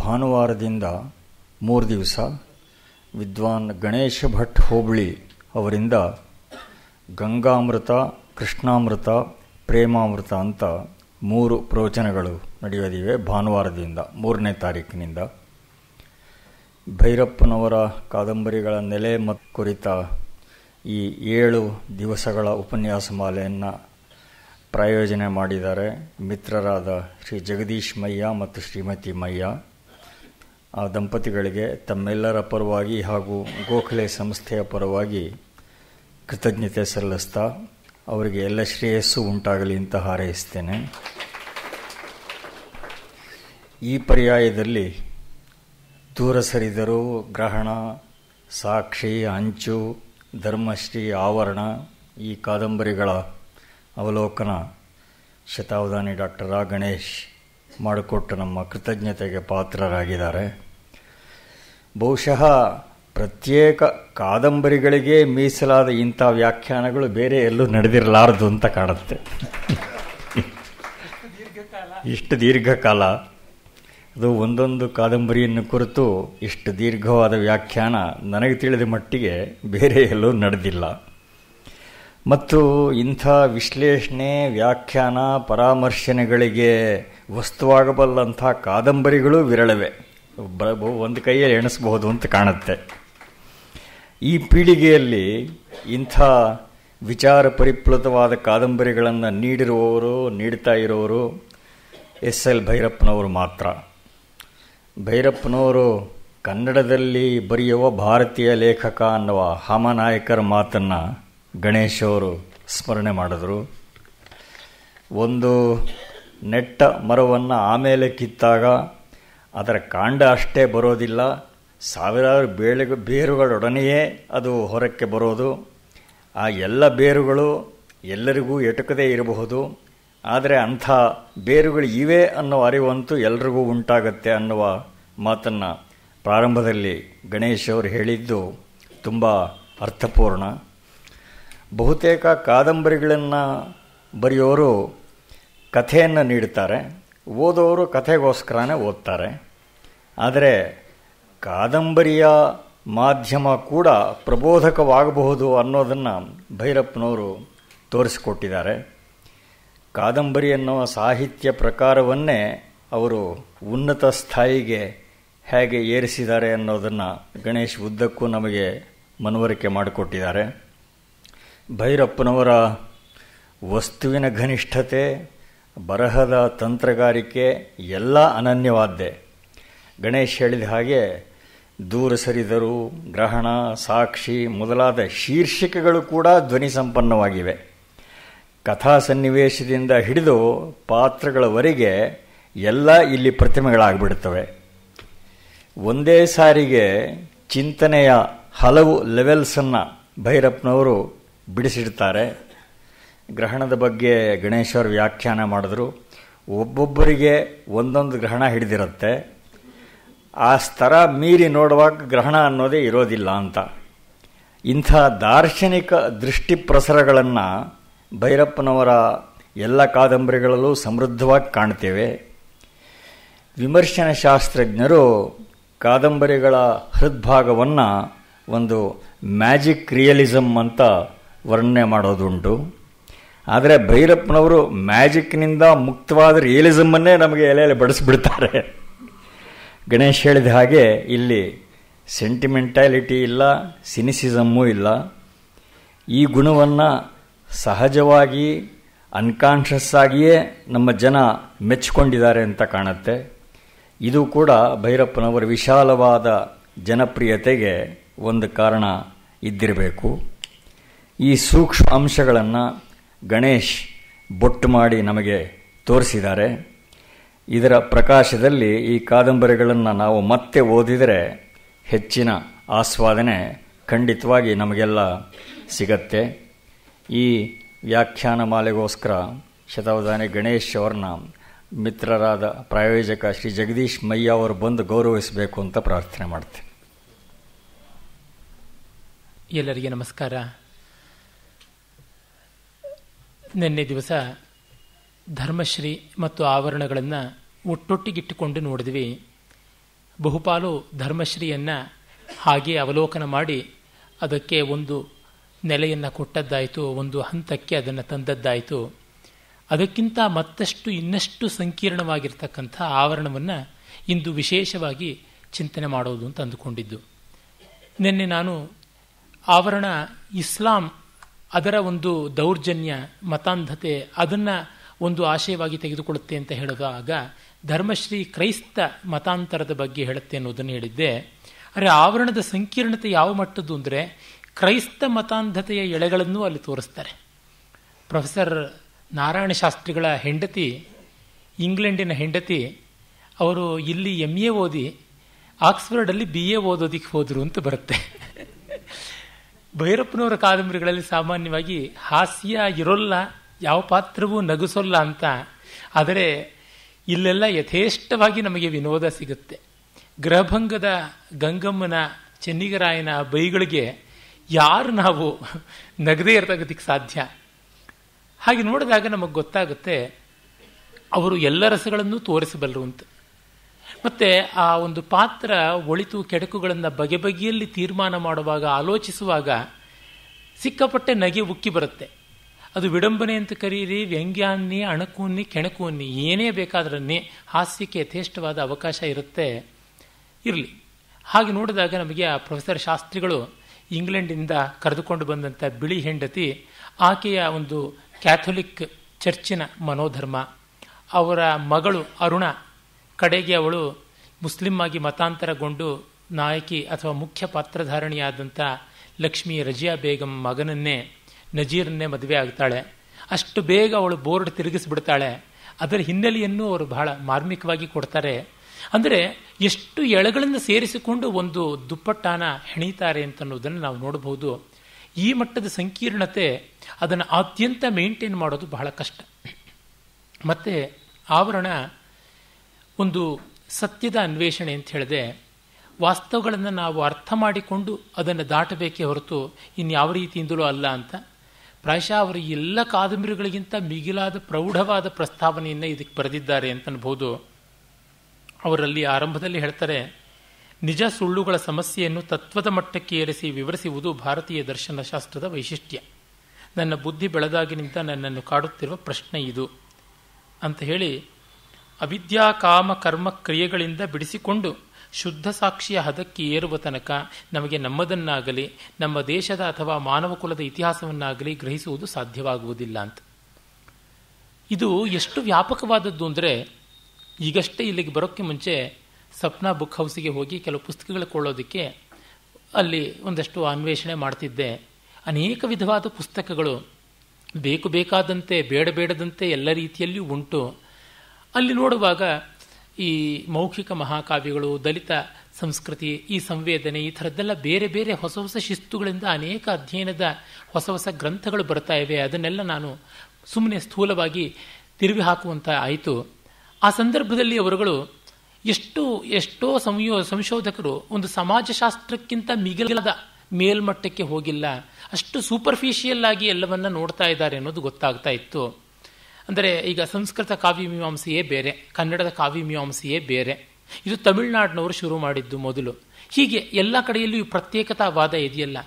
ಭಾನುವಾರದಿಂದ ಮೂರು ದಿವಸ ವಿದ್ವಾನ್ ಗಣೇಶ ಭಟ್ ಹೋಬಳಿ ಅವರಿಂದ ಗಂಗಾಮೃತ ಕೃಷ್ಣಾಮೃತ ಪ್ರೇಮಾಮೃತ ಅಂತ ಮೂರು ಪ್ರವಚನಗಳು ನಡೆಯೋದಿವೆ ಭಾನುವಾರದಿಂದ ಮೂರನೇ ತಾರೀಕಿನಿಂದ ಭೈರಪ್ಪನವರ ಕಾದಂಬರಿಗಳ ನೆಲೆ ಮತ್ತು ಕುರಿತ ಈ ಏಳು ದಿವಸಗಳ ಉಪನ್ಯಾಸ ಮಾಲೆಯನ್ನು ಪ್ರಾಯೋಜನೆ ಮಾಡಿದ್ದಾರೆ ಮಿತ್ರರಾದ ಶ್ರೀ ಜಗದೀಶ್ ಮಯ್ಯ ಮತ್ತು ಶ್ರೀಮತಿ ಮಯ್ಯ ಆ ದಂಪತಿಗಳಿಗೆ ತಮ್ಮೆಲ್ಲರ ಪರವಾಗಿ ಹಾಗೂ ಗೋಖಲೆ ಸಂಸ್ಥೆಯ ಪರವಾಗಿ ಕೃತಜ್ಞತೆ ಸಲ್ಲಿಸ್ತಾ ಅವರಿಗೆ ಎಲ್ಲ ಶ್ರೇಯಸ್ಸು ಉಂಟಾಗಲಿ ಅಂತ ಹಾರೈಸ್ತೇನೆ ಈ ಪರ್ಯಾಯದಲ್ಲಿ ದೂರ ಸರಿದರು ಗ್ರಹಣ ಸಾಕ್ಷಿ ಅಂಚು ಧರ್ಮಶ್ರೀ ಆವರಣ ಈ ಕಾದಂಬರಿಗಳ ಅವಲೋಕನ ಶತಾವಧಾನಿ ಡಾಕ್ಟರ್ ಆ ಗಣೇಶ್ ಮಾಡಿಕೊಟ್ಟು ನಮ್ಮ ಕೃತಜ್ಞತೆಗೆ ಪಾತ್ರರಾಗಿದ್ದಾರೆ ಬಹುಶಃ ಪ್ರತ್ಯೇಕ ಕಾದಂಬರಿಗಳಿಗೆ ಮೀಸಲಾದ ಇಂಥ ವ್ಯಾಖ್ಯಾನಗಳು ಬೇರೆ ಎಲ್ಲೂ ನಡೆದಿರಲಾರದು ಅಂತ ಕಾಣುತ್ತೆ ಇಷ್ಟು ದೀರ್ಘಕಾಲ ಅದು ಒಂದೊಂದು ಕಾದಂಬರಿಯನ್ನು ಕುರಿತು ಇಷ್ಟು ದೀರ್ಘವಾದ ವ್ಯಾಖ್ಯಾನ ನನಗೆ ತಿಳಿದ ಮಟ್ಟಿಗೆ ಬೇರೆ ಎಲ್ಲೂ ನಡೆದಿಲ್ಲ ಮತ್ತು ಇಂಥ ವಿಶ್ಲೇಷಣೆ ವ್ಯಾಖ್ಯಾನ ಪರಾಮರ್ಶನೆಗಳಿಗೆ ವಸ್ತುವಾಗಬಲ್ಲಂಥ ಕಾದಂಬರಿಗಳು ವಿರಳವೆ ಒಂದು ಕೈಯಲ್ಲಿ ಎಣಿಸಬಹುದು ಅಂತ ಕಾಣುತ್ತೆ ಈ ಪೀಳಿಗೆಯಲ್ಲಿ ಇಂಥ ವಿಚಾರ ಪರಿಪ್ಲುತವಾದ ಕಾದಂಬರಿಗಳನ್ನು ನೀಡಿರುವವರು ನೀಡ್ತಾ ಇರೋರು ಎಸ್ ಎಲ್ ಭೈರಪ್ಪನವರು ಮಾತ್ರ ಭೈರಪ್ಪನವರು ಕನ್ನಡದಲ್ಲಿ ಬರೆಯುವ ಭಾರತೀಯ ಲೇಖಕ ಅನ್ನುವ ಹಮನಾಯಕರ ಮಾತನ್ನು ಗಣೇಶ್ ಅವರು ಸ್ಮರಣೆ ಮಾಡಿದರು ಒಂದು ನೆಟ್ಟ ಮರವನ್ನು ಆಮೇಲೆ ಕಿತ್ತಾಗ ಅದರ ಕಾಂಡ ಅಷ್ಟೇ ಬರೋದಿಲ್ಲ ಸಾವಿರಾರು ಬೇಳೆ ಬೇರುಗಳೊಡನೆಯೇ ಅದು ಹೊರಕ್ಕೆ ಬರೋದು ಆ ಎಲ್ಲ ಬೇರುಗಳು ಎಲ್ಲರಿಗೂ ಎಟುಕದೇ ಇರಬಹುದು ಆದರೆ ಅಂಥ ಬೇರುಗಳು ಇವೆ ಅನ್ನೋ ಅರಿವಂತೂ ಎಲ್ರಿಗೂ ಉಂಟಾಗತ್ತೆ ಅನ್ನುವ ಮಾತನ್ನು ಪ್ರಾರಂಭದಲ್ಲಿ ಗಣೇಶವರು ಅವರು ಹೇಳಿದ್ದು ತುಂಬ ಅರ್ಥಪೂರ್ಣ ಬಹುತೇಕ ಕಾದಂಬರಿಗಳನ್ನು ಬರೆಯೋರು ಕಥೆಯನ್ನು ನೀಡುತ್ತಾರೆ ಓದೋರು ಕಥೆಗೋಸ್ಕರನೇ ಓದ್ತಾರೆ ಆದರೆ ಕಾದಂಬರಿಯ ಮಾಧ್ಯಮ ಕೂಡ ಪ್ರಬೋಧಕವಾಗಬಹುದು ಅನ್ನೋದನ್ನು ಭೈರಪ್ಪನವರು ತೋರಿಸಿಕೊಟ್ಟಿದ್ದಾರೆ ಕಾದಂಬರಿ ಎನ್ನುವ ಸಾಹಿತ್ಯ ಪ್ರಕಾರವನ್ನೇ ಅವರು ಉನ್ನತ ಸ್ಥಾಯಿಗೆ ಹೇಗೆ ಏರಿಸಿದ್ದಾರೆ ಅನ್ನೋದನ್ನು ಗಣೇಶ್ ಉದ್ದಕ್ಕೂ ನಮಗೆ ಮನವರಿಕೆ ಮಾಡಿಕೊಟ್ಟಿದ್ದಾರೆ ಭೈರಪ್ಪನವರ ವಸ್ತುವಿನ ಘನಿಷ್ಠತೆ ಬರಹದ ತಂತ್ರಗಾರಿಕೆ ಎಲ್ಲ ಅನನ್ಯವಾದ್ದೆ ಗಣೇಶ್ ಹೇಳಿದ ಹಾಗೆ ದೂರ ಸರಿದರು ಗ್ರಹಣ ಸಾಕ್ಷಿ ಮೊದಲಾದ ಶೀರ್ಷಿಕೆಗಳು ಕೂಡ ಧ್ವನಿ ಸಂಪನ್ನವಾಗಿವೆ ಕಥಾ ಸನ್ನಿವೇಶದಿಂದ ಹಿಡಿದು ಪಾತ್ರಗಳವರೆಗೆ ಎಲ್ಲ ಇಲ್ಲಿ ಪ್ರತಿಮೆಗಳಾಗಿಬಿಡುತ್ತವೆ ಒಂದೇ ಸಾರಿಗೆ ಚಿಂತನೆಯ ಹಲವು ಲೆವೆಲ್ಸನ್ನು ಭೈರಪ್ಪನವರು ಬಿಡಿಸಿಡ್ತಾರೆ ಗ್ರಹಣದ ಬಗ್ಗೆ ಗಣೇಶವ್ರು ವ್ಯಾಖ್ಯಾನ ಮಾಡಿದ್ರು ಒಬ್ಬೊಬ್ಬರಿಗೆ ಒಂದೊಂದು ಗ್ರಹಣ ಹಿಡಿದಿರುತ್ತೆ ಆ ಸ್ತರ ಮೀರಿ ನೋಡುವಾಗ ಗ್ರಹಣ ಅನ್ನೋದೇ ಇರೋದಿಲ್ಲ ಅಂತ ಇಂಥ ದಾರ್ಶನಿಕ ದೃಷ್ಟಿ ಪ್ರಸರಗಳನ್ನು ಭೈರಪ್ಪನವರ ಎಲ್ಲ ಕಾದಂಬರಿಗಳಲ್ಲೂ ಸಮೃದ್ಧವಾಗಿ ಕಾಣ್ತೇವೆ ಶಾಸ್ತ್ರಜ್ಞರು ಕಾದಂಬರಿಗಳ ಹೃದ್ಭಾಗವನ್ನು ಒಂದು ಮ್ಯಾಜಿಕ್ ರಿಯಲಿಸಮ್ ಅಂತ ವರ್ಣನೆ ಮಾಡೋದುಂಟು ಆದರೆ ಭೈರಪ್ಪನವರು ಮ್ಯಾಜಿಕ್ನಿಂದ ಮುಕ್ತವಾದ ರಿಯಲಿಸಮನ್ನೇ ನಮಗೆ ಎಲೆಯಲ್ಲಿ ಬಡಿಸ್ಬಿಡ್ತಾರೆ ಗಣೇಶ್ ಹೇಳಿದ ಹಾಗೆ ಇಲ್ಲಿ ಸೆಂಟಿಮೆಂಟಾಲಿಟಿ ಇಲ್ಲ ಸಿನಿಸಿಸಮ್ಮೂ ಇಲ್ಲ ಈ ಗುಣವನ್ನು ಸಹಜವಾಗಿ ಅನ್ಕಾನ್ಷಿಯಸ್ ಆಗಿಯೇ ನಮ್ಮ ಜನ ಮೆಚ್ಚಿಕೊಂಡಿದ್ದಾರೆ ಅಂತ ಕಾಣುತ್ತೆ ಇದು ಕೂಡ ಭೈರಪ್ಪನವರ ವಿಶಾಲವಾದ ಜನಪ್ರಿಯತೆಗೆ ಒಂದು ಕಾರಣ ಇದ್ದಿರಬೇಕು ಈ ಸೂಕ್ಷ್ಮ ಅಂಶಗಳನ್ನು ಗಣೇಶ್ ಬೊಟ್ಟು ಮಾಡಿ ನಮಗೆ ತೋರಿಸಿದ್ದಾರೆ ಇದರ ಪ್ರಕಾಶದಲ್ಲಿ ಈ ಕಾದಂಬರಿಗಳನ್ನು ನಾವು ಮತ್ತೆ ಓದಿದರೆ ಹೆಚ್ಚಿನ ಆಸ್ವಾದನೆ ಖಂಡಿತವಾಗಿ ನಮಗೆಲ್ಲ ಸಿಗತ್ತೆ ಈ ವ್ಯಾಖ್ಯಾನ ಮಾಲೆಗೋಸ್ಕರ ಶತಾವಧಾನಿ ಗಣೇಶ್ ಅವ್ರನ್ನ ಮಿತ್ರರಾದ ಪ್ರಾಯೋಜಕ ಶ್ರೀ ಜಗದೀಶ್ ಮಯ್ಯ ಅವರು ಬಂದು ಗೌರವಿಸಬೇಕು ಅಂತ ಪ್ರಾರ್ಥನೆ ಮಾಡ್ತೀನಿ ಎಲ್ಲರಿಗೆ ನಮಸ್ಕಾರ ನಿನ್ನೆ ದಿವಸ ಧರ್ಮಶ್ರೀ ಮತ್ತು ಆವರಣಗಳನ್ನು ಒಟ್ಟೊಟ್ಟಿಗಿಟ್ಟುಕೊಂಡು ನೋಡಿದ್ವಿ ಬಹುಪಾಲು ಧರ್ಮಶ್ರೀಯನ್ನು ಹಾಗೆ ಅವಲೋಕನ ಮಾಡಿ ಅದಕ್ಕೆ ಒಂದು ನೆಲೆಯನ್ನು ಕೊಟ್ಟದ್ದಾಯಿತು ಒಂದು ಹಂತಕ್ಕೆ ಅದನ್ನು ತಂದದ್ದಾಯಿತು ಅದಕ್ಕಿಂತ ಮತ್ತಷ್ಟು ಇನ್ನಷ್ಟು ಸಂಕೀರ್ಣವಾಗಿರ್ತಕ್ಕಂಥ ಆವರಣವನ್ನು ಇಂದು ವಿಶೇಷವಾಗಿ ಚಿಂತನೆ ಮಾಡೋದು ಅಂತ ಅಂದುಕೊಂಡಿದ್ದು ನಿನ್ನೆ ನಾನು ಆವರಣ ಇಸ್ಲಾಂ ಅದರ ಒಂದು ದೌರ್ಜನ್ಯ ಮತಾಂಧತೆ ಅದನ್ನು ಒಂದು ಆಶಯವಾಗಿ ತೆಗೆದುಕೊಳ್ಳುತ್ತೆ ಅಂತ ಹೇಳಿದಾಗ ಧರ್ಮಶ್ರೀ ಕ್ರೈಸ್ತ ಮತಾಂತರದ ಬಗ್ಗೆ ಹೇಳುತ್ತೆ ಅನ್ನೋದನ್ನು ಹೇಳಿದ್ದೆ ಅರೆ ಆವರಣದ ಸಂಕೀರ್ಣತೆ ಯಾವ ಮಟ್ಟದ್ದು ಅಂದರೆ ಕ್ರೈಸ್ತ ಮತಾಂಧತೆಯ ಎಳೆಗಳನ್ನು ಅಲ್ಲಿ ತೋರಿಸ್ತಾರೆ ಪ್ರೊಫೆಸರ್ ನಾರಾಯಣ ಶಾಸ್ತ್ರಿಗಳ ಹೆಂಡತಿ ಇಂಗ್ಲೆಂಡಿನ ಹೆಂಡತಿ ಅವರು ಇಲ್ಲಿ ಎಮ್ ಎ ಓದಿ ಆಕ್ಸ್ಫರ್ಡಲ್ಲಿ ಬಿ ಎ ಓದೋದಿಕ್ಕೆ ಹೋದರು ಅಂತ ಬರುತ್ತೆ ಭೈರಪ್ಪನವರ ಕಾದಂಬರಿಗಳಲ್ಲಿ ಸಾಮಾನ್ಯವಾಗಿ ಹಾಸ್ಯ ಇರೋಲ್ಲ ಯಾವ ಪಾತ್ರವೂ ನಗಿಸೋಲ್ಲ ಅಂತ ಆದರೆ ಇಲ್ಲೆಲ್ಲ ಯಥೇಷ್ಟವಾಗಿ ನಮಗೆ ವಿನೋದ ಸಿಗುತ್ತೆ ಗೃಹಭಂಗದ ಗಂಗಮ್ಮನ ಚೆನ್ನಿಗರಾಯನ ಬೈಗಳಿಗೆ ಯಾರು ನಾವು ನಗದೇ ಇರತಕ್ಕದಕ್ಕೆ ಸಾಧ್ಯ ಹಾಗೆ ನೋಡಿದಾಗ ನಮಗೆ ಗೊತ್ತಾಗುತ್ತೆ ಅವರು ಎಲ್ಲ ರಸಗಳನ್ನು ತೋರಿಸಬಲ್ಲರು ಅಂತ ಮತ್ತೆ ಆ ಒಂದು ಪಾತ್ರ ಒಳಿತು ಕೆಡಕುಗಳನ್ನು ಬಗೆ ಬಗೆಯಲ್ಲಿ ತೀರ್ಮಾನ ಮಾಡುವಾಗ ಆಲೋಚಿಸುವಾಗ ಸಿಕ್ಕಾಪಟ್ಟೆ ನಗೆ ಉಕ್ಕಿ ಬರುತ್ತೆ ಅದು ವಿಡಂಬನೆ ಅಂತ ಕರೀರಿ ವ್ಯಂಗ್ಯಾನ್ನಿ ಅಣಕೂನ್ನಿ ಕೆಣಕೂನ್ನಿ ಏನೇ ಬೇಕಾದ್ರನ್ನೇ ಹಾಸ್ಯಕ್ಕೆ ಯಥೇಷ್ಟವಾದ ಅವಕಾಶ ಇರುತ್ತೆ ಇರಲಿ ಹಾಗೆ ನೋಡಿದಾಗ ನಮಗೆ ಆ ಪ್ರೊಫೆಸರ್ ಶಾಸ್ತ್ರಿಗಳು ಇಂಗ್ಲೆಂಡಿಂದ ಕರೆದುಕೊಂಡು ಬಂದಂಥ ಬಿಳಿ ಹೆಂಡತಿ ಆಕೆಯ ಒಂದು ಕ್ಯಾಥೊಲಿಕ್ ಚರ್ಚಿನ ಮನೋಧರ್ಮ ಅವರ ಮಗಳು ಅರುಣ ಕಡೆಗೆ ಅವಳು ಮುಸ್ಲಿಂ ಆಗಿ ಮತಾಂತರಗೊಂಡು ನಾಯಕಿ ಅಥವಾ ಮುಖ್ಯ ಪಾತ್ರಧಾರಣಿಯಾದಂಥ ಲಕ್ಷ್ಮಿ ರಜಿಯಾ ಬೇಗಂ ಮಗನನ್ನೇ ನಜೀರನ್ನೇ ಮದುವೆ ಆಗ್ತಾಳೆ ಅಷ್ಟು ಬೇಗ ಅವಳು ಬೋರ್ಡ್ ತಿರುಗಿಸಿಬಿಡ್ತಾಳೆ ಅದರ ಹಿನ್ನೆಲೆಯನ್ನು ಅವರು ಬಹಳ ಮಾರ್ಮಿಕವಾಗಿ ಕೊಡ್ತಾರೆ ಅಂದರೆ ಎಷ್ಟು ಎಳೆಗಳನ್ನು ಸೇರಿಸಿಕೊಂಡು ಒಂದು ದುಪ್ಪಟ್ಟಾನ ಹೆಣೀತಾರೆ ಅಂತನ್ನೋದನ್ನು ನಾವು ನೋಡಬಹುದು ಈ ಮಟ್ಟದ ಸಂಕೀರ್ಣತೆ ಅದನ್ನು ಅತ್ಯಂತ ಮೇಂಟೈನ್ ಮಾಡೋದು ಬಹಳ ಕಷ್ಟ ಮತ್ತು ಆವರಣ ಒಂದು ಸತ್ಯದ ಅನ್ವೇಷಣೆ ಅಂತ ಹೇಳಿದೆ ವಾಸ್ತವಗಳನ್ನು ನಾವು ಅರ್ಥ ಮಾಡಿಕೊಂಡು ಅದನ್ನು ದಾಟಬೇಕೇ ಹೊರತು ಇನ್ಯಾವ ರೀತಿಯಿಂದಲೂ ಅಲ್ಲ ಅಂತ ಪ್ರಾಯಶಃ ಅವರು ಎಲ್ಲ ಕಾದಂಬರಿಗಳಿಗಿಂತ ಮಿಗಿಲಾದ ಪ್ರೌಢವಾದ ಪ್ರಸ್ತಾವನೆಯನ್ನು ಇದಕ್ಕೆ ಬರೆದಿದ್ದಾರೆ ಅಂತ ಅವರಲ್ಲಿ ಆರಂಭದಲ್ಲಿ ಹೇಳ್ತಾರೆ ನಿಜ ಸುಳ್ಳುಗಳ ಸಮಸ್ಯೆಯನ್ನು ತತ್ವದ ಮಟ್ಟಕ್ಕೆ ಏರಿಸಿ ವಿವರಿಸುವುದು ಭಾರತೀಯ ದರ್ಶನಶಾಸ್ತ್ರದ ವೈಶಿಷ್ಟ್ಯ ನನ್ನ ಬುದ್ಧಿ ಬೆಳೆದಾಗಿನಿಂದ ನನ್ನನ್ನು ಕಾಡುತ್ತಿರುವ ಪ್ರಶ್ನೆ ಇದು ಅಂತ ಹೇಳಿ ಅವಿದ್ಯಾ ಕಾಮ ಕರ್ಮ ಕ್ರಿಯೆಗಳಿಂದ ಬಿಡಿಸಿಕೊಂಡು ಶುದ್ಧ ಸಾಕ್ಷಿಯ ಹದಕ್ಕೆ ಏರುವ ತನಕ ನಮಗೆ ನಮ್ಮದನ್ನಾಗಲಿ ನಮ್ಮ ದೇಶದ ಅಥವಾ ಮಾನವ ಕುಲದ ಇತಿಹಾಸವನ್ನಾಗಲಿ ಗ್ರಹಿಸುವುದು ಸಾಧ್ಯವಾಗುವುದಿಲ್ಲ ಅಂತ ಇದು ಎಷ್ಟು ವ್ಯಾಪಕವಾದದ್ದು ಅಂದರೆ ಈಗಷ್ಟೇ ಇಲ್ಲಿಗೆ ಬರೋಕ್ಕೆ ಮುಂಚೆ ಸಪ್ನಾ ಬುಕ್ ಹೌಸಿಗೆ ಹೋಗಿ ಕೆಲವು ಪುಸ್ತಕಗಳು ಕೊಳ್ಳೋದಕ್ಕೆ ಅಲ್ಲಿ ಒಂದಷ್ಟು ಅನ್ವೇಷಣೆ ಮಾಡ್ತಿದ್ದೆ ಅನೇಕ ವಿಧವಾದ ಪುಸ್ತಕಗಳು ಬೇಕು ಬೇಕಾದಂತೆ ಬೇಡ ಬೇಡದಂತೆ ಎಲ್ಲ ರೀತಿಯಲ್ಲಿಯೂ ಉಂಟು ಅಲ್ಲಿ ನೋಡುವಾಗ ಈ ಮೌಖಿಕ ಮಹಾಕಾವ್ಯಗಳು ದಲಿತ ಸಂಸ್ಕೃತಿ ಈ ಸಂವೇದನೆ ಈ ಥರದ್ದೆಲ್ಲ ಬೇರೆ ಬೇರೆ ಹೊಸ ಹೊಸ ಶಿಸ್ತುಗಳಿಂದ ಅನೇಕ ಅಧ್ಯಯನದ ಹೊಸ ಹೊಸ ಗ್ರಂಥಗಳು ಬರ್ತಾ ಇವೆ ಅದನ್ನೆಲ್ಲ ನಾನು ಸುಮ್ಮನೆ ಸ್ಥೂಲವಾಗಿ ತಿರುವಿ ಹಾಕುವಂತ ಆಯಿತು ಆ ಸಂದರ್ಭದಲ್ಲಿ ಅವರುಗಳು ಎಷ್ಟು ಎಷ್ಟೋ ಸಂಯೋ ಸಂಶೋಧಕರು ಒಂದು ಸಮಾಜಶಾಸ್ತ್ರಕ್ಕಿಂತ ಮಿಗಿಲದ ಮೇಲ್ಮಟ್ಟಕ್ಕೆ ಹೋಗಿಲ್ಲ ಅಷ್ಟು ಸೂಪರ್ಫಿಷಿಯಲ್ ಆಗಿ ಎಲ್ಲವನ್ನ ನೋಡ್ತಾ ಇದ್ದಾರೆ ಅನ್ನೋದು ಗೊತ್ತಾಗ್ತಾ ಇತ್ತು ಅಂದರೆ ಈಗ ಸಂಸ್ಕೃತ ಕಾವ್ಯ ಮೀಮಾಂಸೆಯೇ ಬೇರೆ ಕನ್ನಡದ ಕಾವ್ಯ ಮೀಮಾಂಸೆಯೇ ಬೇರೆ ಇದು ತಮಿಳುನಾಡಿನವರು ಶುರು ಮಾಡಿದ್ದು ಮೊದಲು ಹೀಗೆ ಎಲ್ಲ ಕಡೆಯಲ್ಲಿಯೂ ಪ್ರತ್ಯೇಕತಾವಾದ ಇದೆಯಲ್ಲ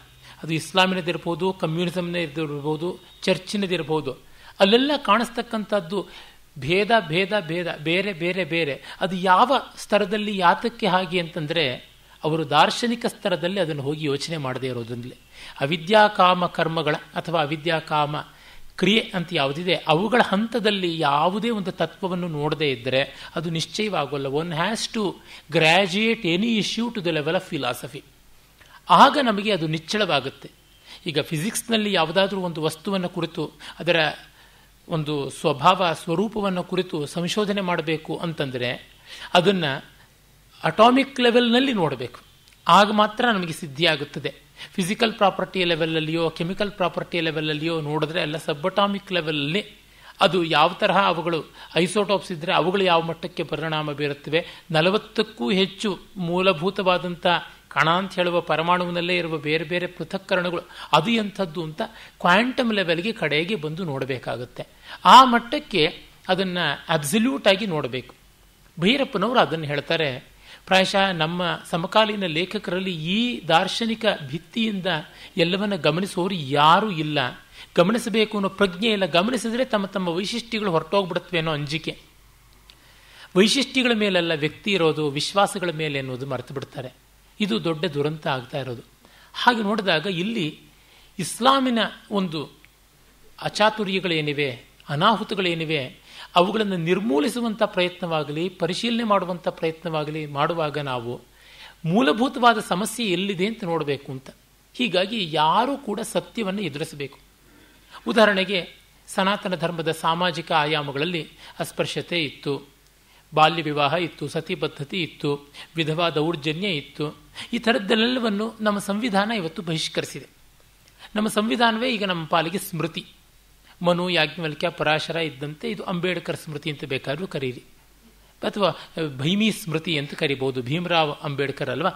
ಅದು ಇಸ್ಲಾಮಿನದಿರ್ಬೋದು ಕಮ್ಯುನಿಸಮ್ನದಿರ್ಬೋದು ಚರ್ಚಿನದಿರ್ಬೋದು ಅಲ್ಲೆಲ್ಲ ಕಾಣಿಸ್ತಕ್ಕಂಥದ್ದು ಭೇದ ಭೇದ ಭೇದ ಬೇರೆ ಬೇರೆ ಬೇರೆ ಅದು ಯಾವ ಸ್ತರದಲ್ಲಿ ಯಾತಕ್ಕೆ ಹಾಗೆ ಅಂತಂದರೆ ಅವರು ದಾರ್ಶನಿಕ ಸ್ತರದಲ್ಲಿ ಅದನ್ನು ಹೋಗಿ ಯೋಚನೆ ಮಾಡದೇ ಇರೋದ್ರಿಂದಲೇ ಅವಿದ್ಯಾಕಾಮ ಕರ್ಮಗಳ ಅಥವಾ ಅವಿದ್ಯಾಕಾಮ ಕ್ರಿಯೆ ಅಂತ ಯಾವುದಿದೆ ಅವುಗಳ ಹಂತದಲ್ಲಿ ಯಾವುದೇ ಒಂದು ತತ್ವವನ್ನು ನೋಡದೇ ಇದ್ದರೆ ಅದು ನಿಶ್ಚಯವಾಗಲ್ಲ one has to graduate any issue to the level of philosophy ಆಗ ನಮಗೆ ಅದು ನಿಚ್ಚಳವಾಗುತ್ತೆ ಈಗ ಫಿಸಿಕ್ಸ್ನಲ್ಲಿ ಯಾವುದಾದ್ರೂ ಒಂದು ವಸ್ತುವನ್ನು ಕುರಿತು ಅದರ ಒಂದು ಸ್ವಭಾವ ಸ್ವರೂಪವನ್ನು ಕುರಿತು ಸಂಶೋಧನೆ ಮಾಡಬೇಕು ಅಂತಂದರೆ ಅದನ್ನು ಅಟಾಮಿಕ್ ಲೆವೆಲ್ನಲ್ಲಿ ನೋಡಬೇಕು ಆಗ ಮಾತ್ರ ನಮಗೆ ಸಿದ್ಧಿಯಾಗುತ್ತದೆ ಫಿಸಿಕಲ್ ಪ್ರಾಪರ್ಟಿ ಲೆವೆಲಲ್ಲಿಯೋ ಕೆಮಿಕಲ್ ಪ್ರಾಪರ್ಟಿ ಲೆವೆಲಲ್ಲಿಯೋ ನೋಡಿದ್ರೆ ಎಲ್ಲ ಸಬ್ಬಟಾಮಿಕ್ ಲೆವೆಲಲ್ಲಿ ಅದು ಯಾವ ತರಹ ಅವುಗಳು ಐಸೋಟೋಪ್ಸ್ ಇದ್ದರೆ ಅವುಗಳು ಯಾವ ಮಟ್ಟಕ್ಕೆ ಪರಿಣಾಮ ಬೀರುತ್ತವೆ ನಲವತ್ತಕ್ಕೂ ಹೆಚ್ಚು ಮೂಲಭೂತವಾದಂಥ ಕಣ ಅಂತ ಹೇಳುವ ಪರಮಾಣುವಿನಲ್ಲೇ ಇರುವ ಬೇರೆ ಬೇರೆ ಪೃಥಕ್ಕರಣಗಳು ಅದು ಎಂಥದ್ದು ಅಂತ ಕ್ವಾಂಟಮ್ ಲೆವೆಲ್ಗೆ ಕಡೆಗೆ ಬಂದು ನೋಡಬೇಕಾಗುತ್ತೆ ಆ ಮಟ್ಟಕ್ಕೆ ಅದನ್ನು ಅಬ್ಸಲ್ಯೂಟ್ ಆಗಿ ನೋಡಬೇಕು ಭೈರಪ್ಪನವರು ಅದನ್ನು ಹೇಳ್ತಾರೆ ಪ್ರಾಯಶಃ ನಮ್ಮ ಸಮಕಾಲೀನ ಲೇಖಕರಲ್ಲಿ ಈ ದಾರ್ಶನಿಕ ಭಿತ್ತಿಯಿಂದ ಎಲ್ಲವನ್ನ ಗಮನಿಸುವವರು ಯಾರೂ ಇಲ್ಲ ಗಮನಿಸಬೇಕು ಅನ್ನೋ ಪ್ರಜ್ಞೆ ಇಲ್ಲ ಗಮನಿಸಿದ್ರೆ ತಮ್ಮ ತಮ್ಮ ವೈಶಿಷ್ಟ್ಯಗಳು ಹೊರಟೋಗ್ಬಿಡುತ್ತವೆ ಅನ್ನೋ ಅಂಜಿಕೆ ವೈಶಿಷ್ಟ್ಯಗಳ ಮೇಲೆಲ್ಲ ವ್ಯಕ್ತಿ ಇರೋದು ವಿಶ್ವಾಸಗಳ ಮೇಲೆ ಅನ್ನೋದು ಮರೆತು ಬಿಡ್ತಾರೆ ಇದು ದೊಡ್ಡ ದುರಂತ ಆಗ್ತಾ ಇರೋದು ಹಾಗೆ ನೋಡಿದಾಗ ಇಲ್ಲಿ ಇಸ್ಲಾಮಿನ ಒಂದು ಅಚಾತುರ್ಯಗಳೇನಿವೆ ಅನಾಹುತಗಳೇನಿವೆ ಅವುಗಳನ್ನು ನಿರ್ಮೂಲಿಸುವಂಥ ಪ್ರಯತ್ನವಾಗಲಿ ಪರಿಶೀಲನೆ ಮಾಡುವಂಥ ಪ್ರಯತ್ನವಾಗಲಿ ಮಾಡುವಾಗ ನಾವು ಮೂಲಭೂತವಾದ ಸಮಸ್ಯೆ ಎಲ್ಲಿದೆ ಅಂತ ನೋಡಬೇಕು ಅಂತ ಹೀಗಾಗಿ ಯಾರೂ ಕೂಡ ಸತ್ಯವನ್ನು ಎದುರಿಸಬೇಕು ಉದಾಹರಣೆಗೆ ಸನಾತನ ಧರ್ಮದ ಸಾಮಾಜಿಕ ಆಯಾಮಗಳಲ್ಲಿ ಅಸ್ಪೃಶ್ಯತೆ ಇತ್ತು ಬಾಲ್ಯ ವಿವಾಹ ಇತ್ತು ಸತಿ ಪದ್ಧತಿ ಇತ್ತು ವಿಧವಾ ದೌರ್ಜನ್ಯ ಇತ್ತು ಈ ಥರದ್ದೆಲ್ಲವನ್ನು ನಮ್ಮ ಸಂವಿಧಾನ ಇವತ್ತು ಬಹಿಷ್ಕರಿಸಿದೆ ನಮ್ಮ ಸಂವಿಧಾನವೇ ಈಗ ನಮ್ಮ ಪಾಲಿಗೆ ಸ್ಮೃತಿ ಮನು ಯಾಜ್ಞವಲ್ಕ್ಯ ಪರಾಶರ ಇದ್ದಂತೆ ಇದು ಅಂಬೇಡ್ಕರ್ ಸ್ಮೃತಿ ಅಂತ ಬೇಕಾದರೂ ಕರೀರಿ ಅಥವಾ ಭೈಮಿ ಸ್ಮೃತಿ ಅಂತ ಕರಿಬೋದು ಭೀಮರಾವ್ ಅಂಬೇಡ್ಕರ್ ಅಲ್ವಾ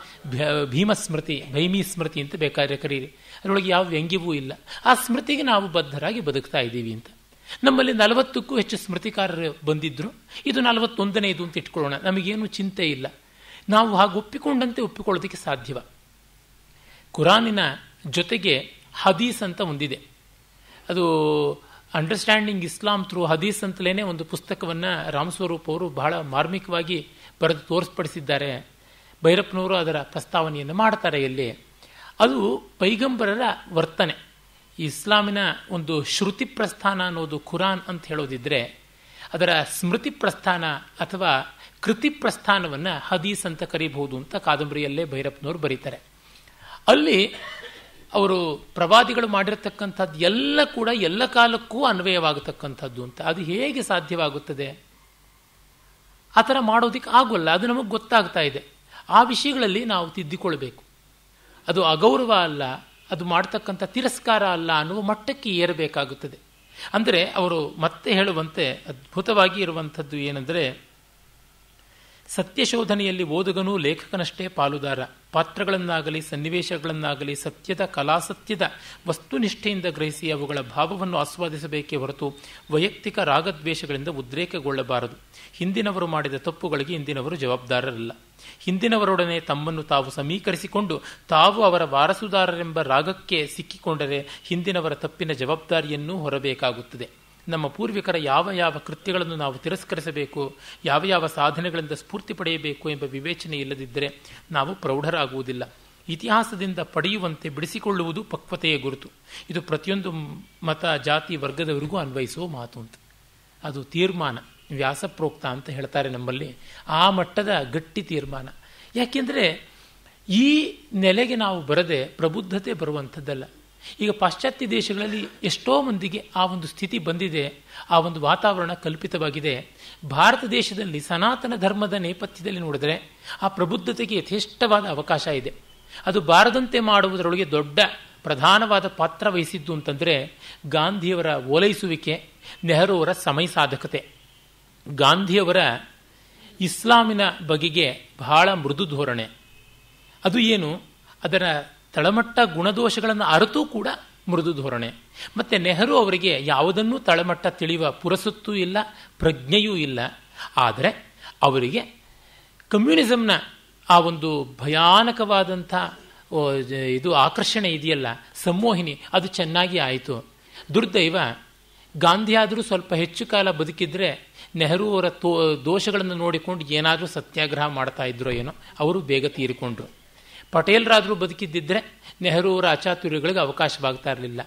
ಭೀಮ ಸ್ಮೃತಿ ಭೈಮಿ ಸ್ಮೃತಿ ಅಂತ ಬೇಕಾದ್ರೆ ಕರೀರಿ ಅದರೊಳಗೆ ಯಾವ ವ್ಯಂಗ್ಯವೂ ಇಲ್ಲ ಆ ಸ್ಮೃತಿಗೆ ನಾವು ಬದ್ಧರಾಗಿ ಬದುಕ್ತಾ ಇದ್ದೀವಿ ಅಂತ ನಮ್ಮಲ್ಲಿ ನಲವತ್ತಕ್ಕೂ ಹೆಚ್ಚು ಸ್ಮೃತಿಕಾರರು ಬಂದಿದ್ರು ಇದು ನಲವತ್ತೊಂದನೇ ಇದು ಅಂತ ಇಟ್ಕೊಳ್ಳೋಣ ನಮಗೇನು ಚಿಂತೆ ಇಲ್ಲ ನಾವು ಹಾಗೆ ಒಪ್ಪಿಕೊಂಡಂತೆ ಒಪ್ಪಿಕೊಳ್ಳೋದಕ್ಕೆ ಸಾಧ್ಯವ ಕುರಾನಿನ ಜೊತೆಗೆ ಹದೀಸ್ ಅಂತ ಒಂದಿದೆ ಅದು ಅಂಡರ್ಸ್ಟ್ಯಾಂಡಿಂಗ್ ಇಸ್ಲಾಂ ಥ್ರೂ ಹದೀಸ್ ಅಂತಲೇ ಒಂದು ಪುಸ್ತಕವನ್ನು ರಾಮಸ್ವರೂಪ್ ಅವರು ಬಹಳ ಮಾರ್ಮಿಕವಾಗಿ ಬರೆದು ತೋರಿಸ್ಪಡಿಸಿದ್ದಾರೆ ಭೈರಪ್ಪನವರು ಅದರ ಪ್ರಸ್ತಾವನೆಯನ್ನು ಮಾಡ್ತಾರೆ ಇಲ್ಲಿ ಅದು ಪೈಗಂಬರರ ವರ್ತನೆ ಇಸ್ಲಾಮಿನ ಒಂದು ಶ್ರುತಿ ಪ್ರಸ್ಥಾನ ಅನ್ನೋದು ಖುರಾನ್ ಅಂತ ಹೇಳೋದಿದ್ರೆ ಅದರ ಸ್ಮೃತಿ ಪ್ರಸ್ಥಾನ ಅಥವಾ ಕೃತಿ ಪ್ರಸ್ಥಾನವನ್ನು ಹದೀಸ್ ಅಂತ ಕರಿಬಹುದು ಅಂತ ಕಾದಂಬರಿಯಲ್ಲೇ ಭೈರಪ್ಪನವರು ಬರೀತಾರೆ ಅಲ್ಲಿ ಅವರು ಪ್ರವಾದಿಗಳು ಮಾಡಿರತಕ್ಕಂಥದ್ದು ಎಲ್ಲ ಕೂಡ ಎಲ್ಲ ಕಾಲಕ್ಕೂ ಅನ್ವಯವಾಗತಕ್ಕಂಥದ್ದು ಅಂತ ಅದು ಹೇಗೆ ಸಾಧ್ಯವಾಗುತ್ತದೆ ಆ ಥರ ಮಾಡೋದಕ್ಕೆ ಆಗೋಲ್ಲ ಅದು ನಮಗೆ ಗೊತ್ತಾಗ್ತಾ ಇದೆ ಆ ವಿಷಯಗಳಲ್ಲಿ ನಾವು ತಿದ್ದಿಕೊಳ್ಬೇಕು ಅದು ಅಗೌರವ ಅಲ್ಲ ಅದು ಮಾಡ್ತಕ್ಕಂಥ ತಿರಸ್ಕಾರ ಅಲ್ಲ ಅನ್ನುವ ಮಟ್ಟಕ್ಕೆ ಏರಬೇಕಾಗುತ್ತದೆ ಅಂದರೆ ಅವರು ಮತ್ತೆ ಹೇಳುವಂತೆ ಅದ್ಭುತವಾಗಿ ಇರುವಂಥದ್ದು ಏನಂದರೆ ಸತ್ಯಶೋಧನೆಯಲ್ಲಿ ಓದುಗನೂ ಲೇಖಕನಷ್ಟೇ ಪಾಲುದಾರ ಪಾತ್ರಗಳನ್ನಾಗಲಿ ಸನ್ನಿವೇಶಗಳನ್ನಾಗಲಿ ಸತ್ಯದ ಕಲಾಸತ್ಯದ ವಸ್ತುನಿಷ್ಠೆಯಿಂದ ಗ್ರಹಿಸಿ ಅವುಗಳ ಭಾವವನ್ನು ಆಸ್ವಾದಿಸಬೇಕೇ ಹೊರತು ವೈಯಕ್ತಿಕ ರಾಗದ್ವೇಷಗಳಿಂದ ಉದ್ರೇಕಗೊಳ್ಳಬಾರದು ಹಿಂದಿನವರು ಮಾಡಿದ ತಪ್ಪುಗಳಿಗೆ ಇಂದಿನವರು ಜವಾಬ್ದಾರರಲ್ಲ ಹಿಂದಿನವರೊಡನೆ ತಮ್ಮನ್ನು ತಾವು ಸಮೀಕರಿಸಿಕೊಂಡು ತಾವು ಅವರ ವಾರಸುದಾರರೆಂಬ ರಾಗಕ್ಕೆ ಸಿಕ್ಕಿಕೊಂಡರೆ ಹಿಂದಿನವರ ತಪ್ಪಿನ ಜವಾಬ್ದಾರಿಯನ್ನೂ ಹೊರಬೇಕಾಗುತ್ತದೆ ನಮ್ಮ ಪೂರ್ವಿಕರ ಯಾವ ಯಾವ ಕೃತ್ಯಗಳನ್ನು ನಾವು ತಿರಸ್ಕರಿಸಬೇಕು ಯಾವ ಯಾವ ಸಾಧನೆಗಳಿಂದ ಸ್ಫೂರ್ತಿ ಪಡೆಯಬೇಕು ಎಂಬ ವಿವೇಚನೆ ಇಲ್ಲದಿದ್ದರೆ ನಾವು ಪ್ರೌಢರಾಗುವುದಿಲ್ಲ ಇತಿಹಾಸದಿಂದ ಪಡೆಯುವಂತೆ ಬಿಡಿಸಿಕೊಳ್ಳುವುದು ಪಕ್ವತೆಯ ಗುರುತು ಇದು ಪ್ರತಿಯೊಂದು ಮತ ಜಾತಿ ವರ್ಗದವರಿಗೂ ಅನ್ವಯಿಸುವ ಮಾತು ಅಂತ ಅದು ತೀರ್ಮಾನ ವ್ಯಾಸಪ್ರೋಕ್ತ ಅಂತ ಹೇಳ್ತಾರೆ ನಮ್ಮಲ್ಲಿ ಆ ಮಟ್ಟದ ಗಟ್ಟಿ ತೀರ್ಮಾನ ಯಾಕೆಂದರೆ ಈ ನೆಲೆಗೆ ನಾವು ಬರದೆ ಪ್ರಬುದ್ಧತೆ ಬರುವಂಥದ್ದಲ್ಲ ಈಗ ಪಾಶ್ಚಾತ್ಯ ದೇಶಗಳಲ್ಲಿ ಎಷ್ಟೋ ಮಂದಿಗೆ ಆ ಒಂದು ಸ್ಥಿತಿ ಬಂದಿದೆ ಆ ಒಂದು ವಾತಾವರಣ ಕಲ್ಪಿತವಾಗಿದೆ ಭಾರತ ದೇಶದಲ್ಲಿ ಸನಾತನ ಧರ್ಮದ ನೇಪಥ್ಯದಲ್ಲಿ ನೋಡಿದರೆ ಆ ಪ್ರಬುದ್ಧತೆಗೆ ಯಥೇಷ್ಟವಾದ ಅವಕಾಶ ಇದೆ ಅದು ಬಾರದಂತೆ ಮಾಡುವುದರೊಳಗೆ ದೊಡ್ಡ ಪ್ರಧಾನವಾದ ಪಾತ್ರ ವಹಿಸಿದ್ದು ಅಂತಂದರೆ ಗಾಂಧಿಯವರ ಓಲೈಸುವಿಕೆ ನೆಹರು ಅವರ ಸಮಯ ಸಾಧಕತೆ ಗಾಂಧಿಯವರ ಇಸ್ಲಾಮಿನ ಬಗೆಗೆ ಬಹಳ ಮೃದು ಧೋರಣೆ ಅದು ಏನು ಅದರ ತಳಮಟ್ಟ ಗುಣದೋಷಗಳನ್ನು ಅರತೂ ಕೂಡ ಮೃದು ಧೋರಣೆ ಮತ್ತು ನೆಹರು ಅವರಿಗೆ ಯಾವುದನ್ನೂ ತಳಮಟ್ಟ ತಿಳಿಯುವ ಪುರಸತ್ತೂ ಇಲ್ಲ ಪ್ರಜ್ಞೆಯೂ ಇಲ್ಲ ಆದರೆ ಅವರಿಗೆ ಕಮ್ಯುನಿಸಮ್ನ ಆ ಒಂದು ಭಯಾನಕವಾದಂಥ ಇದು ಆಕರ್ಷಣೆ ಇದೆಯಲ್ಲ ಸಂಮೋಹಿನಿ ಅದು ಚೆನ್ನಾಗಿ ಆಯಿತು ದುರ್ದೈವ ಗಾಂಧಿ ಆದರೂ ಸ್ವಲ್ಪ ಹೆಚ್ಚು ಕಾಲ ಬದುಕಿದ್ರೆ ನೆಹರು ಅವರ ತೋ ದೋಷಗಳನ್ನು ನೋಡಿಕೊಂಡು ಏನಾದರೂ ಸತ್ಯಾಗ್ರಹ ಮಾಡ್ತಾ ಇದ್ರೋ ಏನೋ ಅವರು ಬೇಗ ತೀರಿಕೊಂಡ್ರು ಪಟೇಲ್ರಾದರೂ ಬದುಕಿದ್ದಿದ್ರೆ ನೆಹರು ಅವರ ಅಚಾತುರ್ಯಗಳಿಗೆ ಅವಕಾಶವಾಗ್ತಾ ಇರಲಿಲ್ಲ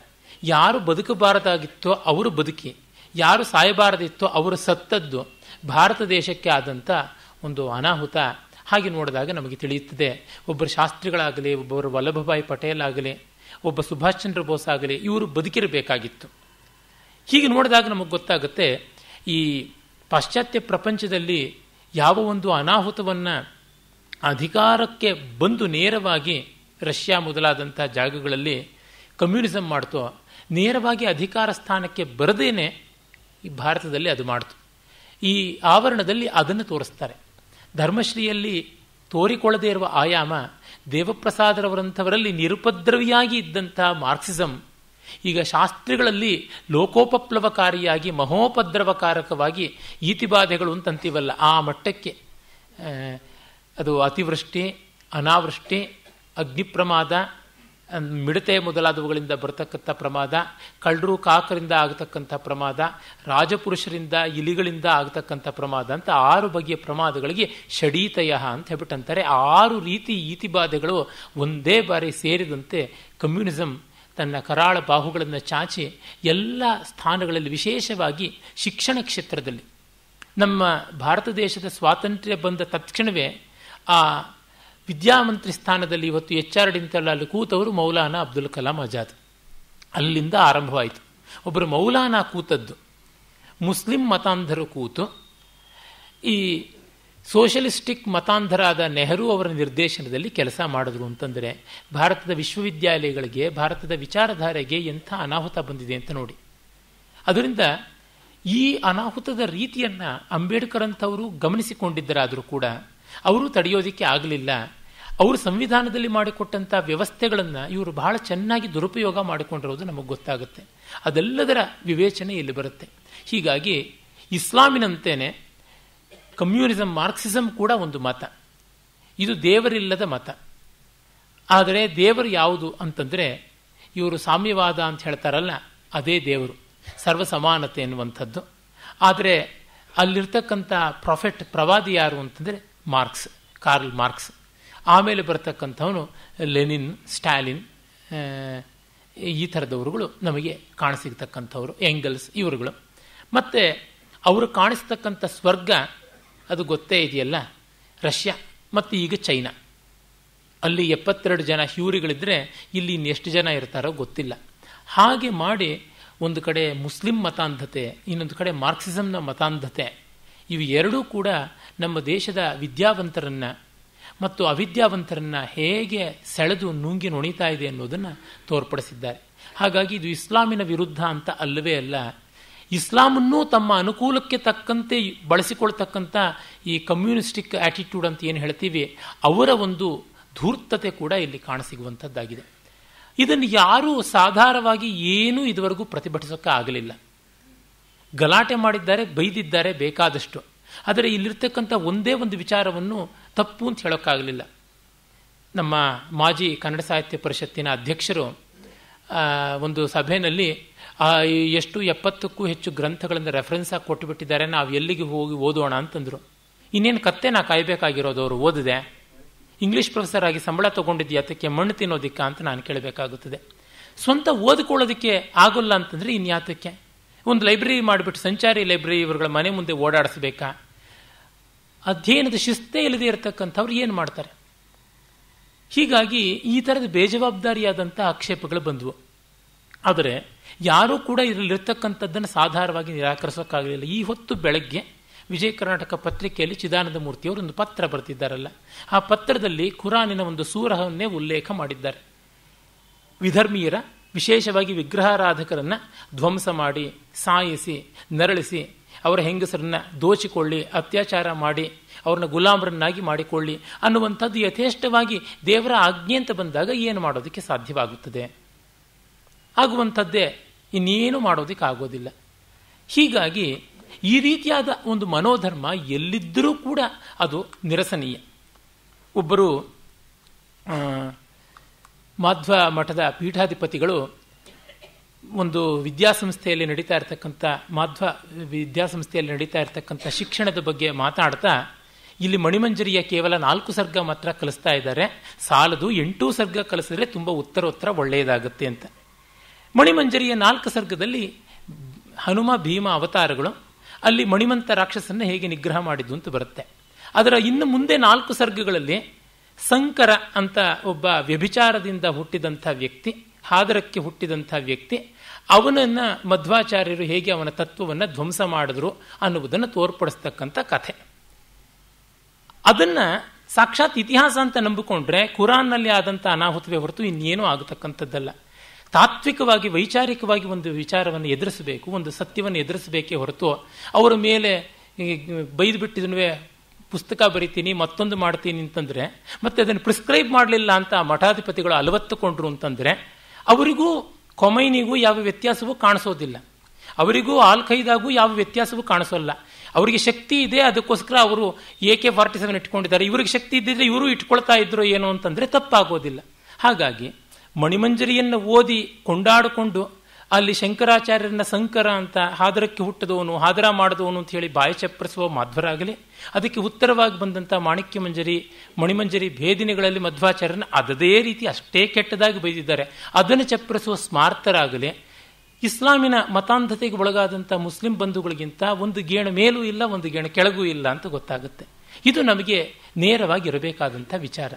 ಯಾರು ಬದುಕಬಾರದಾಗಿತ್ತೋ ಅವರು ಬದುಕಿ ಯಾರು ಸಾಯಬಾರದಿತ್ತೋ ಅವರು ಸತ್ತದ್ದು ಭಾರತ ದೇಶಕ್ಕೆ ಆದಂಥ ಒಂದು ಅನಾಹುತ ಹಾಗೆ ನೋಡಿದಾಗ ನಮಗೆ ತಿಳಿಯುತ್ತದೆ ಒಬ್ಬರು ಶಾಸ್ತ್ರಿಗಳಾಗಲಿ ಒಬ್ಬರು ವಲ್ಲಭಭಾಯಿ ಪಟೇಲ್ ಆಗಲಿ ಒಬ್ಬ ಸುಭಾಷ್ ಚಂದ್ರ ಬೋಸ್ ಆಗಲಿ ಇವರು ಬದುಕಿರಬೇಕಾಗಿತ್ತು ಹೀಗೆ ನೋಡಿದಾಗ ನಮಗೆ ಗೊತ್ತಾಗುತ್ತೆ ಈ ಪಾಶ್ಚಾತ್ಯ ಪ್ರಪಂಚದಲ್ಲಿ ಯಾವ ಒಂದು ಅನಾಹುತವನ್ನು ಅಧಿಕಾರಕ್ಕೆ ಬಂದು ನೇರವಾಗಿ ರಷ್ಯಾ ಮೊದಲಾದಂಥ ಜಾಗಗಳಲ್ಲಿ ಕಮ್ಯುನಿಸಂ ಮಾಡ್ತು ನೇರವಾಗಿ ಅಧಿಕಾರ ಸ್ಥಾನಕ್ಕೆ ಬರದೇನೆ ಈ ಭಾರತದಲ್ಲಿ ಅದು ಮಾಡ್ತು ಈ ಆವರಣದಲ್ಲಿ ಅದನ್ನು ತೋರಿಸ್ತಾರೆ ಧರ್ಮಶ್ರೀಯಲ್ಲಿ ತೋರಿಕೊಳ್ಳದೇ ಇರುವ ಆಯಾಮ ದೇವಪ್ರಸಾದರವರಂಥವರಲ್ಲಿ ನಿರುಪದ್ರವಿಯಾಗಿ ಇದ್ದಂಥ ಮಾರ್ಕ್ಸಿಸಂ ಈಗ ಶಾಸ್ತ್ರಿಗಳಲ್ಲಿ ಲೋಕೋಪಪ್ಲವಕಾರಿಯಾಗಿ ಮಹೋಪದ್ರವಕಾರಕವಾಗಿ ಈತಿಬಾಧೆಗಳು ಅಂತಂತೀವಲ್ಲ ಆ ಮಟ್ಟಕ್ಕೆ ಅದು ಅತಿವೃಷ್ಟಿ ಅನಾವೃಷ್ಟಿ ಅಗ್ನಿ ಪ್ರಮಾದ ಮಿಡತೆ ಮೊದಲಾದವುಗಳಿಂದ ಬರತಕ್ಕಂಥ ಪ್ರಮಾದ ಕಳ್ಳರು ಕಾಕರಿಂದ ಆಗತಕ್ಕಂಥ ಪ್ರಮಾದ ರಾಜಪುರುಷರಿಂದ ಇಲಿಗಳಿಂದ ಆಗತಕ್ಕಂಥ ಪ್ರಮಾದ ಅಂತ ಆರು ಬಗೆಯ ಪ್ರಮಾದಗಳಿಗೆ ಷಡೀತಯ ಅಂತ ಹೇಳ್ಬಿಟ್ಟಂತಾರೆ ಆರು ರೀತಿ ಈತಿಬಾಧೆಗಳು ಒಂದೇ ಬಾರಿ ಸೇರಿದಂತೆ ಕಮ್ಯುನಿಸಂ ತನ್ನ ಕರಾಳ ಬಾಹುಗಳನ್ನು ಚಾಚಿ ಎಲ್ಲ ಸ್ಥಾನಗಳಲ್ಲಿ ವಿಶೇಷವಾಗಿ ಶಿಕ್ಷಣ ಕ್ಷೇತ್ರದಲ್ಲಿ ನಮ್ಮ ಭಾರತ ದೇಶದ ಸ್ವಾತಂತ್ರ್ಯ ಬಂದ ತತ್ಕ್ಷಣವೇ ಆ ವಿದ್ಯಾಮಂತ್ರಿ ಸ್ಥಾನದಲ್ಲಿ ಇವತ್ತು ಎಚ್ ಆರ್ ಅಲ್ಲಿ ಕೂತವರು ಮೌಲಾನಾ ಅಬ್ದುಲ್ ಕಲಾಂ ಆಜಾದ್ ಅಲ್ಲಿಂದ ಆರಂಭವಾಯಿತು ಒಬ್ಬರು ಮೌಲಾನಾ ಕೂತದ್ದು ಮುಸ್ಲಿಂ ಮತಾಂಧರು ಕೂತು ಈ ಸೋಷಲಿಸ್ಟಿಕ್ ಮತಾಂಧರಾದ ನೆಹರು ಅವರ ನಿರ್ದೇಶನದಲ್ಲಿ ಕೆಲಸ ಮಾಡಿದ್ರು ಅಂತಂದರೆ ಭಾರತದ ವಿಶ್ವವಿದ್ಯಾಲಯಗಳಿಗೆ ಭಾರತದ ವಿಚಾರಧಾರೆಗೆ ಎಂಥ ಅನಾಹುತ ಬಂದಿದೆ ಅಂತ ನೋಡಿ ಅದರಿಂದ ಈ ಅನಾಹುತದ ರೀತಿಯನ್ನು ಅಂಬೇಡ್ಕರ್ ಅಂತವರು ಗಮನಿಸಿಕೊಂಡಿದ್ದರಾದರೂ ಕೂಡ ಅವರು ತಡೆಯೋದಕ್ಕೆ ಆಗಲಿಲ್ಲ ಅವರು ಸಂವಿಧಾನದಲ್ಲಿ ಮಾಡಿಕೊಟ್ಟಂಥ ವ್ಯವಸ್ಥೆಗಳನ್ನು ಇವರು ಬಹಳ ಚೆನ್ನಾಗಿ ದುರುಪಯೋಗ ಮಾಡಿಕೊಂಡಿರೋದು ನಮಗೆ ಗೊತ್ತಾಗುತ್ತೆ ಅದೆಲ್ಲದರ ವಿವೇಚನೆ ಇಲ್ಲಿ ಬರುತ್ತೆ ಹೀಗಾಗಿ ಇಸ್ಲಾಮಿನಂತೆಯೇ ಕಮ್ಯುನಿಸಂ ಮಾರ್ಕ್ಸಿಸಮ್ ಕೂಡ ಒಂದು ಮತ ಇದು ದೇವರಿಲ್ಲದ ಮತ ಆದರೆ ದೇವರು ಯಾವುದು ಅಂತಂದರೆ ಇವರು ಸಾಮ್ಯವಾದ ಅಂತ ಹೇಳ್ತಾರಲ್ಲ ಅದೇ ದೇವರು ಸರ್ವ ಸಮಾನತೆ ಎನ್ನುವಂಥದ್ದು ಆದರೆ ಅಲ್ಲಿರ್ತಕ್ಕಂಥ ಪ್ರಾಫೆಟ್ ಪ್ರವಾದಿ ಯಾರು ಅಂತಂದರೆ ಮಾರ್ಕ್ಸ್ ಕಾರ್ಲ್ ಮಾರ್ಕ್ಸ್ ಆಮೇಲೆ ಬರತಕ್ಕಂಥವನು ಲೆನಿನ್ ಸ್ಟ್ಯಾಲಿನ್ ಈ ಥರದವರುಗಳು ನಮಗೆ ಕಾಣಸಿಗ್ತಕ್ಕಂಥವ್ರು ಎಂಗಲ್ಸ್ ಇವರುಗಳು ಮತ್ತು ಅವರು ಕಾಣಿಸ್ತಕ್ಕಂಥ ಸ್ವರ್ಗ ಅದು ಗೊತ್ತೇ ಇದೆಯಲ್ಲ ರಷ್ಯಾ ಮತ್ತು ಈಗ ಚೈನಾ ಅಲ್ಲಿ ಎಪ್ಪತ್ತೆರಡು ಜನ ಹ್ಯೂರಿಗಳಿದ್ದರೆ ಇಲ್ಲಿ ಎಷ್ಟು ಜನ ಇರ್ತಾರೋ ಗೊತ್ತಿಲ್ಲ ಹಾಗೆ ಮಾಡಿ ಒಂದು ಕಡೆ ಮುಸ್ಲಿಂ ಮತಾಂಧತೆ ಇನ್ನೊಂದು ಕಡೆ ಮಾರ್ಕ್ಸಿಸಮ್ನ ಮತಾಂಧತೆ ಇವು ಎರಡೂ ಕೂಡ ನಮ್ಮ ದೇಶದ ವಿದ್ಯಾವಂತರನ್ನು ಮತ್ತು ಅವಿದ್ಯಾವಂತರನ್ನು ಹೇಗೆ ಸೆಳೆದು ನುಂಗಿ ನುಣಿತಾ ಇದೆ ಅನ್ನೋದನ್ನು ತೋರ್ಪಡಿಸಿದ್ದಾರೆ ಹಾಗಾಗಿ ಇದು ಇಸ್ಲಾಮಿನ ವಿರುದ್ಧ ಅಂತ ಅಲ್ಲವೇ ಅಲ್ಲ ಇಸ್ಲಾಮನ್ನೂ ತಮ್ಮ ಅನುಕೂಲಕ್ಕೆ ತಕ್ಕಂತೆ ಬಳಸಿಕೊಳ್ತಕ್ಕಂಥ ಈ ಕಮ್ಯುನಿಸ್ಟಿಕ್ ಆಟಿಟ್ಯೂಡ್ ಅಂತ ಏನು ಹೇಳ್ತೀವಿ ಅವರ ಒಂದು ಧೂರ್ತತೆ ಕೂಡ ಇಲ್ಲಿ ಕಾಣಸಿಗುವಂಥದ್ದಾಗಿದೆ ಇದನ್ನು ಯಾರೂ ಸಾಧಾರವಾಗಿ ಏನೂ ಇದುವರೆಗೂ ಪ್ರತಿಭಟಿಸೋಕೆ ಆಗಲಿಲ್ಲ ಗಲಾಟೆ ಮಾಡಿದ್ದಾರೆ ಬೈದಿದ್ದಾರೆ ಬೇಕಾದಷ್ಟು ಆದರೆ ಇಲ್ಲಿರ್ತಕ್ಕಂಥ ಒಂದೇ ಒಂದು ವಿಚಾರವನ್ನು ತಪ್ಪು ಅಂತ ಹೇಳೋಕ್ಕಾಗಲಿಲ್ಲ ನಮ್ಮ ಮಾಜಿ ಕನ್ನಡ ಸಾಹಿತ್ಯ ಪರಿಷತ್ತಿನ ಅಧ್ಯಕ್ಷರು ಒಂದು ಸಭೆಯಲ್ಲಿ ಎಷ್ಟು ಎಪ್ಪತ್ತಕ್ಕೂ ಹೆಚ್ಚು ಗ್ರಂಥಗಳಿಂದ ಗ್ರಂಥಗಳನ್ನು ಕೊಟ್ಟು ಕೊಟ್ಟುಬಿಟ್ಟಿದ್ದಾರೆ ನಾವು ಎಲ್ಲಿಗೆ ಹೋಗಿ ಓದೋಣ ಅಂತಂದರು ಇನ್ನೇನು ಕತ್ತೆ ನಾ ಕಾಯಬೇಕಾಗಿರೋದು ಅವರು ಓದಿದೆ ಇಂಗ್ಲೀಷ್ ಪ್ರೊಫೆಸರ್ ಆಗಿ ಸಂಬಳ ತೊಗೊಂಡಿದ್ದೀಯ ಅದಕ್ಕೆ ಮಣ್ಣು ತಿನ್ನೋದಿಕ್ಕ ಅಂತ ನಾನು ಕೇಳಬೇಕಾಗುತ್ತದೆ ಸ್ವಂತ ಓದ್ಕೊಳ್ಳೋದಕ್ಕೆ ಆಗೋಲ್ಲ ಅಂತಂದರೆ ಇನ್ಯಾತಕ್ಕೆ ಒಂದು ಲೈಬ್ರರಿ ಮಾಡಿಬಿಟ್ಟು ಸಂಚಾರಿ ಲೈಬ್ರರಿ ಇವರುಗಳ ಮನೆ ಮುಂದೆ ಓಡಾಡಿಸ್ಬೇಕಾ ಅಧ್ಯಯನದ ಶಿಸ್ತೇ ಇಲ್ಲದೆ ಇರತಕ್ಕಂಥವ್ರು ಏನು ಮಾಡ್ತಾರೆ ಹೀಗಾಗಿ ಈ ಥರದ ಬೇಜವಾಬ್ದಾರಿಯಾದಂಥ ಆಕ್ಷೇಪಗಳು ಬಂದವು ಆದರೆ ಯಾರೂ ಕೂಡ ಇದರಲ್ಲಿರ್ತಕ್ಕಂಥದ್ದನ್ನು ಸಾಧಾರವಾಗಿ ನಿರಾಕರಿಸೋಕ್ಕಾಗಲಿಲ್ಲ ಈ ಹೊತ್ತು ಬೆಳಗ್ಗೆ ವಿಜಯ ಕರ್ನಾಟಕ ಪತ್ರಿಕೆಯಲ್ಲಿ ಚಿದಾನಂದ ಮೂರ್ತಿಯವರು ಒಂದು ಪತ್ರ ಬರೆದಿದ್ದಾರಲ್ಲ ಆ ಪತ್ರದಲ್ಲಿ ಖುರಾನಿನ ಒಂದು ಸೂರಹನ್ನೇ ಉಲ್ಲೇಖ ಮಾಡಿದ್ದಾರೆ ವಿಧರ್ಮೀಯರ ವಿಶೇಷವಾಗಿ ವಿಗ್ರಹಾರಾಧಕರನ್ನು ಧ್ವಂಸ ಮಾಡಿ ಸಾಯಿಸಿ ನರಳಿಸಿ ಅವರ ಹೆಂಗಸರನ್ನು ದೋಚಿಕೊಳ್ಳಿ ಅತ್ಯಾಚಾರ ಮಾಡಿ ಅವ್ರನ್ನ ಗುಲಾಮರನ್ನಾಗಿ ಮಾಡಿಕೊಳ್ಳಿ ಅನ್ನುವಂಥದ್ದು ಯಥೇಷ್ಟವಾಗಿ ದೇವರ ಆಜ್ಞೆ ಅಂತ ಬಂದಾಗ ಏನು ಮಾಡೋದಕ್ಕೆ ಸಾಧ್ಯವಾಗುತ್ತದೆ ಆಗುವಂಥದ್ದೇ ಇನ್ನೇನು ಮಾಡೋದಕ್ಕೆ ಆಗೋದಿಲ್ಲ ಹೀಗಾಗಿ ಈ ರೀತಿಯಾದ ಒಂದು ಮನೋಧರ್ಮ ಎಲ್ಲಿದ್ದರೂ ಕೂಡ ಅದು ನಿರಸನೀಯ ಒಬ್ಬರು ಮಾಧ್ವ ಮಠದ ಪೀಠಾಧಿಪತಿಗಳು ಒಂದು ವಿದ್ಯಾಸಂಸ್ಥೆಯಲ್ಲಿ ನಡೀತಾ ಇರತಕ್ಕಂಥ ಮಾಧ್ವ ವಿದ್ಯಾಸಂಸ್ಥೆಯಲ್ಲಿ ನಡೀತಾ ಇರತಕ್ಕಂಥ ಶಿಕ್ಷಣದ ಬಗ್ಗೆ ಮಾತಾಡ್ತಾ ಇಲ್ಲಿ ಮಣಿಮಂಜರಿಯ ಕೇವಲ ನಾಲ್ಕು ಸರ್ಗ ಮಾತ್ರ ಕಲಿಸ್ತಾ ಇದ್ದಾರೆ ಸಾಲದು ಎಂಟು ಸರ್ಗ ಕಲಿಸಿದ್ರೆ ತುಂಬ ಉತ್ತರೋತ್ತರ ಒಳ್ಳೆಯದಾಗುತ್ತೆ ಅಂತ ಮಣಿಮಂಜರಿಯ ನಾಲ್ಕು ಸರ್ಗದಲ್ಲಿ ಹನುಮ ಭೀಮ ಅವತಾರಗಳು ಅಲ್ಲಿ ಮಣಿಮಂತ ರಾಕ್ಷಸನ್ನು ಹೇಗೆ ನಿಗ್ರಹ ಮಾಡಿದ್ದು ಅಂತ ಬರುತ್ತೆ ಅದರ ಇನ್ನು ಮುಂದೆ ನಾಲ್ಕು ಸರ್ಗಗಳಲ್ಲಿ ಸಂಕರ ಅಂತ ಒಬ್ಬ ವ್ಯಭಿಚಾರದಿಂದ ಹುಟ್ಟಿದಂಥ ವ್ಯಕ್ತಿ ಹಾದರಕ್ಕೆ ಹುಟ್ಟಿದಂಥ ವ್ಯಕ್ತಿ ಅವನನ್ನು ಮಧ್ವಾಚಾರ್ಯರು ಹೇಗೆ ಅವನ ತತ್ವವನ್ನು ಧ್ವಂಸ ಮಾಡಿದ್ರು ಅನ್ನುವುದನ್ನು ತೋರ್ಪಡಿಸ್ತಕ್ಕಂಥ ಕಥೆ ಅದನ್ನು ಸಾಕ್ಷಾತ್ ಇತಿಹಾಸ ಅಂತ ನಂಬಿಕೊಂಡ್ರೆ ಕುರಾನ್ನಲ್ಲಿ ಆದಂಥ ಅನಾಹುತವೇ ಹೊರತು ಇನ್ನೇನೂ ಆಗತಕ್ಕಂಥದ್ದಲ್ಲ ತಾತ್ವಿಕವಾಗಿ ವೈಚಾರಿಕವಾಗಿ ಒಂದು ವಿಚಾರವನ್ನು ಎದುರಿಸಬೇಕು ಒಂದು ಸತ್ಯವನ್ನು ಎದುರಿಸಬೇಕೇ ಹೊರತು ಅವರ ಮೇಲೆ ಬೈದು ಬಿಟ್ಟಿದನುವೆ ಪುಸ್ತಕ ಬರಿತೀನಿ ಮತ್ತೊಂದು ಮಾಡ್ತೀನಿ ಅಂತಂದರೆ ಮತ್ತೆ ಅದನ್ನು ಪ್ರಿಸ್ಕ್ರೈಬ್ ಮಾಡಲಿಲ್ಲ ಅಂತ ಮಠಾಧಿಪತಿಗಳು ಅಲವತ್ತುಕೊಂಡ್ರು ಅಂತಂದರೆ ಅವರಿಗೂ ಕೊಮೈನಿಗೂ ಯಾವ ವ್ಯತ್ಯಾಸವೂ ಕಾಣಿಸೋದಿಲ್ಲ ಅವರಿಗೂ ಆಲ್ ಖೈದಾಗೂ ಯಾವ ವ್ಯತ್ಯಾಸವೂ ಕಾಣಿಸೋಲ್ಲ ಅವರಿಗೆ ಶಕ್ತಿ ಇದೆ ಅದಕ್ಕೋಸ್ಕರ ಅವರು ಎ ಕೆ ಫಾರ್ಟಿ ಸೆವೆನ್ ಇಟ್ಕೊಂಡಿದ್ದಾರೆ ಇವ್ರಿಗೆ ಶಕ್ತಿ ಇದ್ದಿದ್ರೆ ಇವರು ಇಟ್ಕೊಳ್ತಾ ಇದ್ರು ಏನು ಅಂತಂದರೆ ತಪ್ಪಾಗೋದಿಲ್ಲ ಹಾಗಾಗಿ ಮಣಿಮಂಜರಿಯನ್ನು ಓದಿ ಕೊಂಡಾಡಿಕೊಂಡು ಅಲ್ಲಿ ಶಂಕರಾಚಾರ್ಯರನ್ನ ಸಂಕರ ಅಂತ ಹಾದರಕ್ಕೆ ಹುಟ್ಟದವನು ಹಾದರ ಮಾಡಿದವನು ಅಂತ ಹೇಳಿ ಬಾಯಿ ಚಪ್ಪರಿಸುವ ಮಾಧ್ವರಾಗಲಿ ಅದಕ್ಕೆ ಉತ್ತರವಾಗಿ ಬಂದಂಥ ಮಾಣಿಕ್ಯ ಮಂಜರಿ ಮಣಿಮಂಜರಿ ಭೇದಿನಿಗಳಲ್ಲಿ ಮಧ್ವಾಚಾರ್ಯನ ಅದದೇ ರೀತಿ ಅಷ್ಟೇ ಕೆಟ್ಟದಾಗಿ ಬೈದಿದ್ದಾರೆ ಅದನ್ನು ಚಪ್ಪರಿಸುವ ಸ್ಮಾರ್ತರಾಗಲಿ ಇಸ್ಲಾಮಿನ ಮತಾಂಧತೆಗೆ ಒಳಗಾದಂಥ ಮುಸ್ಲಿಂ ಬಂಧುಗಳಿಗಿಂತ ಒಂದು ಗೇಣ ಮೇಲೂ ಇಲ್ಲ ಒಂದು ಗೇಣ ಕೆಳಗೂ ಇಲ್ಲ ಅಂತ ಗೊತ್ತಾಗುತ್ತೆ ಇದು ನಮಗೆ ನೇರವಾಗಿ ಇರಬೇಕಾದಂಥ ವಿಚಾರ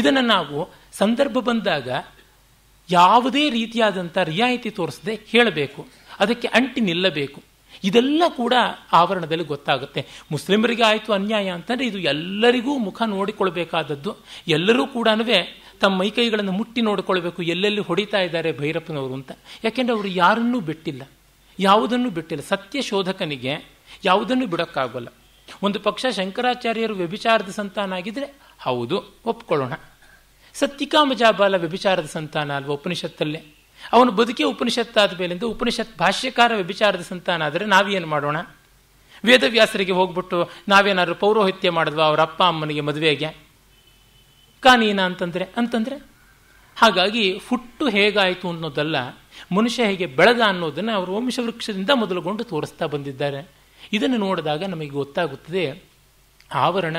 ಇದನ್ನು ನಾವು ಸಂದರ್ಭ ಬಂದಾಗ ಯಾವುದೇ ರೀತಿಯಾದಂಥ ರಿಯಾಯಿತಿ ತೋರಿಸದೆ ಹೇಳಬೇಕು ಅದಕ್ಕೆ ಅಂಟಿ ನಿಲ್ಲಬೇಕು ಇದೆಲ್ಲ ಕೂಡ ಆವರಣದಲ್ಲಿ ಗೊತ್ತಾಗುತ್ತೆ ಮುಸ್ಲಿಮರಿಗೆ ಆಯಿತು ಅನ್ಯಾಯ ಅಂತಂದರೆ ಇದು ಎಲ್ಲರಿಗೂ ಮುಖ ನೋಡಿಕೊಳ್ಬೇಕಾದದ್ದು ಎಲ್ಲರೂ ಕೂಡ ತಮ್ಮ ಮೈಕೈಗಳನ್ನು ಮುಟ್ಟಿ ನೋಡಿಕೊಳ್ಬೇಕು ಎಲ್ಲೆಲ್ಲಿ ಹೊಡಿತಾ ಇದ್ದಾರೆ ಭೈರಪ್ಪನವರು ಅಂತ ಯಾಕೆಂದರೆ ಅವರು ಯಾರನ್ನೂ ಬಿಟ್ಟಿಲ್ಲ ಯಾವುದನ್ನು ಬಿಟ್ಟಿಲ್ಲ ಸತ್ಯ ಶೋಧಕನಿಗೆ ಯಾವುದನ್ನು ಬಿಡೋಕ್ಕಾಗೋಲ್ಲ ಒಂದು ಪಕ್ಷ ಶಂಕರಾಚಾರ್ಯರು ವ್ಯಭಿಚಾರದ ಸಂತಾನ ಆಗಿದ್ರೆ ಹೌದು ಒಪ್ಕೊಳ್ಳೋಣ ಸತ್ಯಿಕಾಮಜಾಬಾಲ ವ್ಯಭಿಚಾರದ ಸಂತಾನ ಅಲ್ವಾ ಉಪನಿಷತ್ತಲ್ಲೇ ಅವನು ಉಪನಿಷತ್ ಉಪನಿಷತ್ತಾದ ಮೇಲಿಂದ ಉಪನಿಷತ್ ಭಾಷ್ಯಕಾರ ವ್ಯಭಿಚಾರದ ಸಂತಾನಾದರೆ ನಾವೇನು ಮಾಡೋಣ ವೇದವ್ಯಾಸರಿಗೆ ಹೋಗ್ಬಿಟ್ಟು ನಾವೇನಾದ್ರೂ ಪೌರೋಹಿತ್ಯ ಮಾಡಿದ್ವಾ ಅವರ ಅಪ್ಪ ಅಮ್ಮನಿಗೆ ಮದುವೆಗೆ ಕಾನೀನ ಅಂತಂದರೆ ಅಂತಂದರೆ ಹಾಗಾಗಿ ಹುಟ್ಟು ಹೇಗಾಯಿತು ಅನ್ನೋದಲ್ಲ ಮನುಷ್ಯ ಹೇಗೆ ಬೆಳೆದ ಅನ್ನೋದನ್ನು ಅವರು ವಂಶವೃಕ್ಷದಿಂದ ಮೊದಲುಗೊಂಡು ತೋರಿಸ್ತಾ ಬಂದಿದ್ದಾರೆ ಇದನ್ನು ನೋಡಿದಾಗ ನಮಗೆ ಗೊತ್ತಾಗುತ್ತದೆ ಆವರಣ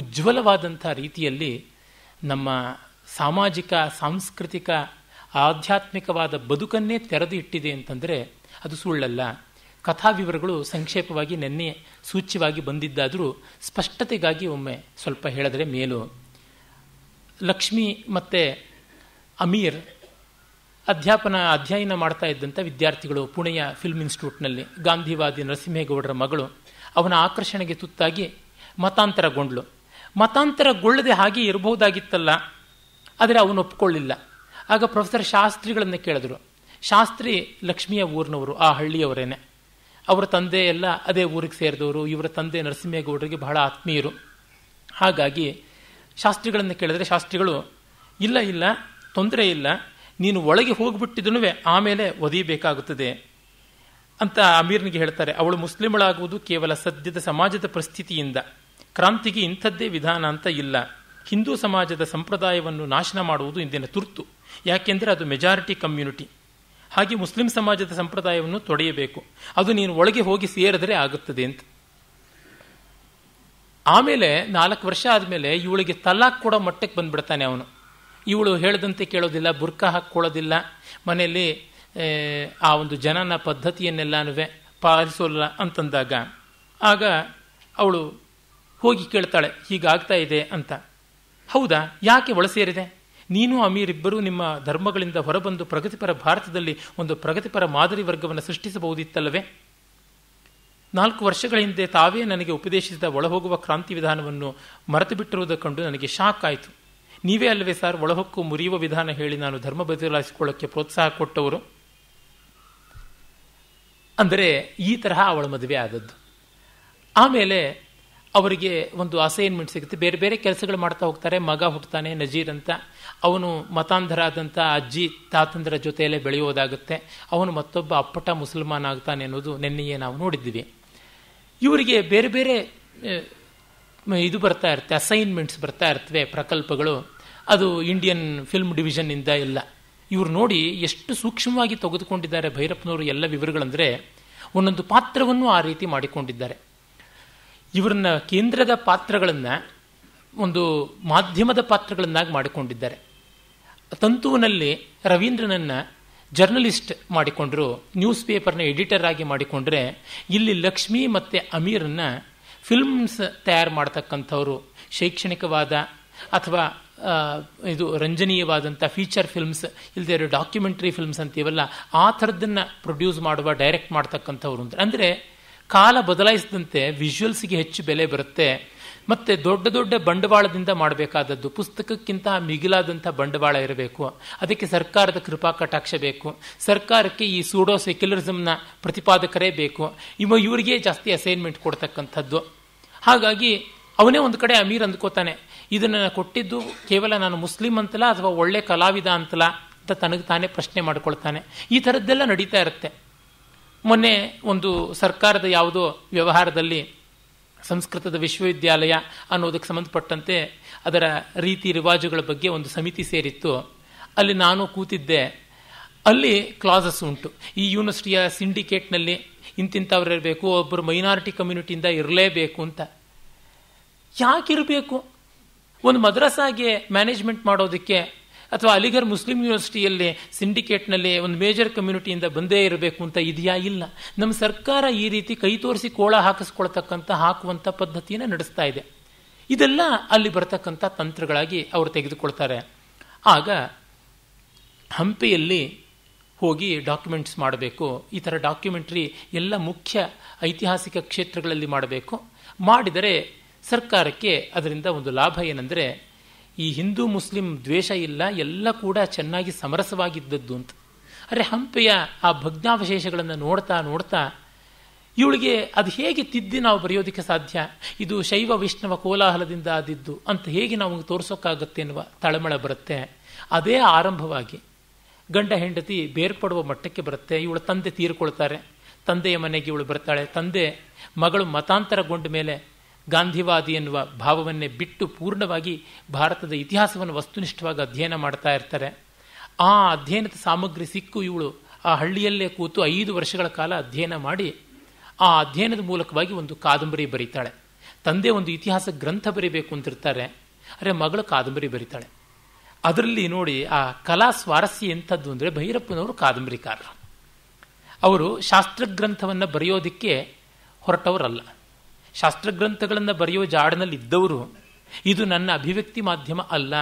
ಉಜ್ವಲವಾದಂಥ ರೀತಿಯಲ್ಲಿ ನಮ್ಮ ಸಾಮಾಜಿಕ ಸಾಂಸ್ಕೃತಿಕ ಆಧ್ಯಾತ್ಮಿಕವಾದ ಬದುಕನ್ನೇ ತೆರೆದು ಇಟ್ಟಿದೆ ಅಂತಂದರೆ ಅದು ಸುಳ್ಳಲ್ಲ ಕಥಾ ವಿವರಗಳು ಸಂಕ್ಷೇಪವಾಗಿ ನೆನ್ನೆ ಸೂಚ್ಯವಾಗಿ ಬಂದಿದ್ದಾದರೂ ಸ್ಪಷ್ಟತೆಗಾಗಿ ಒಮ್ಮೆ ಸ್ವಲ್ಪ ಹೇಳಿದ್ರೆ ಮೇಲು ಲಕ್ಷ್ಮಿ ಮತ್ತು ಅಮೀರ್ ಅಧ್ಯಾಪನ ಅಧ್ಯಯನ ಮಾಡ್ತಾ ಇದ್ದಂಥ ವಿದ್ಯಾರ್ಥಿಗಳು ಪುಣೆಯ ಫಿಲ್ಮ್ ಇನ್ಸ್ಟಿಟ್ಯೂಟ್ನಲ್ಲಿ ಗಾಂಧಿವಾದಿ ನರಸಿಂಹೇಗೌಡರ ಮಗಳು ಅವನ ಆಕರ್ಷಣೆಗೆ ತುತ್ತಾಗಿ ಮತಾಂತರಗೊಂಡ್ಳು ಮತಾಂತರಗೊಳ್ಳದೆ ಹಾಗೆ ಇರಬಹುದಾಗಿತ್ತಲ್ಲ ಆದರೆ ಅವನು ಒಪ್ಕೊಳ್ಳಿಲ್ಲ ಆಗ ಪ್ರೊಫೆಸರ್ ಶಾಸ್ತ್ರಿಗಳನ್ನು ಕೇಳಿದ್ರು ಶಾಸ್ತ್ರಿ ಲಕ್ಷ್ಮಿಯ ಊರಿನವರು ಆ ಹಳ್ಳಿಯವರೇನೆ ಅವರ ತಂದೆ ಎಲ್ಲ ಅದೇ ಊರಿಗೆ ಸೇರಿದವರು ಇವರ ತಂದೆ ನರಸಿಂಹೇಗೌಡರಿಗೆ ಬಹಳ ಆತ್ಮೀಯರು ಹಾಗಾಗಿ ಶಾಸ್ತ್ರಿಗಳನ್ನು ಕೇಳಿದ್ರೆ ಶಾಸ್ತ್ರಿಗಳು ಇಲ್ಲ ಇಲ್ಲ ತೊಂದರೆ ಇಲ್ಲ ನೀನು ಒಳಗೆ ಹೋಗಿಬಿಟ್ಟಿದನು ಆಮೇಲೆ ಒದಿಯಬೇಕಾಗುತ್ತದೆ ಅಂತ ಅಮೀರ್ನಿಗೆ ಹೇಳ್ತಾರೆ ಅವಳು ಮುಸ್ಲಿಮಳಾಗುವುದು ಕೇವಲ ಸದ್ಯದ ಸಮಾಜದ ಪರಿಸ್ಥಿತಿಯಿಂದ ಕ್ರಾಂತಿಗೆ ಇಂಥದ್ದೇ ವಿಧಾನ ಅಂತ ಇಲ್ಲ ಹಿಂದೂ ಸಮಾಜದ ಸಂಪ್ರದಾಯವನ್ನು ನಾಶನ ಮಾಡುವುದು ಇಂದಿನ ತುರ್ತು ಯಾಕೆಂದರೆ ಅದು ಮೆಜಾರಿಟಿ ಕಮ್ಯುನಿಟಿ ಹಾಗೆ ಮುಸ್ಲಿಂ ಸಮಾಜದ ಸಂಪ್ರದಾಯವನ್ನು ತೊಡೆಯಬೇಕು ಅದು ನೀನು ಒಳಗೆ ಹೋಗಿ ಸೇರಿದ್ರೆ ಆಗುತ್ತದೆ ಅಂತ ಆಮೇಲೆ ನಾಲ್ಕು ವರ್ಷ ಆದಮೇಲೆ ಇವಳಿಗೆ ತಲಾಕ್ ಕೂಡ ಮಟ್ಟಕ್ಕೆ ಬಂದ್ಬಿಡ್ತಾನೆ ಅವನು ಇವಳು ಹೇಳದಂತೆ ಕೇಳೋದಿಲ್ಲ ಬುರ್ಕ ಹಾಕ್ಕೊಳ್ಳೋದಿಲ್ಲ ಮನೆಯಲ್ಲಿ ಆ ಒಂದು ಜನನ ಪದ್ಧತಿಯನ್ನೆಲ್ಲನೂ ಪಾಲಿಸೋಲ್ಲ ಅಂತಂದಾಗ ಆಗ ಅವಳು ಹೋಗಿ ಕೇಳ್ತಾಳೆ ಹೀಗಾಗ್ತಾ ಇದೆ ಅಂತ ಹೌದಾ ಯಾಕೆ ಒಳಸೇರಿದೆ ನೀನು ಅಮೀರ್ ನಿಮ್ಮ ಧರ್ಮಗಳಿಂದ ಹೊರಬಂದು ಪ್ರಗತಿಪರ ಭಾರತದಲ್ಲಿ ಒಂದು ಪ್ರಗತಿಪರ ಮಾದರಿ ವರ್ಗವನ್ನು ಸೃಷ್ಟಿಸಬಹುದಿತ್ತಲ್ಲವೇ ನಾಲ್ಕು ವರ್ಷಗಳ ಹಿಂದೆ ತಾವೇ ನನಗೆ ಉಪದೇಶಿಸಿದ ಒಳಹೋಗುವ ಕ್ರಾಂತಿ ವಿಧಾನವನ್ನು ಮರೆತು ಕಂಡು ನನಗೆ ಶಾಕ್ ಆಯಿತು ನೀವೇ ಅಲ್ಲವೇ ಸರ್ ಒಳಹೊಕ್ಕು ಮುರಿಯುವ ವಿಧಾನ ಹೇಳಿ ನಾನು ಧರ್ಮ ಬದಲಾಯಿಸಿಕೊಳ್ಳಕ್ಕೆ ಪ್ರೋತ್ಸಾಹ ಕೊಟ್ಟವರು ಅಂದರೆ ಈ ತರಹ ಅವಳ ಮದುವೆ ಆದದ್ದು ಆಮೇಲೆ ಅವರಿಗೆ ಒಂದು ಅಸೈನ್ಮೆಂಟ್ ಸಿಗುತ್ತೆ ಬೇರೆ ಬೇರೆ ಕೆಲಸಗಳು ಮಾಡ್ತಾ ಹೋಗ್ತಾರೆ ಮಗ ಹುಟ್ಟುತ್ತಾನೆ ನಜೀರ್ ಅಂತ ಅವನು ಮತಾಂಧರಾದಂಥ ಅಜ್ಜಿ ತಾತಂದರ ಜೊತೆಯಲ್ಲೇ ಬೆಳೆಯೋದಾಗುತ್ತೆ ಅವನು ಮತ್ತೊಬ್ಬ ಅಪ್ಪಟ ಮುಸಲ್ಮಾನ್ ಆಗ್ತಾನೆ ಅನ್ನೋದು ನಿನ್ನೆಯೇ ನಾವು ನೋಡಿದ್ದೀವಿ ಇವರಿಗೆ ಬೇರೆ ಬೇರೆ ಇದು ಬರ್ತಾ ಇರುತ್ತೆ ಅಸೈನ್ಮೆಂಟ್ಸ್ ಬರ್ತಾ ಇರ್ತವೆ ಪ್ರಕಲ್ಪಗಳು ಅದು ಇಂಡಿಯನ್ ಫಿಲ್ಮ್ ಡಿವಿಷನ್ನಿಂದ ಇಲ್ಲ ಇವರು ನೋಡಿ ಎಷ್ಟು ಸೂಕ್ಷ್ಮವಾಗಿ ತೆಗೆದುಕೊಂಡಿದ್ದಾರೆ ಭೈರಪ್ಪನವರು ಎಲ್ಲ ವಿವರಗಳಂದರೆ ಒಂದೊಂದು ಪಾತ್ರವನ್ನು ಆ ರೀತಿ ಮಾಡಿಕೊಂಡಿದ್ದಾರೆ ಇವರನ್ನ ಕೇಂದ್ರದ ಪಾತ್ರಗಳನ್ನು ಒಂದು ಮಾಧ್ಯಮದ ಪಾತ್ರಗಳನ್ನಾಗಿ ಮಾಡಿಕೊಂಡಿದ್ದಾರೆ ತಂತುವಿನಲ್ಲಿ ರವೀಂದ್ರನನ್ನು ಜರ್ನಲಿಸ್ಟ್ ಮಾಡಿಕೊಂಡರು ನ್ಯೂಸ್ ಪೇಪರ್ನ ಎಡಿಟರ್ ಆಗಿ ಮಾಡಿಕೊಂಡ್ರೆ ಇಲ್ಲಿ ಲಕ್ಷ್ಮಿ ಮತ್ತು ಅಮೀರನ್ನ ಫಿಲ್ಮ್ಸ್ ತಯಾರು ಮಾಡ್ತಕ್ಕಂಥವರು ಶೈಕ್ಷಣಿಕವಾದ ಅಥವಾ ಇದು ರಂಜನೀಯವಾದಂಥ ಫೀಚರ್ ಫಿಲ್ಮ್ಸ್ ಇಲ್ಲದೆ ಡಾಕ್ಯುಮೆಂಟ್ರಿ ಫಿಲ್ಮ್ಸ್ ಅಂತೀವಲ್ಲ ಆ ಥರದ್ದನ್ನು ಪ್ರೊಡ್ಯೂಸ್ ಮಾಡುವ ಡೈರೆಕ್ಟ್ ಮಾಡ್ತಕ್ಕಂಥವ್ರು ಅಂದರೆ ಕಾಲ ಬದಲಾಯಿಸಿದಂತೆ ವಿಜುವಲ್ಸ್ಗೆ ಹೆಚ್ಚು ಬೆಲೆ ಬರುತ್ತೆ ಮತ್ತೆ ದೊಡ್ಡ ದೊಡ್ಡ ಬಂಡವಾಳದಿಂದ ಮಾಡಬೇಕಾದದ್ದು ಪುಸ್ತಕಕ್ಕಿಂತ ಮಿಗಿಲಾದಂಥ ಬಂಡವಾಳ ಇರಬೇಕು ಅದಕ್ಕೆ ಸರ್ಕಾರದ ಕೃಪಾ ಕಟಾಕ್ಷ ಬೇಕು ಸರ್ಕಾರಕ್ಕೆ ಈ ಸೂಡೋ ಸೆಕ್ಯುಲರಿಸಮ್ನ ಪ್ರತಿಪಾದಕರೇ ಬೇಕು ಇವ ಇವರಿಗೆ ಜಾಸ್ತಿ ಅಸೈನ್ಮೆಂಟ್ ಕೊಡ್ತಕ್ಕಂಥದ್ದು ಹಾಗಾಗಿ ಅವನೇ ಒಂದು ಕಡೆ ಅಮೀರ್ ಅಂದ್ಕೋತಾನೆ ಇದನ್ನು ಕೊಟ್ಟಿದ್ದು ಕೇವಲ ನಾನು ಮುಸ್ಲಿಂ ಅಂತಲ್ಲ ಅಥವಾ ಒಳ್ಳೆ ಕಲಾವಿದ ಅಂತಲ್ಲ ಅಂತ ತನಗೆ ತಾನೇ ಪ್ರಶ್ನೆ ಮಾಡ್ಕೊಳ್ತಾನೆ ಈ ಥರದ್ದೆಲ್ಲ ನಡೀತಾ ಇರುತ್ತೆ ಮೊನ್ನೆ ಒಂದು ಸರ್ಕಾರದ ಯಾವುದೋ ವ್ಯವಹಾರದಲ್ಲಿ ಸಂಸ್ಕೃತದ ವಿಶ್ವವಿದ್ಯಾಲಯ ಅನ್ನೋದಕ್ಕೆ ಸಂಬಂಧಪಟ್ಟಂತೆ ಅದರ ರೀತಿ ರಿವಾಜುಗಳ ಬಗ್ಗೆ ಒಂದು ಸಮಿತಿ ಸೇರಿತ್ತು ಅಲ್ಲಿ ನಾನು ಕೂತಿದ್ದೆ ಅಲ್ಲಿ ಕ್ಲಾಸಸ್ ಉಂಟು ಈ ಯೂನಿವರ್ಸಿಟಿಯ ಸಿಂಡಿಕೇಟ್ನಲ್ಲಿ ಇಂತಿಂಥವ್ರು ಇರಬೇಕು ಒಬ್ಬರು ಮೈನಾರಿಟಿ ಕಮ್ಯುನಿಟಿಯಿಂದ ಇರಲೇಬೇಕು ಅಂತ ಯಾಕಿರಬೇಕು ಒಂದು ಮದ್ರಸಾಗೆ ಮ್ಯಾನೇಜ್ಮೆಂಟ್ ಮಾಡೋದಕ್ಕೆ ಅಥವಾ ಅಲಿಗರ್ ಮುಸ್ಲಿಂ ಯೂನಿವರ್ಸಿಟಿಯಲ್ಲಿ ಸಿಂಡಿಕೇಟ್ನಲ್ಲಿ ಒಂದು ಮೇಜರ್ ಕಮ್ಯುನಿಟಿಯಿಂದ ಬಂದೇ ಇರಬೇಕು ಅಂತ ಇದೆಯಾ ಇಲ್ಲ ನಮ್ಮ ಸರ್ಕಾರ ಈ ರೀತಿ ಕೈ ತೋರಿಸಿ ಕೋಳ ಹಾಕಿಸ್ಕೊಳ್ತಕ್ಕಂಥ ಹಾಕುವಂಥ ಪದ್ಧತಿಯನ್ನು ನಡೆಸ್ತಾ ಇದೆ ಇದೆಲ್ಲ ಅಲ್ಲಿ ಬರತಕ್ಕಂಥ ತಂತ್ರಗಳಾಗಿ ಅವರು ತೆಗೆದುಕೊಳ್ತಾರೆ ಆಗ ಹಂಪಿಯಲ್ಲಿ ಹೋಗಿ ಡಾಕ್ಯುಮೆಂಟ್ಸ್ ಮಾಡಬೇಕು ಈ ಥರ ಡಾಕ್ಯುಮೆಂಟ್ರಿ ಎಲ್ಲ ಮುಖ್ಯ ಐತಿಹಾಸಿಕ ಕ್ಷೇತ್ರಗಳಲ್ಲಿ ಮಾಡಬೇಕು ಮಾಡಿದರೆ ಸರ್ಕಾರಕ್ಕೆ ಅದರಿಂದ ಒಂದು ಲಾಭ ಏನಂದರೆ ಈ ಹಿಂದೂ ಮುಸ್ಲಿಂ ದ್ವೇಷ ಇಲ್ಲ ಎಲ್ಲ ಕೂಡ ಚೆನ್ನಾಗಿ ಸಮರಸವಾಗಿದ್ದದ್ದು ಅಂತ ಅರೆ ಹಂಪೆಯ ಆ ಭಗ್ನಾವಶೇಷಗಳನ್ನು ನೋಡ್ತಾ ನೋಡ್ತಾ ಇವಳಿಗೆ ಅದು ಹೇಗೆ ತಿದ್ದಿ ನಾವು ಬರೆಯೋದಕ್ಕೆ ಸಾಧ್ಯ ಇದು ಶೈವ ವಿಷ್ಣುವ ಕೋಲಾಹಲದಿಂದ ಆದಿದ್ದು ಅಂತ ಹೇಗೆ ನಾವು ತೋರಿಸೋಕ್ಕಾಗತ್ತೆ ಎನ್ನುವ ತಳಮಳ ಬರುತ್ತೆ ಅದೇ ಆರಂಭವಾಗಿ ಗಂಡ ಹೆಂಡತಿ ಬೇರ್ಪಡುವ ಮಟ್ಟಕ್ಕೆ ಬರುತ್ತೆ ಇವಳ ತಂದೆ ತೀರ್ಕೊಳ್ತಾರೆ ತಂದೆಯ ಮನೆಗೆ ಇವಳು ಬರ್ತಾಳೆ ತಂದೆ ಮಗಳು ಮತಾಂತರಗೊಂಡ ಮೇಲೆ ಗಾಂಧಿವಾದಿ ಎನ್ನುವ ಭಾವವನ್ನೇ ಬಿಟ್ಟು ಪೂರ್ಣವಾಗಿ ಭಾರತದ ಇತಿಹಾಸವನ್ನು ವಸ್ತುನಿಷ್ಠವಾಗಿ ಅಧ್ಯಯನ ಮಾಡ್ತಾ ಇರ್ತಾರೆ ಆ ಅಧ್ಯಯನದ ಸಾಮಗ್ರಿ ಸಿಕ್ಕು ಇವಳು ಆ ಹಳ್ಳಿಯಲ್ಲೇ ಕೂತು ಐದು ವರ್ಷಗಳ ಕಾಲ ಅಧ್ಯಯನ ಮಾಡಿ ಆ ಅಧ್ಯಯನದ ಮೂಲಕವಾಗಿ ಒಂದು ಕಾದಂಬರಿ ಬರೀತಾಳೆ ತಂದೆ ಒಂದು ಇತಿಹಾಸ ಗ್ರಂಥ ಬರೀಬೇಕು ಅಂತಿರ್ತಾರೆ ಅರೆ ಮಗಳು ಕಾದಂಬರಿ ಬರೀತಾಳೆ ಅದರಲ್ಲಿ ನೋಡಿ ಆ ಕಲಾ ಸ್ವಾರಸ್ಯ ಎಂಥದ್ದು ಅಂದರೆ ಭೈರಪ್ಪನವರು ಕಾದಂಬರಿಕಾರರು ಅವರು ಶಾಸ್ತ್ರಗ್ರಂಥವನ್ನು ಬರೆಯೋದಕ್ಕೆ ಹೊರಟವರಲ್ಲ ಶಾಸ್ತ್ರಗ್ರಂಥಗಳನ್ನು ಬರೆಯೋ ಜಾಡಿನಲ್ಲಿ ಇದ್ದವರು ಇದು ನನ್ನ ಅಭಿವ್ಯಕ್ತಿ ಮಾಧ್ಯಮ ಅಲ್ಲ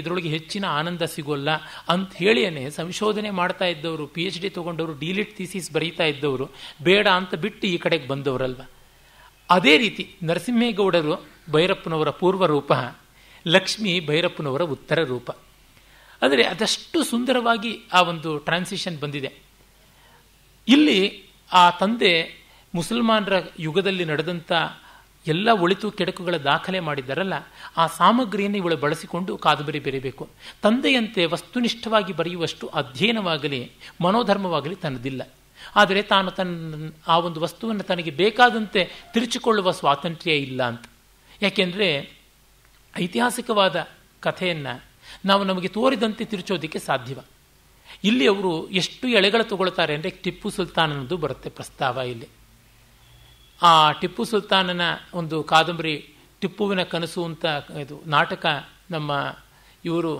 ಇದರೊಳಗೆ ಹೆಚ್ಚಿನ ಆನಂದ ಸಿಗೋಲ್ಲ ಅಂತ ಹೇಳಿಯೇ ಸಂಶೋಧನೆ ಮಾಡ್ತಾ ಇದ್ದವರು ಪಿ ಎಚ್ ಡಿ ತೊಗೊಂಡವರು ಡಿಲಿಟ್ ಥೀಸಿಸ್ ಬರೀತಾ ಇದ್ದವರು ಬೇಡ ಅಂತ ಬಿಟ್ಟು ಈ ಕಡೆಗೆ ಬಂದವರಲ್ವ ಅದೇ ರೀತಿ ನರಸಿಂಹೇಗೌಡರು ಭೈರಪ್ಪನವರ ಪೂರ್ವ ರೂಪ ಲಕ್ಷ್ಮಿ ಭೈರಪ್ಪನವರ ಉತ್ತರ ರೂಪ ಅಂದರೆ ಅದಷ್ಟು ಸುಂದರವಾಗಿ ಆ ಒಂದು ಟ್ರಾನ್ಸಿಷನ್ ಬಂದಿದೆ ಇಲ್ಲಿ ಆ ತಂದೆ ಮುಸಲ್ಮಾನರ ಯುಗದಲ್ಲಿ ನಡೆದಂಥ ಎಲ್ಲ ಒಳಿತು ಕೆಡಕುಗಳ ದಾಖಲೆ ಮಾಡಿದ್ದಾರಲ್ಲ ಆ ಸಾಮಗ್ರಿಯನ್ನು ಇವಳು ಬಳಸಿಕೊಂಡು ಕಾದಂಬರಿ ಬೆರೀಬೇಕು ತಂದೆಯಂತೆ ವಸ್ತುನಿಷ್ಠವಾಗಿ ಬರೆಯುವಷ್ಟು ಅಧ್ಯಯನವಾಗಲಿ ಮನೋಧರ್ಮವಾಗಲಿ ತನ್ನದಿಲ್ಲ ಆದರೆ ತಾನು ತನ್ನ ಆ ಒಂದು ವಸ್ತುವನ್ನು ತನಗೆ ಬೇಕಾದಂತೆ ತಿರುಚಿಕೊಳ್ಳುವ ಸ್ವಾತಂತ್ರ್ಯ ಇಲ್ಲ ಅಂತ ಯಾಕೆಂದರೆ ಐತಿಹಾಸಿಕವಾದ ಕಥೆಯನ್ನು ನಾವು ನಮಗೆ ತೋರಿದಂತೆ ತಿರುಚೋದಕ್ಕೆ ಸಾಧ್ಯವ ಇಲ್ಲಿ ಅವರು ಎಷ್ಟು ಎಳೆಗಳು ತಗೊಳ್ತಾರೆ ಅಂದರೆ ಟಿಪ್ಪು ಸುಲ್ತಾನ್ ಅನ್ನೋದು ಬರುತ್ತೆ ಪ್ರಸ್ತಾವ ಇಲ್ಲಿ ಆ ಟಿಪ್ಪು ಸುಲ್ತಾನನ ಒಂದು ಕಾದಂಬರಿ ಟಿಪ್ಪುವಿನ ಕನಸು ಅಂತ ಇದು ನಾಟಕ ನಮ್ಮ ಇವರು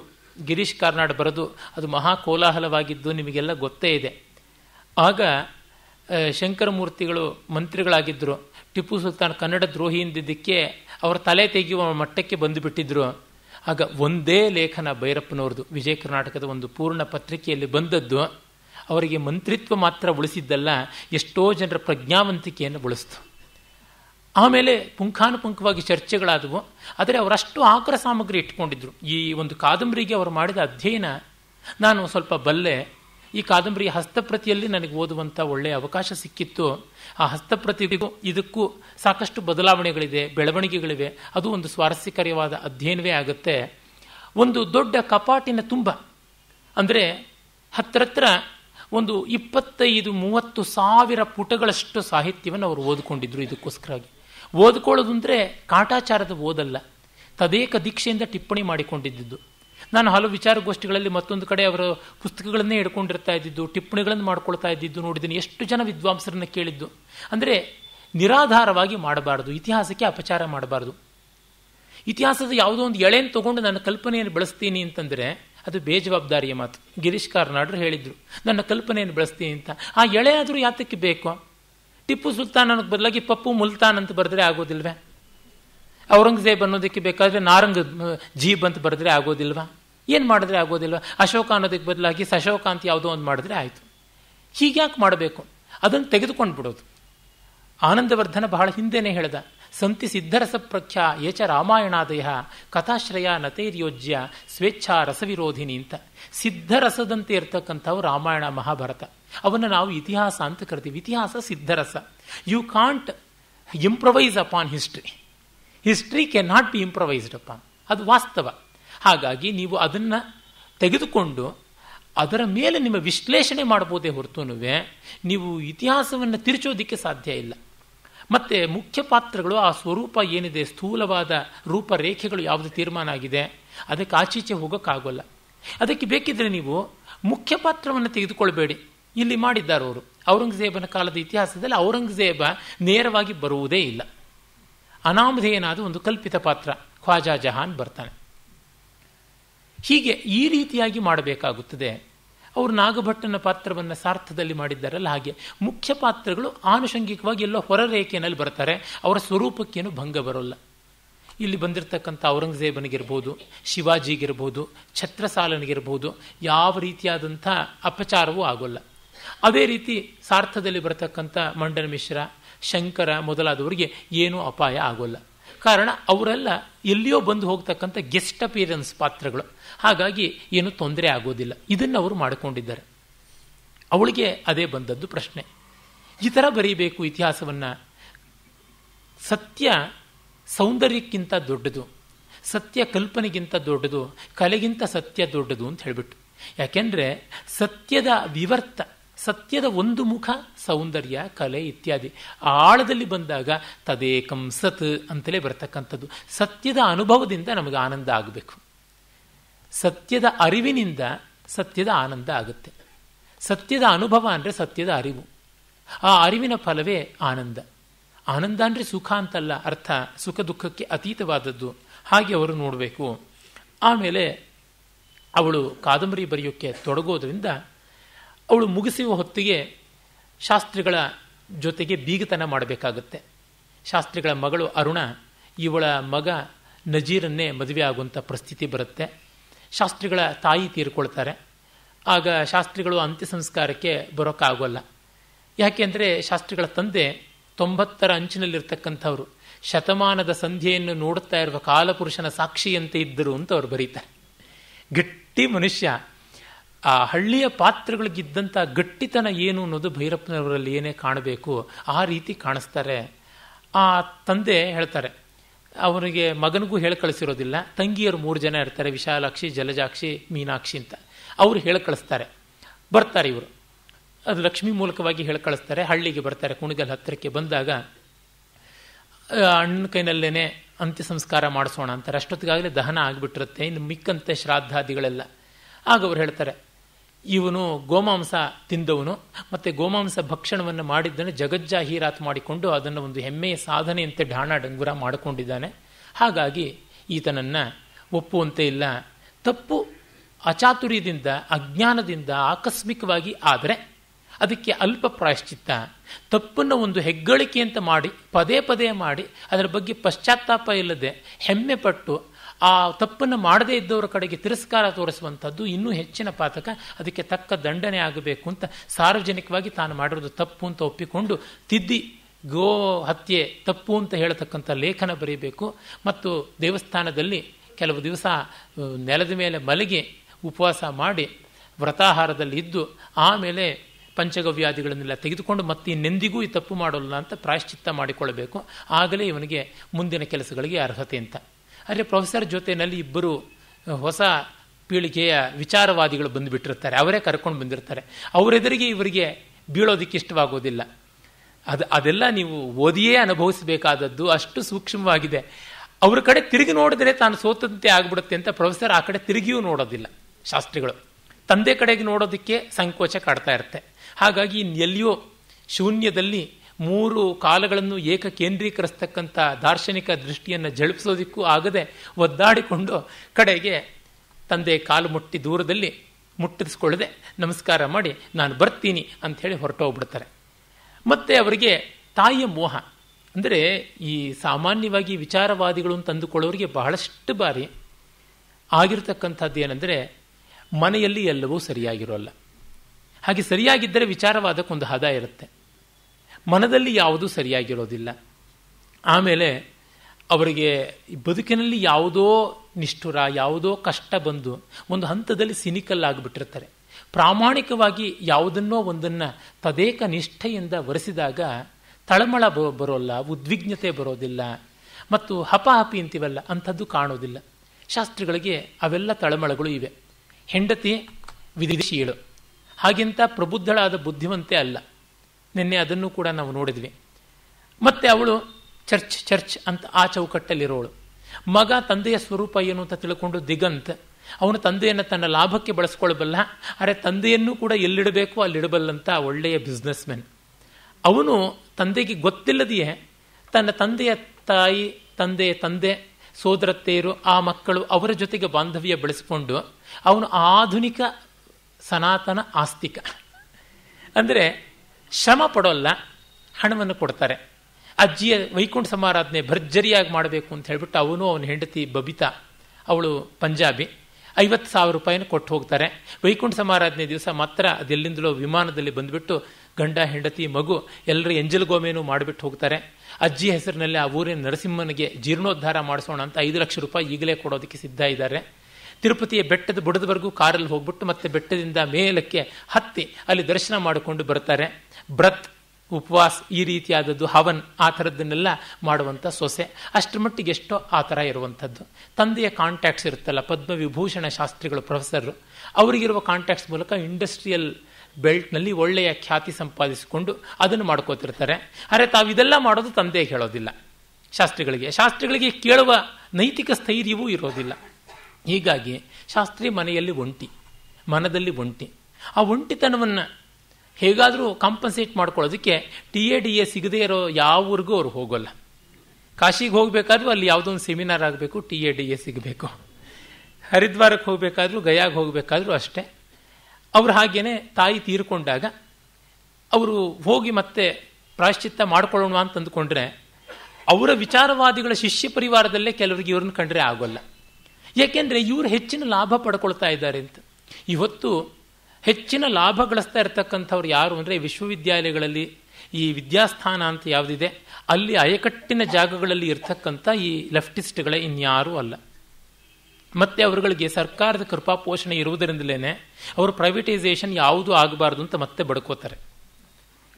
ಗಿರೀಶ್ ಕಾರ್ನಾಡ್ ಬರೆದು ಅದು ಮಹಾ ಕೋಲಾಹಲವಾಗಿದ್ದು ನಿಮಗೆಲ್ಲ ಗೊತ್ತೇ ಇದೆ ಆಗ ಶಂಕರಮೂರ್ತಿಗಳು ಮಂತ್ರಿಗಳಾಗಿದ್ದರು ಟಿಪ್ಪು ಸುಲ್ತಾನ್ ಕನ್ನಡ ದ್ರೋಹಿಯಿಂದಿದ್ದಕ್ಕೆ ಅವರ ತಲೆ ತೆಗೆಯುವ ಮಟ್ಟಕ್ಕೆ ಬಂದುಬಿಟ್ಟಿದ್ರು ಆಗ ಒಂದೇ ಲೇಖನ ಭೈರಪ್ಪನವ್ರದ್ದು ವಿಜಯ ಕರ್ನಾಟಕದ ಒಂದು ಪೂರ್ಣ ಪತ್ರಿಕೆಯಲ್ಲಿ ಬಂದದ್ದು ಅವರಿಗೆ ಮಂತ್ರಿತ್ವ ಮಾತ್ರ ಉಳಿಸಿದ್ದಲ್ಲ ಎಷ್ಟೋ ಜನರ ಪ್ರಜ್ಞಾವಂತಿಕೆಯನ್ನು ಬಳಸ್ತು ಆಮೇಲೆ ಪುಂಖಾನುಪುಂಖವಾಗಿ ಚರ್ಚೆಗಳಾದವು ಆದರೆ ಅವರಷ್ಟು ಆಕರ ಸಾಮಗ್ರಿ ಇಟ್ಕೊಂಡಿದ್ರು ಈ ಒಂದು ಕಾದಂಬರಿಗೆ ಅವರು ಮಾಡಿದ ಅಧ್ಯಯನ ನಾನು ಸ್ವಲ್ಪ ಬಲ್ಲೆ ಈ ಕಾದಂಬರಿ ಹಸ್ತಪ್ರತಿಯಲ್ಲಿ ನನಗೆ ಓದುವಂಥ ಒಳ್ಳೆಯ ಅವಕಾಶ ಸಿಕ್ಕಿತ್ತು ಆ ಹಸ್ತಪ್ರತಿಗೂ ಇದಕ್ಕೂ ಸಾಕಷ್ಟು ಬದಲಾವಣೆಗಳಿದೆ ಬೆಳವಣಿಗೆಗಳಿವೆ ಅದು ಒಂದು ಸ್ವಾರಸ್ಯಕರವಾದ ಅಧ್ಯಯನವೇ ಆಗುತ್ತೆ ಒಂದು ದೊಡ್ಡ ಕಪಾಟಿನ ತುಂಬ ಅಂದರೆ ಹತ್ತಿರತ್ರ ಒಂದು ಇಪ್ಪತ್ತೈದು ಮೂವತ್ತು ಸಾವಿರ ಪುಟಗಳಷ್ಟು ಸಾಹಿತ್ಯವನ್ನು ಅವರು ಓದಿಕೊಂಡಿದ್ರು ಇದಕ್ಕೋಸ್ಕರವಾಗಿ ಓದ್ಕೊಳ್ಳೋದು ಅಂದರೆ ಕಾಟಾಚಾರದ ಓದಲ್ಲ ತದೇಕ ದೀಕ್ಷೆಯಿಂದ ಟಿಪ್ಪಣಿ ಮಾಡಿಕೊಂಡಿದ್ದು ನಾನು ಹಲವು ವಿಚಾರಗೋಷ್ಠಿಗಳಲ್ಲಿ ಮತ್ತೊಂದು ಕಡೆ ಅವರ ಪುಸ್ತಕಗಳನ್ನೇ ಹಿಡ್ಕೊಂಡಿರ್ತಾ ಇದ್ದಿದ್ದು ಟಿಪ್ಪಣಿಗಳನ್ನು ಮಾಡ್ಕೊಳ್ತಾ ಇದ್ದಿದ್ದು ನೋಡಿದ್ದೀನಿ ಎಷ್ಟು ಜನ ವಿದ್ವಾಂಸರನ್ನು ಕೇಳಿದ್ದು ಅಂದರೆ ನಿರಾಧಾರವಾಗಿ ಮಾಡಬಾರ್ದು ಇತಿಹಾಸಕ್ಕೆ ಅಪಚಾರ ಮಾಡಬಾರ್ದು ಇತಿಹಾಸದ ಯಾವುದೋ ಒಂದು ಎಳೆಯನ್ನು ತಗೊಂಡು ನನ್ನ ಕಲ್ಪನೆಯನ್ನು ಬಳಸ್ತೀನಿ ಅಂತಂದರೆ ಅದು ಬೇಜವಾಬ್ದಾರಿಯ ಮಾತು ಗಿರೀಶ್ ಕಾರ್ನಾಡ್ರು ಹೇಳಿದ್ರು ನನ್ನ ಕಲ್ಪನೆಯನ್ನು ಬಳಸ್ತೀನಿ ಅಂತ ಆ ಎಳೆ ಆದರೂ ಯಾತಕ್ಕೆ ಬೇಕು ಟಿಪ್ಪು ಸುಲ್ತಾನ್ ಅನ್ನೋಕ್ಕೆ ಬದಲಾಗಿ ಪಪ್ಪು ಮುಲ್ತಾನ್ ಅಂತ ಬರೆದ್ರೆ ಆಗೋದಿಲ್ವೇ ಔರಂಗಜೇಬ್ ಅನ್ನೋದಕ್ಕೆ ಬೇಕಾದರೆ ನಾರಂಗ್ ಜೀಬ್ ಅಂತ ಬರೆದ್ರೆ ಆಗೋದಿಲ್ವಾ ಏನು ಮಾಡಿದ್ರೆ ಆಗೋದಿಲ್ವಾ ಅಶೋಕ ಅನ್ನೋದಕ್ಕೆ ಬದಲಾಗಿ ಸಶೋಕ ಅಂತ ಯಾವುದೋ ಒಂದು ಮಾಡಿದ್ರೆ ಆಯಿತು ಹೀಗ್ಯಾಕೆ ಮಾಡಬೇಕು ಅದನ್ನು ತೆಗೆದುಕೊಂಡು ಬಿಡೋದು ಆನಂದವರ್ಧನ ಬಹಳ ಹಿಂದೆನೇ ಹೇಳ್ದ ಸಂತಿ ಸಿದ್ಧರಸ ಪ್ರಖ್ಯಾ ಏಚ ರಾಮಾಯಣಾದಯ ಕಥಾಶ್ರಯ ನತೈರ್ಯೋಜ್ಯ ಸ್ವೇಚ್ಛಾ ರಸವಿರೋಧಿನಿ ಅಂತ ಸಿದ್ಧರಸದಂತೆ ಇರತಕ್ಕಂಥವು ರಾಮಾಯಣ ಮಹಾಭಾರತ ಅವನ್ನು ನಾವು ಇತಿಹಾಸ ಅಂತ ಕರಿತೀವಿ ಇತಿಹಾಸ ಸಿದ್ಧರಸ you can't improvise upon history history can not be improvised upon ಅದು ವಾಸ್ತವ ಹಾಗಾಗಿ ನೀವು ಅದನ್ನು ತೆಗೆದುಕೊಂಡು ಅದರ ಮೇಲೆ ನಿಮ್ಮ ವಿಶ್ಲೇಷಣೆ ಮಾಡ್ಬೋದೇ ಹೊರತುನುವೆ ನೀವು ಇತಿಹಾಸವನ್ನು ತಿರುಚೋದಿಕ್ಕೆ ಸಾಧ್ಯ ಇಲ್ಲ ಮತ್ತು ಮುಖ್ಯ ಪಾತ್ರಗಳು ಆ ಸ್ವರೂಪ ಏನಿದೆ ಸ್ಥೂಲವಾದ ರೂಪರೇಖೆಗಳು ಯಾವುದು ತೀರ್ಮಾನ ಆಗಿದೆ ಅದಕ್ಕೆ ಆಚೀಚೆ ಹೋಗೋಕ್ಕಾಗೋಲ್ಲ ಅದಕ್ಕೆ ಬೇಕಿದ್ರೆ ನೀವು ಮುಖ್ಯ ಪಾತ್ರವನ್ನು ತೆಗೆದುಕೊಳ್ಬೇಡಿ ಇಲ್ಲಿ ಮಾಡಿದ್ದಾರೆ ಅವರು ಔರಂಗಜೇಬನ ಕಾಲದ ಇತಿಹಾಸದಲ್ಲಿ ಔರಂಗಜೇಬ ನೇರವಾಗಿ ಬರುವುದೇ ಇಲ್ಲ ಅನಾಮಧೇಯನಾದ ಒಂದು ಕಲ್ಪಿತ ಪಾತ್ರ ಖ್ವಾಜಾ ಜಹಾನ್ ಬರ್ತಾನೆ ಹೀಗೆ ಈ ರೀತಿಯಾಗಿ ಮಾಡಬೇಕಾಗುತ್ತದೆ ಅವರು ನಾಗಭಟ್ಟನ ಪಾತ್ರವನ್ನು ಸಾರ್ಥದಲ್ಲಿ ಮಾಡಿದ್ದಾರಲ್ಲ ಹಾಗೆ ಮುಖ್ಯ ಪಾತ್ರಗಳು ಆನುಷಂಗಿಕವಾಗಿ ಎಲ್ಲ ಹೊರ ರೇಖೆಯಲ್ಲಿ ಬರ್ತಾರೆ ಅವರ ಸ್ವರೂಪಕ್ಕೇನು ಭಂಗ ಬರೋಲ್ಲ ಇಲ್ಲಿ ಬಂದಿರತಕ್ಕಂಥ ಔರಂಗಜೇಬನಿಗಿರ್ಬೋದು ಶಿವಾಜಿಗಿರ್ಬೋದು ಛತ್ರಸಾಲನಿಗಿರ್ಬೋದು ಯಾವ ರೀತಿಯಾದಂಥ ಅಪಚಾರವೂ ಆಗೋಲ್ಲ ಅದೇ ರೀತಿ ಸಾರ್ಥದಲ್ಲಿ ಬರತಕ್ಕಂಥ ಮಂಡನ ಮಿಶ್ರ ಶಂಕರ ಮೊದಲಾದವರಿಗೆ ಏನೂ ಅಪಾಯ ಆಗೋಲ್ಲ ಕಾರಣ ಅವರೆಲ್ಲ ಎಲ್ಲಿಯೋ ಬಂದು ಹೋಗ್ತಕ್ಕಂಥ ಗೆಸ್ಟ್ ಅಪಿಯರೆನ್ಸ್ ಪಾತ್ರಗಳು ಹಾಗಾಗಿ ಏನು ತೊಂದರೆ ಆಗೋದಿಲ್ಲ ಇದನ್ನು ಅವರು ಮಾಡಿಕೊಂಡಿದ್ದಾರೆ ಅವಳಿಗೆ ಅದೇ ಬಂದದ್ದು ಪ್ರಶ್ನೆ ಈ ಥರ ಬರೀಬೇಕು ಇತಿಹಾಸವನ್ನು ಸತ್ಯ ಸೌಂದರ್ಯಕ್ಕಿಂತ ದೊಡ್ಡದು ಸತ್ಯ ಕಲ್ಪನೆಗಿಂತ ದೊಡ್ಡದು ಕಲೆಗಿಂತ ಸತ್ಯ ದೊಡ್ಡದು ಅಂತ ಹೇಳಿಬಿಟ್ಟು ಯಾಕೆಂದರೆ ಸತ್ಯದ ವಿವರ್ತ ಸತ್ಯದ ಒಂದು ಮುಖ ಸೌಂದರ್ಯ ಕಲೆ ಇತ್ಯಾದಿ ಆಳದಲ್ಲಿ ಬಂದಾಗ ತದೇಕಂ ಸತ್ ಅಂತಲೇ ಬರ್ತಕ್ಕಂಥದ್ದು ಸತ್ಯದ ಅನುಭವದಿಂದ ನಮಗೆ ಆನಂದ ಆಗಬೇಕು ಸತ್ಯದ ಅರಿವಿನಿಂದ ಸತ್ಯದ ಆನಂದ ಆಗುತ್ತೆ ಸತ್ಯದ ಅನುಭವ ಅಂದರೆ ಸತ್ಯದ ಅರಿವು ಆ ಅರಿವಿನ ಫಲವೇ ಆನಂದ ಆನಂದ ಅಂದರೆ ಸುಖ ಅಂತಲ್ಲ ಅರ್ಥ ಸುಖ ದುಃಖಕ್ಕೆ ಅತೀತವಾದದ್ದು ಹಾಗೆ ಅವರು ನೋಡಬೇಕು ಆಮೇಲೆ ಅವಳು ಕಾದಂಬರಿ ಬರೆಯೋಕ್ಕೆ ತೊಡಗೋದ್ರಿಂದ ಅವಳು ಮುಗಿಸುವ ಹೊತ್ತಿಗೆ ಶಾಸ್ತ್ರಿಗಳ ಜೊತೆಗೆ ಬೀಗತನ ಮಾಡಬೇಕಾಗತ್ತೆ ಶಾಸ್ತ್ರಿಗಳ ಮಗಳು ಅರುಣ ಇವಳ ಮಗ ನಜೀರನ್ನೇ ಮದುವೆ ಆಗುವಂಥ ಪರಿಸ್ಥಿತಿ ಬರುತ್ತೆ ಶಾಸ್ತ್ರಿಗಳ ತಾಯಿ ತೀರ್ಕೊಳ್ತಾರೆ ಆಗ ಶಾಸ್ತ್ರಿಗಳು ಅಂತ್ಯ ಸಂಸ್ಕಾರಕ್ಕೆ ಬರೋಕ್ಕಾಗೋಲ್ಲ ಯಾಕೆಂದರೆ ಶಾಸ್ತ್ರಿಗಳ ತಂದೆ ತೊಂಬತ್ತರ ಅಂಚಿನಲ್ಲಿರ್ತಕ್ಕಂಥವ್ರು ಶತಮಾನದ ಸಂಧ್ಯೆಯನ್ನು ನೋಡುತ್ತಾ ಇರುವ ಕಾಲಪುರುಷನ ಸಾಕ್ಷಿಯಂತೆ ಇದ್ದರು ಅಂತ ಅವ್ರು ಬರೀತಾರೆ ಗಟ್ಟಿ ಮನುಷ್ಯ ಆ ಹಳ್ಳಿಯ ಪಾತ್ರಗಳಿಗಿದ್ದಂಥ ಗಟ್ಟಿತನ ಏನು ಅನ್ನೋದು ಭೈರಪ್ಪನವರಲ್ಲಿ ಏನೇ ಕಾಣಬೇಕು ಆ ರೀತಿ ಕಾಣಿಸ್ತಾರೆ ಆ ತಂದೆ ಹೇಳ್ತಾರೆ ಅವನಿಗೆ ಮಗನಿಗೂ ಹೇಳಿ ಕಳಿಸಿರೋದಿಲ್ಲ ತಂಗಿಯರು ಮೂರು ಜನ ಇರ್ತಾರೆ ವಿಶಾಲಾಕ್ಷಿ ಜಲಜಾಕ್ಷಿ ಮೀನಾಕ್ಷಿ ಅಂತ ಅವ್ರು ಹೇಳಿ ಕಳಿಸ್ತಾರೆ ಬರ್ತಾರೆ ಇವರು ಅದು ಲಕ್ಷ್ಮಿ ಮೂಲಕವಾಗಿ ಹೇಳಿ ಕಳಿಸ್ತಾರೆ ಹಳ್ಳಿಗೆ ಬರ್ತಾರೆ ಕುಣಿಗಲ್ ಹತ್ತಿರಕ್ಕೆ ಬಂದಾಗ ಅಣ್ಣ ಕೈನಲ್ಲೇನೆ ಅಂತ್ಯ ಸಂಸ್ಕಾರ ಮಾಡಿಸೋಣ ಅಂತಾರೆ ಅಷ್ಟೊತ್ತಿಗಾಗಲೇ ದಹನ ಆಗಿಬಿಟ್ಟಿರುತ್ತೆ ಇನ್ನು ಮಿಕ್ಕಂತೆ ಶ್ರಾದ್ದಾದಿಗಳೆಲ್ಲ ಆಗ ಅವ್ರು ಹೇಳ್ತಾರೆ ಇವನು ಗೋಮಾಂಸ ತಿಂದವನು ಮತ್ತು ಗೋಮಾಂಸ ಭಕ್ಷಣವನ್ನು ಮಾಡಿದ್ದನ್ನು ಜಗಜ್ಜಾಹೀರಾತು ಮಾಡಿಕೊಂಡು ಅದನ್ನು ಒಂದು ಹೆಮ್ಮೆಯ ಸಾಧನೆಯಂತೆ ಢಾಣ ಡಂಗುರ ಮಾಡಿಕೊಂಡಿದ್ದಾನೆ ಹಾಗಾಗಿ ಈತನನ್ನು ಒಪ್ಪುವಂತೆ ಇಲ್ಲ ತಪ್ಪು ಅಚಾತುರ್ಯದಿಂದ ಅಜ್ಞಾನದಿಂದ ಆಕಸ್ಮಿಕವಾಗಿ ಆದರೆ ಅದಕ್ಕೆ ಅಲ್ಪ ಪ್ರಾಯಶ್ಚಿತ್ತ ತಪ್ಪನ್ನು ಒಂದು ಹೆಗ್ಗಳಿಕೆ ಅಂತ ಮಾಡಿ ಪದೇ ಪದೇ ಮಾಡಿ ಅದರ ಬಗ್ಗೆ ಪಶ್ಚಾತ್ತಾಪ ಇಲ್ಲದೆ ಹೆಮ್ಮೆ ಪಟ್ಟು ಆ ತಪ್ಪನ್ನು ಮಾಡದೇ ಇದ್ದವರ ಕಡೆಗೆ ತಿರಸ್ಕಾರ ತೋರಿಸುವಂಥದ್ದು ಇನ್ನೂ ಹೆಚ್ಚಿನ ಪಾತಕ ಅದಕ್ಕೆ ತಕ್ಕ ದಂಡನೆ ಆಗಬೇಕು ಅಂತ ಸಾರ್ವಜನಿಕವಾಗಿ ತಾನು ಮಾಡಿರೋದು ತಪ್ಪು ಅಂತ ಒಪ್ಪಿಕೊಂಡು ತಿದ್ದಿ ಗೋ ಹತ್ಯೆ ತಪ್ಪು ಅಂತ ಹೇಳತಕ್ಕಂಥ ಲೇಖನ ಬರೀಬೇಕು ಮತ್ತು ದೇವಸ್ಥಾನದಲ್ಲಿ ಕೆಲವು ದಿವಸ ನೆಲದ ಮೇಲೆ ಮಲಗಿ ಉಪವಾಸ ಮಾಡಿ ವ್ರತಾಹಾರದಲ್ಲಿ ಇದ್ದು ಆಮೇಲೆ ಪಂಚಗವ್ಯಾದಿಗಳನ್ನೆಲ್ಲ ತೆಗೆದುಕೊಂಡು ಮತ್ತೆ ಇನ್ನೆಂದಿಗೂ ಈ ತಪ್ಪು ಮಾಡೋಲ್ಲ ಅಂತ ಪ್ರಾಯಶ್ಚಿತ್ತ ಮಾಡಿಕೊಳ್ಳಬೇಕು ಆಗಲೇ ಇವನಿಗೆ ಮುಂದಿನ ಕೆಲಸಗಳಿಗೆ ಅರ್ಹತೆ ಅಂತ ಆದರೆ ಪ್ರೊಫೆಸರ್ ಜೊತೆಯಲ್ಲಿ ಇಬ್ಬರು ಹೊಸ ಪೀಳಿಗೆಯ ವಿಚಾರವಾದಿಗಳು ಬಂದುಬಿಟ್ಟಿರ್ತಾರೆ ಅವರೇ ಕರ್ಕೊಂಡು ಬಂದಿರ್ತಾರೆ ಅವರೆದುರಿಗೆ ಇವರಿಗೆ ಬೀಳೋದಕ್ಕೆ ಇಷ್ಟವಾಗೋದಿಲ್ಲ ಅದು ಅದೆಲ್ಲ ನೀವು ಓದಿಯೇ ಅನುಭವಿಸಬೇಕಾದದ್ದು ಅಷ್ಟು ಸೂಕ್ಷ್ಮವಾಗಿದೆ ಅವ್ರ ಕಡೆ ತಿರುಗಿ ನೋಡಿದ್ರೆ ತಾನು ಸೋತಂತೆ ಆಗ್ಬಿಡುತ್ತೆ ಅಂತ ಪ್ರೊಫೆಸರ್ ಆ ಕಡೆ ತಿರುಗಿಯೂ ನೋಡೋದಿಲ್ಲ ಶಾಸ್ತ್ರಿಗಳು ತಂದೆ ಕಡೆಗೆ ನೋಡೋದಕ್ಕೆ ಸಂಕೋಚ ಕಾಡ್ತಾ ಇರುತ್ತೆ ಹಾಗಾಗಿ ಎಲ್ಲಿಯೋ ಶೂನ್ಯದಲ್ಲಿ ಮೂರು ಕಾಲಗಳನ್ನು ಏಕ ಕೇಂದ್ರೀಕರಿಸ್ತಕ್ಕಂಥ ದಾರ್ಶನಿಕ ದೃಷ್ಟಿಯನ್ನು ಜಳಪಿಸೋದಿಕ್ಕೂ ಆಗದೆ ಒದ್ದಾಡಿಕೊಂಡು ಕಡೆಗೆ ತಂದೆ ಕಾಲು ಮುಟ್ಟಿ ದೂರದಲ್ಲಿ ಮುಟ್ಟಿಸ್ಕೊಳ್ಳದೆ ನಮಸ್ಕಾರ ಮಾಡಿ ನಾನು ಬರ್ತೀನಿ ಅಂಥೇಳಿ ಹೊರಟೋಗ್ಬಿಡ್ತಾರೆ ಮತ್ತು ಅವರಿಗೆ ತಾಯಿಯ ಮೋಹ ಅಂದರೆ ಈ ಸಾಮಾನ್ಯವಾಗಿ ವಿಚಾರವಾದಿಗಳು ತಂದುಕೊಳ್ಳೋರಿಗೆ ಬಹಳಷ್ಟು ಬಾರಿ ಆಗಿರತಕ್ಕಂಥದ್ದು ಏನಂದರೆ ಮನೆಯಲ್ಲಿ ಎಲ್ಲವೂ ಸರಿಯಾಗಿರೋಲ್ಲ ಹಾಗೆ ಸರಿಯಾಗಿದ್ದರೆ ವಿಚಾರವಾದಕ್ಕೊಂದು ಹದ ಇರುತ್ತೆ ಮನದಲ್ಲಿ ಯಾವುದೂ ಸರಿಯಾಗಿರೋದಿಲ್ಲ ಆಮೇಲೆ ಅವರಿಗೆ ಬದುಕಿನಲ್ಲಿ ಯಾವುದೋ ನಿಷ್ಠುರ ಯಾವುದೋ ಕಷ್ಟ ಬಂದು ಒಂದು ಹಂತದಲ್ಲಿ ಸಿನಿಕಲ್ ಆಗಿಬಿಟ್ಟಿರ್ತಾರೆ ಪ್ರಾಮಾಣಿಕವಾಗಿ ಯಾವುದನ್ನೋ ಒಂದನ್ನು ತದೇಕ ನಿಷ್ಠೆಯಿಂದ ಒರೆಸಿದಾಗ ತಳಮಳ ಬರೋಲ್ಲ ಉದ್ವಿಗ್ನತೆ ಬರೋದಿಲ್ಲ ಮತ್ತು ಹಪಾಹಪಿ ಅಂತಿವಲ್ಲ ಅಂಥದ್ದು ಕಾಣೋದಿಲ್ಲ ಶಾಸ್ತ್ರಿಗಳಿಗೆ ಅವೆಲ್ಲ ತಳಮಳಗಳು ಇವೆ ಹೆಂಡತಿ ವಿದೇಶಿಯಳು ಹಾಗೆಂತ ಪ್ರಬುದ್ಧಳಾದ ಬುದ್ಧಿವಂತೆ ಅಲ್ಲ ನಿನ್ನೆ ಅದನ್ನು ಕೂಡ ನಾವು ನೋಡಿದ್ವಿ ಮತ್ತೆ ಅವಳು ಚರ್ಚ್ ಚರ್ಚ್ ಅಂತ ಆ ಚೌಕಟ್ಟಲ್ಲಿರೋಳು ಮಗ ತಂದೆಯ ಸ್ವರೂಪ ಏನು ಅಂತ ತಿಳ್ಕೊಂಡು ದಿಗಂತ್ ಅವನು ತಂದೆಯನ್ನು ತನ್ನ ಲಾಭಕ್ಕೆ ಬಳಸ್ಕೊಳ್ಬಲ್ಲ ಆದರೆ ತಂದೆಯನ್ನು ಕೂಡ ಎಲ್ಲಿಡಬೇಕು ಅಲ್ಲಿಡಬಲ್ಲಂಥ ಒಳ್ಳೆಯ ಬಿಸ್ನೆಸ್ ಮ್ಯಾನ್ ಅವನು ತಂದೆಗೆ ಗೊತ್ತಿಲ್ಲದೆಯೇ ತನ್ನ ತಂದೆಯ ತಾಯಿ ತಂದೆಯ ತಂದೆ ಸೋದರತ್ತೆಯರು ಆ ಮಕ್ಕಳು ಅವರ ಜೊತೆಗೆ ಬಾಂಧವ್ಯ ಬೆಳೆಸಿಕೊಂಡು ಅವನು ಆಧುನಿಕ ಸನಾತನ ಆಸ್ತಿಕ ಅಂದರೆ ಶ್ರಮ ಪಡೋಲ್ಲ ಹಣವನ್ನು ಕೊಡ್ತಾರೆ ಅಜ್ಜಿಯ ವೈಕುಂಠ ಸಮಾರಾಧನೆ ಭರ್ಜರಿಯಾಗಿ ಮಾಡಬೇಕು ಅಂತ ಹೇಳಿಬಿಟ್ಟು ಅವನು ಅವನ ಹೆಂಡತಿ ಬಬಿತಾ ಅವಳು ಪಂಜಾಬಿ ಐವತ್ತು ಸಾವಿರ ರೂಪಾಯಿನ ಕೊಟ್ಟು ಹೋಗ್ತಾರೆ ವೈಕುಂಠ ಸಮಾರಾಧನೆ ದಿವಸ ಮಾತ್ರ ಅದೆಲ್ಲಿಂದಲೋ ವಿಮಾನದಲ್ಲಿ ಬಂದುಬಿಟ್ಟು ಗಂಡ ಹೆಂಡತಿ ಮಗು ಎಲ್ಲರ ಎಂಜಲ್ ಮಾಡಿಬಿಟ್ಟು ಹೋಗ್ತಾರೆ ಅಜ್ಜಿ ಹೆಸರಿನಲ್ಲಿ ಆ ಊರಿನ ನರಸಿಂಹನಿಗೆ ಜೀರ್ಣೋದ್ಧಾರ ಮಾಡಿಸೋಣ ಅಂತ ಐದು ಲಕ್ಷ ರೂಪಾಯಿ ಈಗಲೇ ಕೊಡೋದಕ್ಕೆ ಸಿದ್ಧ ಇದ್ದಾರೆ ತಿರುಪತಿಯ ಬೆಟ್ಟದ ಬುಡದವರೆಗೂ ಕಾರಲ್ಲಿ ಹೋಗ್ಬಿಟ್ಟು ಮತ್ತೆ ಬೆಟ್ಟದಿಂದ ಮೇಲಕ್ಕೆ ಹತ್ತಿ ಅಲ್ಲಿ ದರ್ಶನ ಮಾಡಿಕೊಂಡು ಬರ್ತಾರೆ ಬ್ರತ್ ಉಪವಾಸ್ ಈ ರೀತಿಯಾದದ್ದು ಹವನ್ ಆ ಥರದ್ದನ್ನೆಲ್ಲ ಮಾಡುವಂಥ ಸೊಸೆ ಅಷ್ಟರ ಮಟ್ಟಿಗೆ ಎಷ್ಟೋ ಆ ಥರ ಇರುವಂಥದ್ದು ತಂದೆಯ ಕಾಂಟ್ಯಾಕ್ಟ್ಸ್ ಇರುತ್ತಲ್ಲ ಪದ್ಮವಿಭೂಷಣ ಶಾಸ್ತ್ರಿಗಳು ಪ್ರೊಫೆಸರ್ ಅವರಿಗಿರುವ ಕಾಂಟ್ಯಾಕ್ಟ್ಸ್ ಮೂಲಕ ಇಂಡಸ್ಟ್ರಿಯಲ್ ಬೆಲ್ಟ್ನಲ್ಲಿ ಒಳ್ಳೆಯ ಖ್ಯಾತಿ ಸಂಪಾದಿಸಿಕೊಂಡು ಅದನ್ನು ಮಾಡ್ಕೋತಿರ್ತಾರೆ ಅರೆ ತಾವಿದೆಲ್ಲ ಮಾಡೋದು ತಂದೆ ಹೇಳೋದಿಲ್ಲ ಶಾಸ್ತ್ರಿಗಳಿಗೆ ಶಾಸ್ತ್ರಿಗಳಿಗೆ ಕೇಳುವ ನೈತಿಕ ಸ್ಥೈರ್ಯವೂ ಇರೋದಿಲ್ಲ ಹೀಗಾಗಿ ಶಾಸ್ತ್ರಿ ಮನೆಯಲ್ಲಿ ಒಂಟಿ ಮನದಲ್ಲಿ ಒಂಟಿ ಆ ಒಂಟಿತನವನ್ನು ಹೇಗಾದರೂ ಕಾಂಪನ್ಸೇಟ್ ಮಾಡ್ಕೊಳ್ಳೋದಕ್ಕೆ ಟಿ ಎ ಡಿ ಎ ಸಿಗದೇ ಇರೋ ಯಾವ ಊರಿಗೂ ಅವ್ರು ಹೋಗೋಲ್ಲ ಕಾಶಿಗೆ ಹೋಗಬೇಕಾದ್ರೂ ಅಲ್ಲಿ ಯಾವುದೋ ಒಂದು ಸೆಮಿನಾರ್ ಆಗಬೇಕು ಟಿ ಎ ಡಿ ಎ ಸಿಗಬೇಕು ಹರಿದ್ವಾರಕ್ಕೆ ಹೋಗಬೇಕಾದ್ರೂ ಗಯಾಗೆ ಹೋಗಬೇಕಾದ್ರೂ ಅಷ್ಟೇ ಅವ್ರು ಹಾಗೇನೆ ತಾಯಿ ತೀರ್ಕೊಂಡಾಗ ಅವರು ಹೋಗಿ ಮತ್ತೆ ಪ್ರಾಶ್ಚಿತ್ತ ಮಾಡ್ಕೊಳ್ಳೋಣ ಅಂತ ಅಂದುಕೊಂಡ್ರೆ ಅವರ ವಿಚಾರವಾದಿಗಳ ಶಿಷ್ಯ ಪರಿವಾರದಲ್ಲೇ ಕೆಲವರಿಗೆ ಇವ್ರನ್ನ ಕಂಡ್ರೆ ಆಗೋಲ್ಲ ಯಾಕೆಂದರೆ ಇವರು ಹೆಚ್ಚಿನ ಲಾಭ ಪಡ್ಕೊಳ್ತಾ ಇದ್ದಾರೆ ಅಂತ ಇವತ್ತು ಹೆಚ್ಚಿನ ಲಾಭ ಗಳಿಸ್ತಾ ಇರ್ತಕ್ಕಂಥವ್ರು ಯಾರು ಅಂದರೆ ವಿಶ್ವವಿದ್ಯಾಲಯಗಳಲ್ಲಿ ಈ ವಿದ್ಯಾಸ್ಥಾನ ಅಂತ ಯಾವುದಿದೆ ಅಲ್ಲಿ ಅಯಕಟ್ಟಿನ ಜಾಗಗಳಲ್ಲಿ ಇರ್ತಕ್ಕಂಥ ಈ ಲೆಫ್ಟಿಸ್ಟ್ಗಳೇ ಇನ್ಯಾರೂ ಅಲ್ಲ ಮತ್ತೆ ಅವರುಗಳಿಗೆ ಸರ್ಕಾರದ ಕೃಪಾ ಪೋಷಣೆ ಇರುವುದರಿಂದಲೇ ಅವರು ಪ್ರೈವೇಟೈಸೇಷನ್ ಯಾವುದೂ ಆಗಬಾರ್ದು ಅಂತ ಮತ್ತೆ ಬಡ್ಕೋತಾರೆ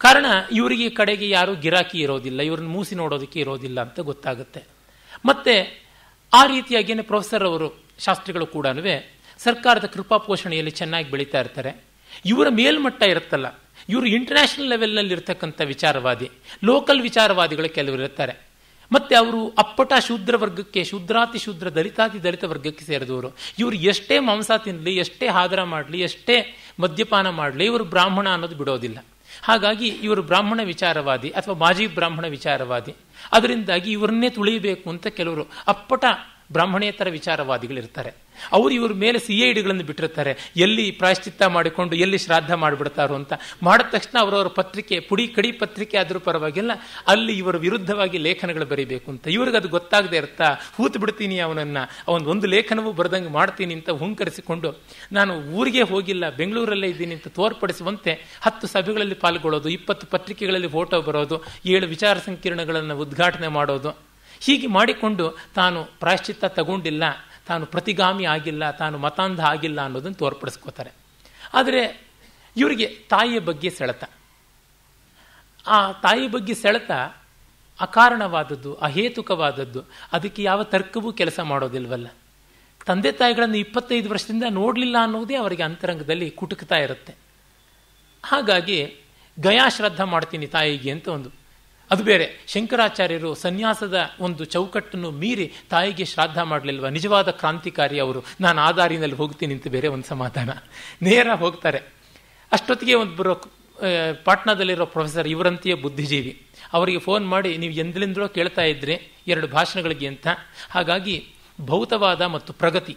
ಕಾರಣ ಇವರಿಗೆ ಕಡೆಗೆ ಯಾರೂ ಗಿರಾಕಿ ಇರೋದಿಲ್ಲ ಇವ್ರನ್ನ ಮೂಸಿ ನೋಡೋದಕ್ಕೆ ಇರೋದಿಲ್ಲ ಅಂತ ಗೊತ್ತಾಗುತ್ತೆ ಮತ್ತೆ ಆ ರೀತಿಯಾಗಿಯೇ ಪ್ರೊಫೆಸರ್ ಅವರು ಶಾಸ್ತ್ರಿಗಳು ಕೂಡ ಸರ್ಕಾರದ ಪೋಷಣೆಯಲ್ಲಿ ಚೆನ್ನಾಗಿ ಬೆಳೀತಾ ಇರ್ತಾರೆ ಇವರ ಮೇಲ್ಮಟ್ಟ ಇರುತ್ತಲ್ಲ ಇವರು ಇಂಟರ್ನ್ಯಾಷನಲ್ ಲೆವೆಲ್ನಲ್ಲಿ ಇರ್ತಕ್ಕಂಥ ವಿಚಾರವಾದಿ ಲೋಕಲ್ ವಿಚಾರವಾದಿಗಳು ಕೆಲವರು ಇರ್ತಾರೆ ಮತ್ತು ಅವರು ಅಪ್ಪಟ ಶೂದ್ರ ವರ್ಗಕ್ಕೆ ಶೂದ್ರಾತಿ ಶೂದ್ರ ದಲಿತಾತಿ ದಲಿತ ವರ್ಗಕ್ಕೆ ಸೇರಿದವರು ಇವರು ಎಷ್ಟೇ ಮಾಂಸ ತಿನ್ನಲಿ ಎಷ್ಟೇ ಹಾದರ ಮಾಡಲಿ ಎಷ್ಟೇ ಮದ್ಯಪಾನ ಮಾಡಲಿ ಇವರು ಬ್ರಾಹ್ಮಣ ಅನ್ನೋದು ಬಿಡೋದಿಲ್ಲ ಹಾಗಾಗಿ ಇವರು ಬ್ರಾಹ್ಮಣ ವಿಚಾರವಾದಿ ಅಥವಾ ಮಾಜಿ ಬ್ರಾಹ್ಮಣ ವಿಚಾರವಾದಿ ಅದರಿಂದಾಗಿ ಇವರನ್ನೇ ತುಳಿಯಬೇಕು ಅಂತ ಕೆಲವರು ಅಪ್ಪಟ ಬ್ರಾಹ್ಮಣೇತರ ವಿಚಾರವಾದಿಗಳಿರ್ತಾರೆ ಅವರು ಇವ್ರ ಮೇಲೆ ಸಿ ಐ ಡಿಗಳನ್ನು ಬಿಟ್ಟಿರ್ತಾರೆ ಎಲ್ಲಿ ಪ್ರಾಯಶ್ಚಿತ್ತ ಮಾಡಿಕೊಂಡು ಎಲ್ಲಿ ಶ್ರಾದ್ದ ಮಾಡಿಬಿಡ್ತಾರೋ ಅಂತ ಮಾಡಿದ ತಕ್ಷಣ ಅವರವರ ಪತ್ರಿಕೆ ಪುಡಿ ಕಡಿ ಪತ್ರಿಕೆ ಆದರೂ ಪರವಾಗಿಲ್ಲ ಅಲ್ಲಿ ಇವರ ವಿರುದ್ಧವಾಗಿ ಲೇಖನಗಳು ಬರೀಬೇಕು ಅಂತ ಇವ್ರಿಗೆ ಅದು ಗೊತ್ತಾಗದೆ ಇರ್ತಾ ಹೂತು ಬಿಡ್ತೀನಿ ಅವನನ್ನು ಅವನ ಒಂದು ಲೇಖನವೂ ಬರೆದಂಗೆ ಮಾಡ್ತೀನಿ ಅಂತ ಹುಂಕರಿಸಿಕೊಂಡು ನಾನು ಊರಿಗೆ ಹೋಗಿಲ್ಲ ಬೆಂಗಳೂರಲ್ಲೇ ಇದ್ದೀನಿ ಅಂತ ತೋರ್ಪಡಿಸುವಂತೆ ಹತ್ತು ಸಭೆಗಳಲ್ಲಿ ಪಾಲ್ಗೊಳ್ಳೋದು ಇಪ್ಪತ್ತು ಪತ್ರಿಕೆಗಳಲ್ಲಿ ಫೋಟೋ ಬರೋದು ಏಳು ವಿಚಾರ ಸಂಕಿರಣಗಳನ್ನು ಉದ್ಘಾಟನೆ ಮಾಡೋದು ಹೀಗೆ ಮಾಡಿಕೊಂಡು ತಾನು ಪ್ರಾಯಶ್ಚಿತ್ತ ತಗೊಂಡಿಲ್ಲ ತಾನು ಪ್ರತಿಗಾಮಿ ಆಗಿಲ್ಲ ತಾನು ಮತಾಂಧ ಆಗಿಲ್ಲ ಅನ್ನೋದನ್ನು ತೋರ್ಪಡಿಸ್ಕೋತಾರೆ ಆದರೆ ಇವರಿಗೆ ತಾಯಿಯ ಬಗ್ಗೆ ಸೆಳೆತ ಆ ತಾಯಿ ಬಗ್ಗೆ ಸೆಳೆತ ಅಕಾರಣವಾದದ್ದು ಅಹೇತುಕವಾದದ್ದು ಅದಕ್ಕೆ ಯಾವ ತರ್ಕವೂ ಕೆಲಸ ಮಾಡೋದಿಲ್ವಲ್ಲ ತಂದೆ ತಾಯಿಗಳನ್ನು ಇಪ್ಪತ್ತೈದು ವರ್ಷದಿಂದ ನೋಡಲಿಲ್ಲ ಅನ್ನೋದೇ ಅವರಿಗೆ ಅಂತರಂಗದಲ್ಲಿ ಕುಟುಕ್ತಾ ಇರುತ್ತೆ ಹಾಗಾಗಿ ಗಯಾ ಶ್ರದ್ಧಾ ಮಾಡ್ತೀನಿ ತಾಯಿಗೆ ಅಂತ ಒಂದು ಅದು ಬೇರೆ ಶಂಕರಾಚಾರ್ಯರು ಸನ್ಯಾಸದ ಒಂದು ಚೌಕಟ್ಟನ್ನು ಮೀರಿ ತಾಯಿಗೆ ಶ್ರಾದ್ದ ಮಾಡಲಿಲ್ವ ನಿಜವಾದ ಕ್ರಾಂತಿಕಾರಿ ಅವರು ನಾನು ಆ ದಾರಿನಲ್ಲಿ ಹೋಗ್ತೀನಿ ಅಂತ ಬೇರೆ ಒಂದು ಸಮಾಧಾನ ನೇರ ಹೋಗ್ತಾರೆ ಅಷ್ಟೊತ್ತಿಗೆ ಒಬ್ಬರು ಪಾಟ್ನಾದಲ್ಲಿರೋ ಪ್ರೊಫೆಸರ್ ಇವರಂತೆಯೇ ಬುದ್ಧಿಜೀವಿ ಅವರಿಗೆ ಫೋನ್ ಮಾಡಿ ನೀವು ಎಂದಲಿಂದಲೋ ಕೇಳ್ತಾ ಇದ್ರೆ ಎರಡು ಭಾಷಣಗಳಿಗೆ ಅಂತ ಹಾಗಾಗಿ ಭೌತವಾದ ಮತ್ತು ಪ್ರಗತಿ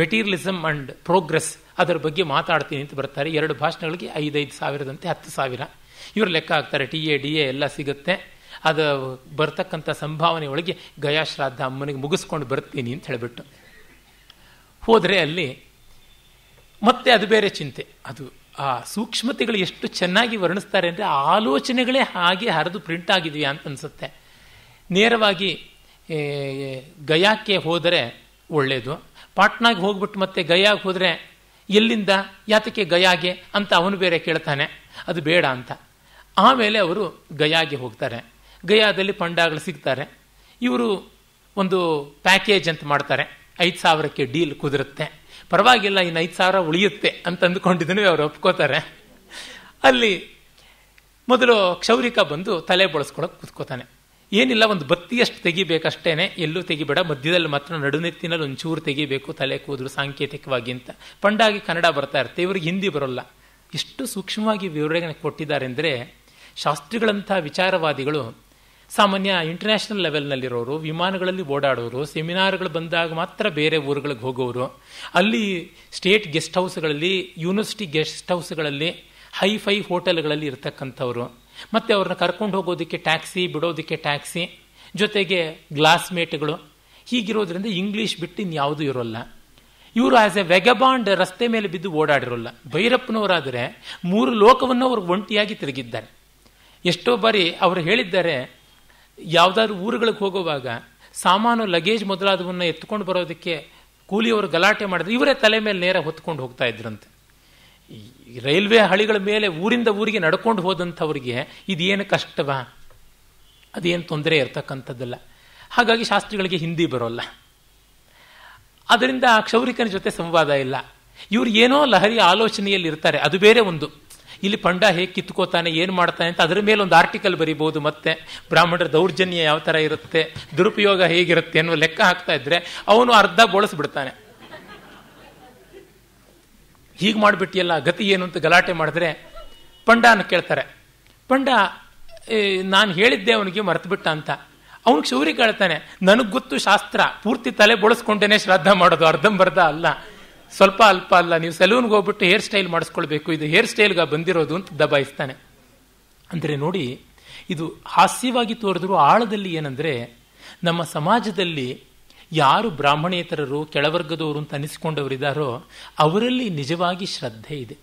ಮೆಟೀರಿಯಲಿಸಮ್ ಅಂಡ್ ಪ್ರೋಗ್ರೆಸ್ ಅದರ ಬಗ್ಗೆ ಮಾತಾಡ್ತೀನಿ ಅಂತ ಬರ್ತಾರೆ ಎರಡು ಭಾಷಣಗಳಿಗೆ ಐದೈದು ಸಾವಿರದಂತೆ ಹತ್ತು ಸಾವಿರ ಇವರು ಲೆಕ್ಕ ಹಾಕ್ತಾರೆ ಟಿ ಎ ಡಿ ಎ ಎಲ್ಲ ಸಿಗುತ್ತೆ ಅದು ಬರ್ತಕ್ಕಂಥ ಸಂಭಾವನೆ ಒಳಗೆ ಗಯಾ ಅಮ್ಮನಿಗೆ ಮುಗಿಸ್ಕೊಂಡು ಬರ್ತೀನಿ ಅಂತ ಹೇಳಿಬಿಟ್ಟು ಹೋದರೆ ಅಲ್ಲಿ ಮತ್ತೆ ಅದು ಬೇರೆ ಚಿಂತೆ ಅದು ಆ ಸೂಕ್ಷ್ಮತೆಗಳು ಎಷ್ಟು ಚೆನ್ನಾಗಿ ವರ್ಣಿಸ್ತಾರೆ ಅಂದರೆ ಆಲೋಚನೆಗಳೇ ಹಾಗೆ ಹರಿದು ಪ್ರಿಂಟ್ ಆಗಿದೆಯಾ ಅಂತ ಅನಿಸುತ್ತೆ ನೇರವಾಗಿ ಗಯಾಕ್ಕೆ ಹೋದರೆ ಒಳ್ಳೆಯದು ಪಾಟ್ನಾಗೆ ಹೋಗ್ಬಿಟ್ಟು ಮತ್ತೆ ಗಯಾಗೆ ಹೋದರೆ ಎಲ್ಲಿಂದ ಯಾತಕ್ಕೆ ಗಯಾಗೆ ಅಂತ ಅವನು ಬೇರೆ ಕೇಳ್ತಾನೆ ಅದು ಬೇಡ ಅಂತ ಆಮೇಲೆ ಅವರು ಗಯಾಗೆ ಹೋಗ್ತಾರೆ ಗಯಾದಲ್ಲಿ ಪಂಡಾಗಳು ಸಿಗ್ತಾರೆ ಇವರು ಒಂದು ಪ್ಯಾಕೇಜ್ ಅಂತ ಮಾಡ್ತಾರೆ ಐದು ಸಾವಿರಕ್ಕೆ ಡೀಲ್ ಕುದುರುತ್ತೆ ಪರವಾಗಿಲ್ಲ ಇನ್ನು ಐದು ಸಾವಿರ ಉಳಿಯುತ್ತೆ ಅಂತ ಅಂದುಕೊಂಡಿದನು ಅವರು ಒಪ್ಕೋತಾರೆ ಅಲ್ಲಿ ಮೊದಲು ಕ್ಷೌರಿಕ ಬಂದು ತಲೆ ಬಳಸ್ಕೊಳಕ್ಕೆ ಕುತ್ಕೋತಾನೆ ಏನಿಲ್ಲ ಒಂದು ಬತ್ತಿಯಷ್ಟು ತೆಗಿಬೇಕಷ್ಟೇನೆ ಎಲ್ಲೂ ತೆಗಿಬೇಡ ಮಧ್ಯದಲ್ಲಿ ಮಾತ್ರ ನಡುನೆತ್ತಿನಲ್ಲಿ ಒಂಚೂರು ತೆಗಿಬೇಕು ತಲೆ ಕೂದಲು ಸಾಂಕೇತಿಕವಾಗಿ ಅಂತ ಪಂಡಾಗಿ ಕನ್ನಡ ಬರ್ತಾ ಇರುತ್ತೆ ಇವ್ರಿಗೆ ಹಿಂದಿ ಬರೋಲ್ಲ ಎಷ್ಟು ಸೂಕ್ಷ್ಮವಾಗಿ ವಿವರಣೆ ಕೊಟ್ಟಿದ್ದಾರೆ ಅಂದರೆ ಶಾಸ್ತ್ರಿಗಳಂಥ ವಿಚಾರವಾದಿಗಳು ಸಾಮಾನ್ಯ ಇಂಟರ್ನ್ಯಾಷನಲ್ ಲೆವೆಲ್ನಲ್ಲಿರೋರು ವಿಮಾನಗಳಲ್ಲಿ ಓಡಾಡೋರು ಸೆಮಿನಾರ್ಗಳು ಬಂದಾಗ ಮಾತ್ರ ಬೇರೆ ಊರುಗಳಿಗೆ ಹೋಗೋರು ಅಲ್ಲಿ ಸ್ಟೇಟ್ ಗೆಸ್ಟ್ ಹೌಸ್ಗಳಲ್ಲಿ ಯೂನಿವರ್ಸಿಟಿ ಗೆಸ್ಟ್ ಹೌಸ್ಗಳಲ್ಲಿ ಹೈ ಫೈ ಹೋಟೆಲ್ಗಳಲ್ಲಿ ಇರ್ತಕ್ಕಂಥವ್ರು ಮತ್ತು ಅವ್ರನ್ನ ಕರ್ಕೊಂಡು ಹೋಗೋದಕ್ಕೆ ಟ್ಯಾಕ್ಸಿ ಬಿಡೋದಕ್ಕೆ ಟ್ಯಾಕ್ಸಿ ಜೊತೆಗೆ ಗ್ಲಾಸ್ಮೇಟ್ಗಳು ಹೀಗಿರೋದ್ರಿಂದ ಇಂಗ್ಲೀಷ್ ಬಿಟ್ಟು ಇನ್ಯಾವುದೂ ಇರೋಲ್ಲ ಇವರು ಆಸ್ ಎ ವೆಗಬಾಂಡ್ ರಸ್ತೆ ಮೇಲೆ ಬಿದ್ದು ಓಡಾಡಿರೋಲ್ಲ ಭೈರಪ್ಪನವರಾದರೆ ಮೂರು ಲೋಕವನ್ನು ಅವರು ಒಂಟಿಯಾಗಿ ತಿರುಗಿದ್ದಾರೆ ಎಷ್ಟೋ ಬಾರಿ ಅವರು ಹೇಳಿದ್ದಾರೆ ಯಾವುದಾದ್ರೂ ಊರುಗಳಿಗೆ ಹೋಗುವಾಗ ಸಾಮಾನು ಲಗೇಜ್ ಮೊದಲಾದವನ್ನು ಎತ್ಕೊಂಡು ಬರೋದಕ್ಕೆ ಕೂಲಿಯವರು ಗಲಾಟೆ ಮಾಡಿದ್ರೆ ಇವರೇ ತಲೆ ಮೇಲೆ ನೇರ ಹೊತ್ಕೊಂಡು ಹೋಗ್ತಾ ಇದ್ರಂತೆ ರೈಲ್ವೆ ಹಳಿಗಳ ಮೇಲೆ ಊರಿಂದ ಊರಿಗೆ ನಡ್ಕೊಂಡು ಹೋದಂಥವ್ರಿಗೆ ಇದೇನು ಕಷ್ಟವಾ ಅದೇನು ತೊಂದರೆ ಇರ್ತಕ್ಕಂಥದ್ದಲ್ಲ ಹಾಗಾಗಿ ಶಾಸ್ತ್ರಿಗಳಿಗೆ ಹಿಂದಿ ಬರೋಲ್ಲ ಅದರಿಂದ ಕ್ಷೌರಿಕನ ಜೊತೆ ಸಂವಾದ ಇಲ್ಲ ಇವರು ಏನೋ ಲಹರಿ ಆಲೋಚನೆಯಲ್ಲಿ ಇರ್ತಾರೆ ಅದು ಬೇರೆ ಒಂದು ಇಲ್ಲಿ ಪಂಡ ಹೇಗೆ ಕಿತ್ಕೋತಾನೆ ಏನು ಮಾಡ್ತಾನೆ ಅಂತ ಅದರ ಮೇಲೆ ಒಂದು ಆರ್ಟಿಕಲ್ ಬರಿಬೋದು ಮತ್ತೆ ಬ್ರಾಹ್ಮಣರ ದೌರ್ಜನ್ಯ ಯಾವ ಥರ ಇರುತ್ತೆ ದುರುಪಯೋಗ ಹೇಗಿರುತ್ತೆ ಅನ್ನೋ ಲೆಕ್ಕ ಹಾಕ್ತಾ ಇದ್ರೆ ಅವನು ಅರ್ಧ ಬೋಳಿಸ್ಬಿಡ್ತಾನೆ ಹೀಗೆ ಮಾಡಿಬಿಟ್ಟಿಯಲ್ಲ ಗತಿ ಏನು ಅಂತ ಗಲಾಟೆ ಮಾಡಿದ್ರೆ ಪಂಡಾನ ಕೇಳ್ತಾರೆ ಪಂಡ ನಾನು ಹೇಳಿದ್ದೆ ಅವನಿಗೆ ಬಿಟ್ಟ ಅಂತ ಅವನಿಗೆ ಶೌರಿ ಕೇಳ್ತಾನೆ ನನಗೆ ಗೊತ್ತು ಶಾಸ್ತ್ರ ಪೂರ್ತಿ ತಲೆ ಬೋಳಿಸ್ಕೊಂಡೇನೆ ಶ್ರದ್ಧಾ ಮಾಡೋದು ಅರ್ಧಂಬರ್ಧ ಅಲ್ಲ ಸ್ವಲ್ಪ ಅಲ್ಪ ಅಲ್ಲ ನೀವು ಸಲೂನ್ಗೆ ಹೋಗ್ಬಿಟ್ಟು ಹೇರ್ ಸ್ಟೈಲ್ ಮಾಡಿಸ್ಕೊಳ್ಬೇಕು ಇದು ಹೇರ್ ಸ್ಟೈಲ್ಗೆ ಬಂದಿರೋದು ಅಂತ ದಬಾಯಿಸ್ತಾನೆ ಅಂದರೆ ನೋಡಿ ಇದು ಹಾಸ್ಯವಾಗಿ ತೋರಿದ್ರು ಆಳದಲ್ಲಿ ಏನಂದರೆ ನಮ್ಮ ಸಮಾಜದಲ್ಲಿ ಯಾರು ಬ್ರಾಹ್ಮಣೇತರರು ಕೆಳವರ್ಗದವರು ಅಂತ ಅನಿಸಿಕೊಂಡವರಿದ್ದಾರೋ ಅವರಲ್ಲಿ ನಿಜವಾಗಿ ಶ್ರದ್ಧೆ ಇದೆ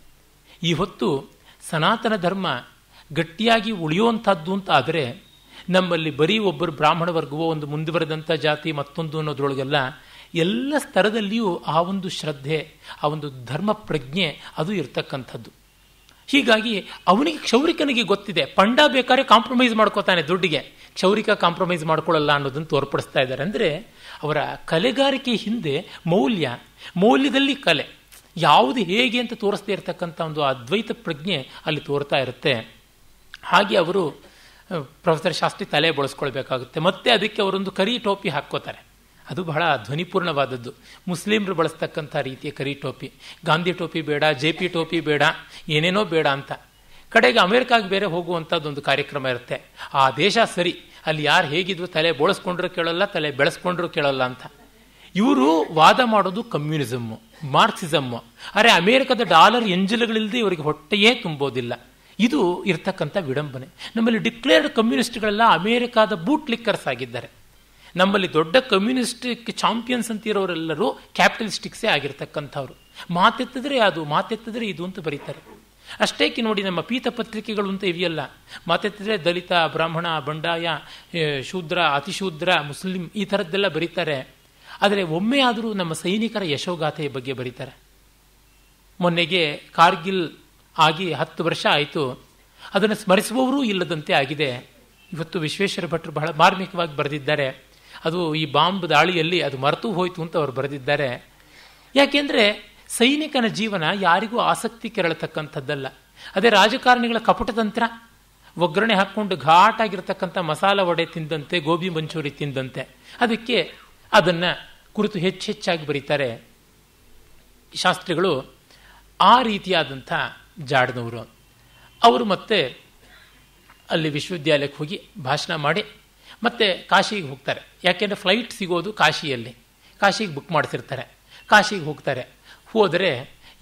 ಈ ಹೊತ್ತು ಸನಾತನ ಧರ್ಮ ಗಟ್ಟಿಯಾಗಿ ಉಳಿಯುವಂಥದ್ದು ಅಂತ ಆದರೆ ನಮ್ಮಲ್ಲಿ ಬರೀ ಒಬ್ಬರು ಬ್ರಾಹ್ಮಣ ವರ್ಗವೋ ಒಂದು ಮುಂದುವರೆದಂಥ ಜಾತಿ ಮತ್ತೊಂದು ಅನ್ನೋದ್ರೊಳಗೆಲ್ಲ ಎಲ್ಲ ಸ್ತರದಲ್ಲಿಯೂ ಆ ಒಂದು ಶ್ರದ್ಧೆ ಆ ಒಂದು ಧರ್ಮ ಪ್ರಜ್ಞೆ ಅದು ಇರತಕ್ಕಂಥದ್ದು ಹೀಗಾಗಿ ಅವನಿಗೆ ಕ್ಷೌರಿಕನಿಗೆ ಗೊತ್ತಿದೆ ಪಂಡ ಬೇಕಾದ್ರೆ ಕಾಂಪ್ರಮೈಸ್ ಮಾಡ್ಕೋತಾನೆ ದುಡ್ಡಿಗೆ ಕ್ಷೌರಿಕ ಕಾಂಪ್ರಮೈಸ್ ಮಾಡ್ಕೊಳ್ಳಲ್ಲ ಅನ್ನೋದನ್ನು ತೋರ್ಪಡಿಸ್ತಾ ಇದ್ದಾರೆ ಅಂದರೆ ಅವರ ಕಲೆಗಾರಿಕೆ ಹಿಂದೆ ಮೌಲ್ಯ ಮೌಲ್ಯದಲ್ಲಿ ಕಲೆ ಯಾವುದು ಹೇಗೆ ಅಂತ ತೋರಿಸ್ತಾ ಇರತಕ್ಕಂಥ ಒಂದು ಅದ್ವೈತ ಪ್ರಜ್ಞೆ ಅಲ್ಲಿ ತೋರ್ತಾ ಇರುತ್ತೆ ಹಾಗೆ ಅವರು ಪ್ರೊಫೆಸರ್ ಶಾಸ್ತ್ರಿ ತಲೆ ಬಳಸ್ಕೊಳ್ಬೇಕಾಗುತ್ತೆ ಮತ್ತೆ ಅದಕ್ಕೆ ಅವರೊಂದು ಕರಿ ಟೋಪಿ ಹಾಕ್ಕೋತಾರೆ ಅದು ಬಹಳ ಧ್ವನಿಪೂರ್ಣವಾದದ್ದು ಮುಸ್ಲಿಮರು ಬಳಸ್ತಕ್ಕಂಥ ರೀತಿಯ ಕರಿ ಟೋಪಿ ಗಾಂಧಿ ಟೋಪಿ ಬೇಡ ಜೆ ಪಿ ಟೋಪಿ ಬೇಡ ಏನೇನೋ ಬೇಡ ಅಂತ ಕಡೆಗೆ ಅಮೆರಿಕಾಗೆ ಬೇರೆ ಹೋಗುವಂಥದ್ದೊಂದು ಕಾರ್ಯಕ್ರಮ ಇರುತ್ತೆ ಆ ದೇಶ ಸರಿ ಅಲ್ಲಿ ಯಾರು ಹೇಗಿದ್ರು ತಲೆ ಬೋಳಿಸ್ಕೊಂಡ್ರು ಕೇಳಲ್ಲ ತಲೆ ಬೆಳೆಸ್ಕೊಂಡ್ರು ಕೇಳಲ್ಲ ಅಂತ ಇವರು ವಾದ ಮಾಡೋದು ಕಮ್ಯುನಿಸಮ್ಮು ಮಾರ್ಕ್ಸಿಸಮ್ಮು ಅರೆ ಅಮೇರಿಕದ ಡಾಲರ್ ಎಂಜಲುಗಳಿಲ್ಲದೆ ಇವರಿಗೆ ಹೊಟ್ಟೆಯೇ ತುಂಬೋದಿಲ್ಲ ಇದು ಇರತಕ್ಕಂಥ ವಿಡಂಬನೆ ನಮ್ಮಲ್ಲಿ ಡಿಕ್ಲೇರ್ಡ್ ಕಮ್ಯುನಿಸ್ಟ್ಗಳೆಲ್ಲ ಅಮೇರಿಕಾದ ಬೂಟ್ ಲಿಕ್ಕರ್ಸ್ ಆಗಿದ್ದಾರೆ ನಮ್ಮಲ್ಲಿ ದೊಡ್ಡ ಕಮ್ಯುನಿಸ್ಟಿಕ್ ಚಾಂಪಿಯನ್ಸ್ ಅಂತಿರೋರೆಲ್ಲರೂ ಕ್ಯಾಪಿಟಲಿಸ್ಟಿಕ್ಸೇ ಆಗಿರ್ತಕ್ಕಂಥವ್ರು ಮಾತೆತ್ತಿದ್ರೆ ಅದು ಮಾತೆತ್ತಿದ್ರೆ ಇದು ಅಂತ ಬರೀತಾರೆ ಅಷ್ಟೇಕೆ ನೋಡಿ ನಮ್ಮ ಪೀತ ಪತ್ರಿಕೆಗಳು ಅಂತ ಇವೆಯಲ್ಲ ಮಾತೆತ್ತಿದ್ರೆ ದಲಿತ ಬ್ರಾಹ್ಮಣ ಬಂಡಾಯ ಶೂದ್ರ ಅತಿಶೂದ್ರ ಮುಸ್ಲಿಂ ಈ ಥರದ್ದೆಲ್ಲ ಬರೀತಾರೆ ಆದರೆ ಒಮ್ಮೆ ಆದರೂ ನಮ್ಮ ಸೈನಿಕರ ಯಶೋಗಾಥೆಯ ಬಗ್ಗೆ ಬರೀತಾರೆ ಮೊನ್ನೆಗೆ ಕಾರ್ಗಿಲ್ ಆಗಿ ಹತ್ತು ವರ್ಷ ಆಯಿತು ಅದನ್ನು ಸ್ಮರಿಸುವವರೂ ಇಲ್ಲದಂತೆ ಆಗಿದೆ ಇವತ್ತು ವಿಶ್ವೇಶ್ವರ ಭಟ್ರು ಬಹಳ ಮಾರ್ಮಿಕವಾಗಿ ಬರೆದಿದ್ದಾರೆ ಅದು ಈ ಬಾಂಬ್ ದಾಳಿಯಲ್ಲಿ ಅದು ಮರೆತು ಹೋಯಿತು ಅಂತ ಅವರು ಬರೆದಿದ್ದಾರೆ ಯಾಕೆಂದರೆ ಸೈನಿಕನ ಜೀವನ ಯಾರಿಗೂ ಆಸಕ್ತಿ ಕೆರಳತಕ್ಕಂಥದ್ದಲ್ಲ ಅದೇ ರಾಜಕಾರಣಿಗಳ ಕಪಟ ತಂತ್ರ ಒಗ್ಗರಣೆ ಹಾಕ್ಕೊಂಡು ಘಾಟಾಗಿರ್ತಕ್ಕಂಥ ಮಸಾಲ ವಡೆ ತಿಂದಂತೆ ಗೋಬಿ ಮಂಚೂರಿ ತಿಂದಂತೆ ಅದಕ್ಕೆ ಅದನ್ನು ಕುರಿತು ಹೆಚ್ಚು ಹೆಚ್ಚಾಗಿ ಬರೀತಾರೆ ಶಾಸ್ತ್ರಿಗಳು ಆ ರೀತಿಯಾದಂಥ ಜಾಡ್ನವರು ಅವರು ಮತ್ತೆ ಅಲ್ಲಿ ವಿಶ್ವವಿದ್ಯಾಲಯಕ್ಕೆ ಹೋಗಿ ಭಾಷಣ ಮಾಡಿ ಮತ್ತು ಕಾಶಿಗೆ ಹೋಗ್ತಾರೆ ಯಾಕೆಂದರೆ ಫ್ಲೈಟ್ ಸಿಗೋದು ಕಾಶಿಯಲ್ಲಿ ಕಾಶಿಗೆ ಬುಕ್ ಮಾಡಿಸಿರ್ತಾರೆ ಕಾಶಿಗೆ ಹೋಗ್ತಾರೆ ಹೋದರೆ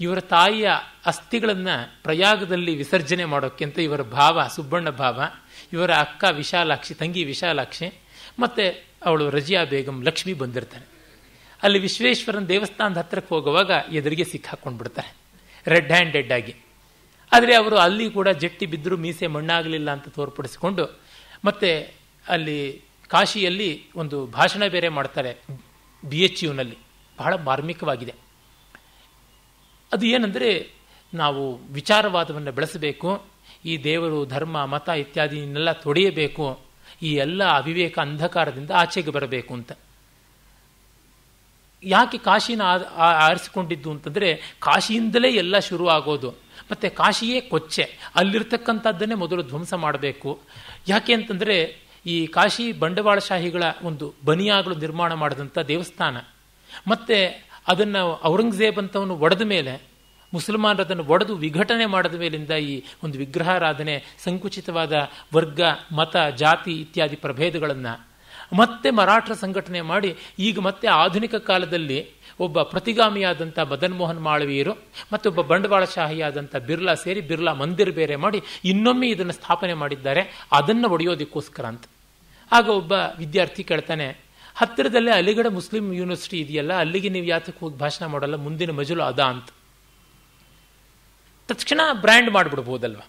ಇವರ ತಾಯಿಯ ಅಸ್ಥಿಗಳನ್ನು ಪ್ರಯಾಗದಲ್ಲಿ ವಿಸರ್ಜನೆ ಮಾಡೋಕ್ಕಿಂತ ಇವರ ಭಾವ ಸುಬ್ಬಣ್ಣ ಭಾವ ಇವರ ಅಕ್ಕ ವಿಶಾಲಾಕ್ಷಿ ತಂಗಿ ವಿಶಾಲಾಕ್ಷಿ ಮತ್ತು ಅವಳು ರಜಿಯಾ ಬೇಗಂ ಲಕ್ಷ್ಮಿ ಬಂದಿರ್ತಾರೆ ಅಲ್ಲಿ ವಿಶ್ವೇಶ್ವರನ ದೇವಸ್ಥಾನದ ಹತ್ತಿರಕ್ಕೆ ಹೋಗುವಾಗ ಎದುರಿಗೆ ಸಿಕ್ಕಾಕೊಂಡು ಬಿಡ್ತಾರೆ ರೆಡ್ ಹ್ಯಾಂಡೆಡ್ ಆಗಿ ಆದರೆ ಅವರು ಅಲ್ಲಿ ಕೂಡ ಜಟ್ಟಿ ಬಿದ್ದರೂ ಮೀಸೆ ಮಣ್ಣಾಗಲಿಲ್ಲ ಅಂತ ತೋರ್ಪಡಿಸಿಕೊಂಡು ಮತ್ತು ಅಲ್ಲಿ ಕಾಶಿಯಲ್ಲಿ ಒಂದು ಭಾಷಣ ಬೇರೆ ಮಾಡ್ತಾರೆ ಬಿ ಎಚ್ ಯುನಲ್ಲಿ ಬಹಳ ಮಾರ್ಮಿಕವಾಗಿದೆ ಅದು ಏನಂದರೆ ನಾವು ವಿಚಾರವಾದವನ್ನು ಬೆಳೆಸಬೇಕು ಈ ದೇವರು ಧರ್ಮ ಮತ ಇತ್ಯಾದಿನೆಲ್ಲ ತೊಡೆಯಬೇಕು ಈ ಎಲ್ಲ ಅವಿವೇಕ ಅಂಧಕಾರದಿಂದ ಆಚೆಗೆ ಬರಬೇಕು ಅಂತ ಯಾಕೆ ಕಾಶಿನ ಆರಿಸಿಕೊಂಡಿದ್ದು ಅಂತಂದರೆ ಕಾಶಿಯಿಂದಲೇ ಎಲ್ಲ ಶುರು ಆಗೋದು ಮತ್ತು ಕಾಶಿಯೇ ಕೊಚ್ಚೆ ಅಲ್ಲಿರ್ತಕ್ಕಂಥದ್ದನ್ನೇ ಮೊದಲು ಧ್ವಂಸ ಮಾಡಬೇಕು ಯಾಕೆ ಅಂತಂದರೆ ಈ ಕಾಶಿ ಬಂಡವಾಳಶಾಹಿಗಳ ಒಂದು ಬನಿಯಾಗಲು ನಿರ್ಮಾಣ ಮಾಡಿದಂಥ ದೇವಸ್ಥಾನ ಮತ್ತು ಅದನ್ನು ಔರಂಗಜೇಬ್ ಅಂತವನ್ನು ಒಡೆದ ಮೇಲೆ ಮುಸಲ್ಮಾನರದನ್ನು ಒಡೆದು ವಿಘಟನೆ ಮಾಡಿದ ಮೇಲಿಂದ ಈ ಒಂದು ವಿಗ್ರಹಾರಾಧನೆ ಸಂಕುಚಿತವಾದ ವರ್ಗ ಮತ ಜಾತಿ ಇತ್ಯಾದಿ ಪ್ರಭೇದಗಳನ್ನು ಮತ್ತೆ ಮರಾಠರ ಸಂಘಟನೆ ಮಾಡಿ ಈಗ ಮತ್ತೆ ಆಧುನಿಕ ಕಾಲದಲ್ಲಿ ಒಬ್ಬ ಪ್ರತಿಗಾಮಿಯಾದಂಥ ಮದನ್ ಮೋಹನ್ ಮಾಳವೀಯರು ಒಬ್ಬ ಬಂಡವಾಳಶಾಹಿಯಾದಂಥ ಬಿರ್ಲಾ ಸೇರಿ ಬಿರ್ಲಾ ಮಂದಿರ್ ಬೇರೆ ಮಾಡಿ ಇನ್ನೊಮ್ಮೆ ಇದನ್ನು ಸ್ಥಾಪನೆ ಮಾಡಿದ್ದಾರೆ ಅದನ್ನು ಒಡೆಯೋದಕ್ಕೋಸ್ಕರ ಅಂತ ಆಗ ಒಬ್ಬ ವಿದ್ಯಾರ್ಥಿ ಕೇಳ್ತಾನೆ ಹತ್ತಿರದಲ್ಲೇ ಅಲಿಗಢ ಮುಸ್ಲಿಂ ಯೂನಿವರ್ಸಿಟಿ ಇದೆಯಲ್ಲ ಅಲ್ಲಿಗೆ ನೀವು ಯಾತಕ್ಕೆ ಹೋಗಿ ಭಾಷಣ ಮಾಡಲ್ಲ ಮುಂದಿನ ಮಜಲು ಅದ ಅಂತ ತಕ್ಷಣ ಬ್ರ್ಯಾಂಡ್ ಮಾಡಿಬಿಡ್ಬೋದಲ್ವ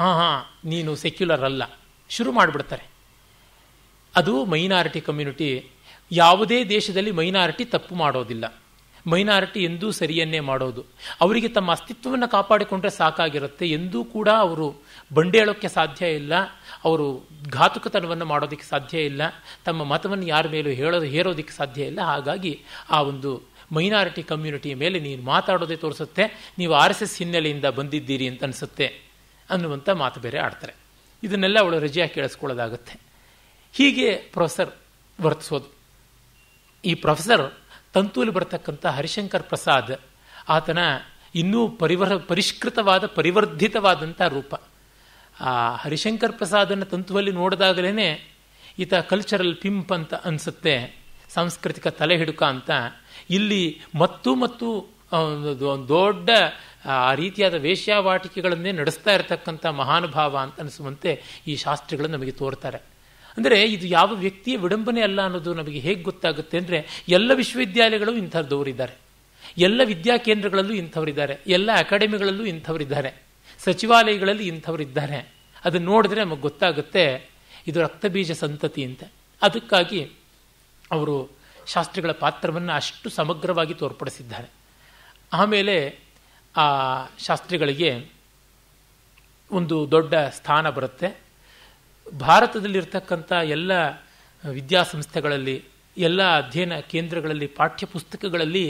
ಹಾಂ ಹಾಂ ನೀನು ಸೆಕ್ಯುಲರ್ ಅಲ್ಲ ಶುರು ಮಾಡಿಬಿಡ್ತಾರೆ ಅದು ಮೈನಾರಿಟಿ ಕಮ್ಯುನಿಟಿ ಯಾವುದೇ ದೇಶದಲ್ಲಿ ಮೈನಾರಿಟಿ ತಪ್ಪು ಮಾಡೋದಿಲ್ಲ ಮೈನಾರಿಟಿ ಎಂದೂ ಸರಿಯನ್ನೇ ಮಾಡೋದು ಅವರಿಗೆ ತಮ್ಮ ಅಸ್ತಿತ್ವವನ್ನು ಕಾಪಾಡಿಕೊಂಡ್ರೆ ಸಾಕಾಗಿರುತ್ತೆ ಎಂದೂ ಕೂಡ ಅವರು ಬಂಡೇಳೋಕ್ಕೆ ಸಾಧ್ಯ ಇಲ್ಲ ಅವರು ಘಾತುಕತನವನ್ನು ಮಾಡೋದಕ್ಕೆ ಸಾಧ್ಯ ಇಲ್ಲ ತಮ್ಮ ಮತವನ್ನು ಯಾರ ಮೇಲೂ ಹೇಳೋದು ಹೇರೋದಕ್ಕೆ ಸಾಧ್ಯ ಇಲ್ಲ ಹಾಗಾಗಿ ಆ ಒಂದು ಮೈನಾರಿಟಿ ಕಮ್ಯುನಿಟಿಯ ಮೇಲೆ ನೀನು ಮಾತಾಡೋದೇ ತೋರಿಸುತ್ತೆ ನೀವು ಆರ್ ಎಸ್ ಎಸ್ ಹಿನ್ನೆಲೆಯಿಂದ ಬಂದಿದ್ದೀರಿ ಅಂತ ಅನಿಸುತ್ತೆ ಅನ್ನುವಂಥ ಮಾತು ಬೇರೆ ಆಡ್ತಾರೆ ಇದನ್ನೆಲ್ಲ ಅವಳು ರಜೆಯಾಗಿ ಕೇಳಿಸ್ಕೊಳ್ಳೋದಾಗುತ್ತೆ ಹೀಗೆ ಪ್ರೊಫೆಸರ್ ವರ್ತಿಸೋದು ಈ ಪ್ರೊಫೆಸರ್ ತಂತೂಲಿ ಬರತಕ್ಕಂಥ ಹರಿಶಂಕರ್ ಪ್ರಸಾದ್ ಆತನ ಇನ್ನೂ ಪರಿವರ್ ಪರಿಷ್ಕೃತವಾದ ಪರಿವರ್ಧಿತವಾದಂಥ ರೂಪ ಆ ಹರಿಶಂಕರ್ ಪ್ರಸಾದನ ತಂತುವಲ್ಲಿ ನೋಡಿದಾಗಲೇ ಈತ ಕಲ್ಚರಲ್ ಪಿಂಪ್ ಅಂತ ಅನಿಸುತ್ತೆ ಸಾಂಸ್ಕೃತಿಕ ತಲೆ ಹಿಡುಕ ಅಂತ ಇಲ್ಲಿ ಮತ್ತು ಮತ್ತು ದೊಡ್ಡ ಆ ರೀತಿಯಾದ ವೇಶ್ಯಾವಾಟಿಕೆಗಳನ್ನೇ ನಡೆಸ್ತಾ ಇರತಕ್ಕಂಥ ಮಹಾನುಭಾವ ಅಂತ ಅನಿಸುವಂತೆ ಈ ಶಾಸ್ತ್ರಿಗಳು ನಮಗೆ ತೋರ್ತಾರೆ ಅಂದರೆ ಇದು ಯಾವ ವ್ಯಕ್ತಿಯ ವಿಡಂಬನೆ ಅಲ್ಲ ಅನ್ನೋದು ನಮಗೆ ಹೇಗೆ ಗೊತ್ತಾಗುತ್ತೆ ಅಂದರೆ ಎಲ್ಲ ವಿಶ್ವವಿದ್ಯಾಲಯಗಳು ಇಂಥದ್ದವರಿದ್ದಾರೆ ಎಲ್ಲ ವಿದ್ಯಾಕೇಂದ್ರಗಳಲ್ಲೂ ಇಂಥವರಿದ್ದಾರೆ ಎಲ್ಲ ಅಕಾಡೆಮಿಗಳಲ್ಲೂ ಇಂಥವರಿದ್ದಾರೆ ಸಚಿವಾಲಯಗಳಲ್ಲಿ ಇದ್ದಾರೆ ಅದನ್ನು ನೋಡಿದ್ರೆ ನಮಗೆ ಗೊತ್ತಾಗುತ್ತೆ ಇದು ರಕ್ತಬೀಜ ಸಂತತಿ ಅಂತ ಅದಕ್ಕಾಗಿ ಅವರು ಶಾಸ್ತ್ರಿಗಳ ಪಾತ್ರವನ್ನು ಅಷ್ಟು ಸಮಗ್ರವಾಗಿ ತೋರ್ಪಡಿಸಿದ್ದಾರೆ ಆಮೇಲೆ ಆ ಶಾಸ್ತ್ರಿಗಳಿಗೆ ಒಂದು ದೊಡ್ಡ ಸ್ಥಾನ ಬರುತ್ತೆ ಭಾರತದಲ್ಲಿರ್ತಕ್ಕಂಥ ಎಲ್ಲ ವಿದ್ಯಾಸಂಸ್ಥೆಗಳಲ್ಲಿ ಎಲ್ಲ ಅಧ್ಯಯನ ಕೇಂದ್ರಗಳಲ್ಲಿ ಪಾಠ್ಯಪುಸ್ತಕಗಳಲ್ಲಿ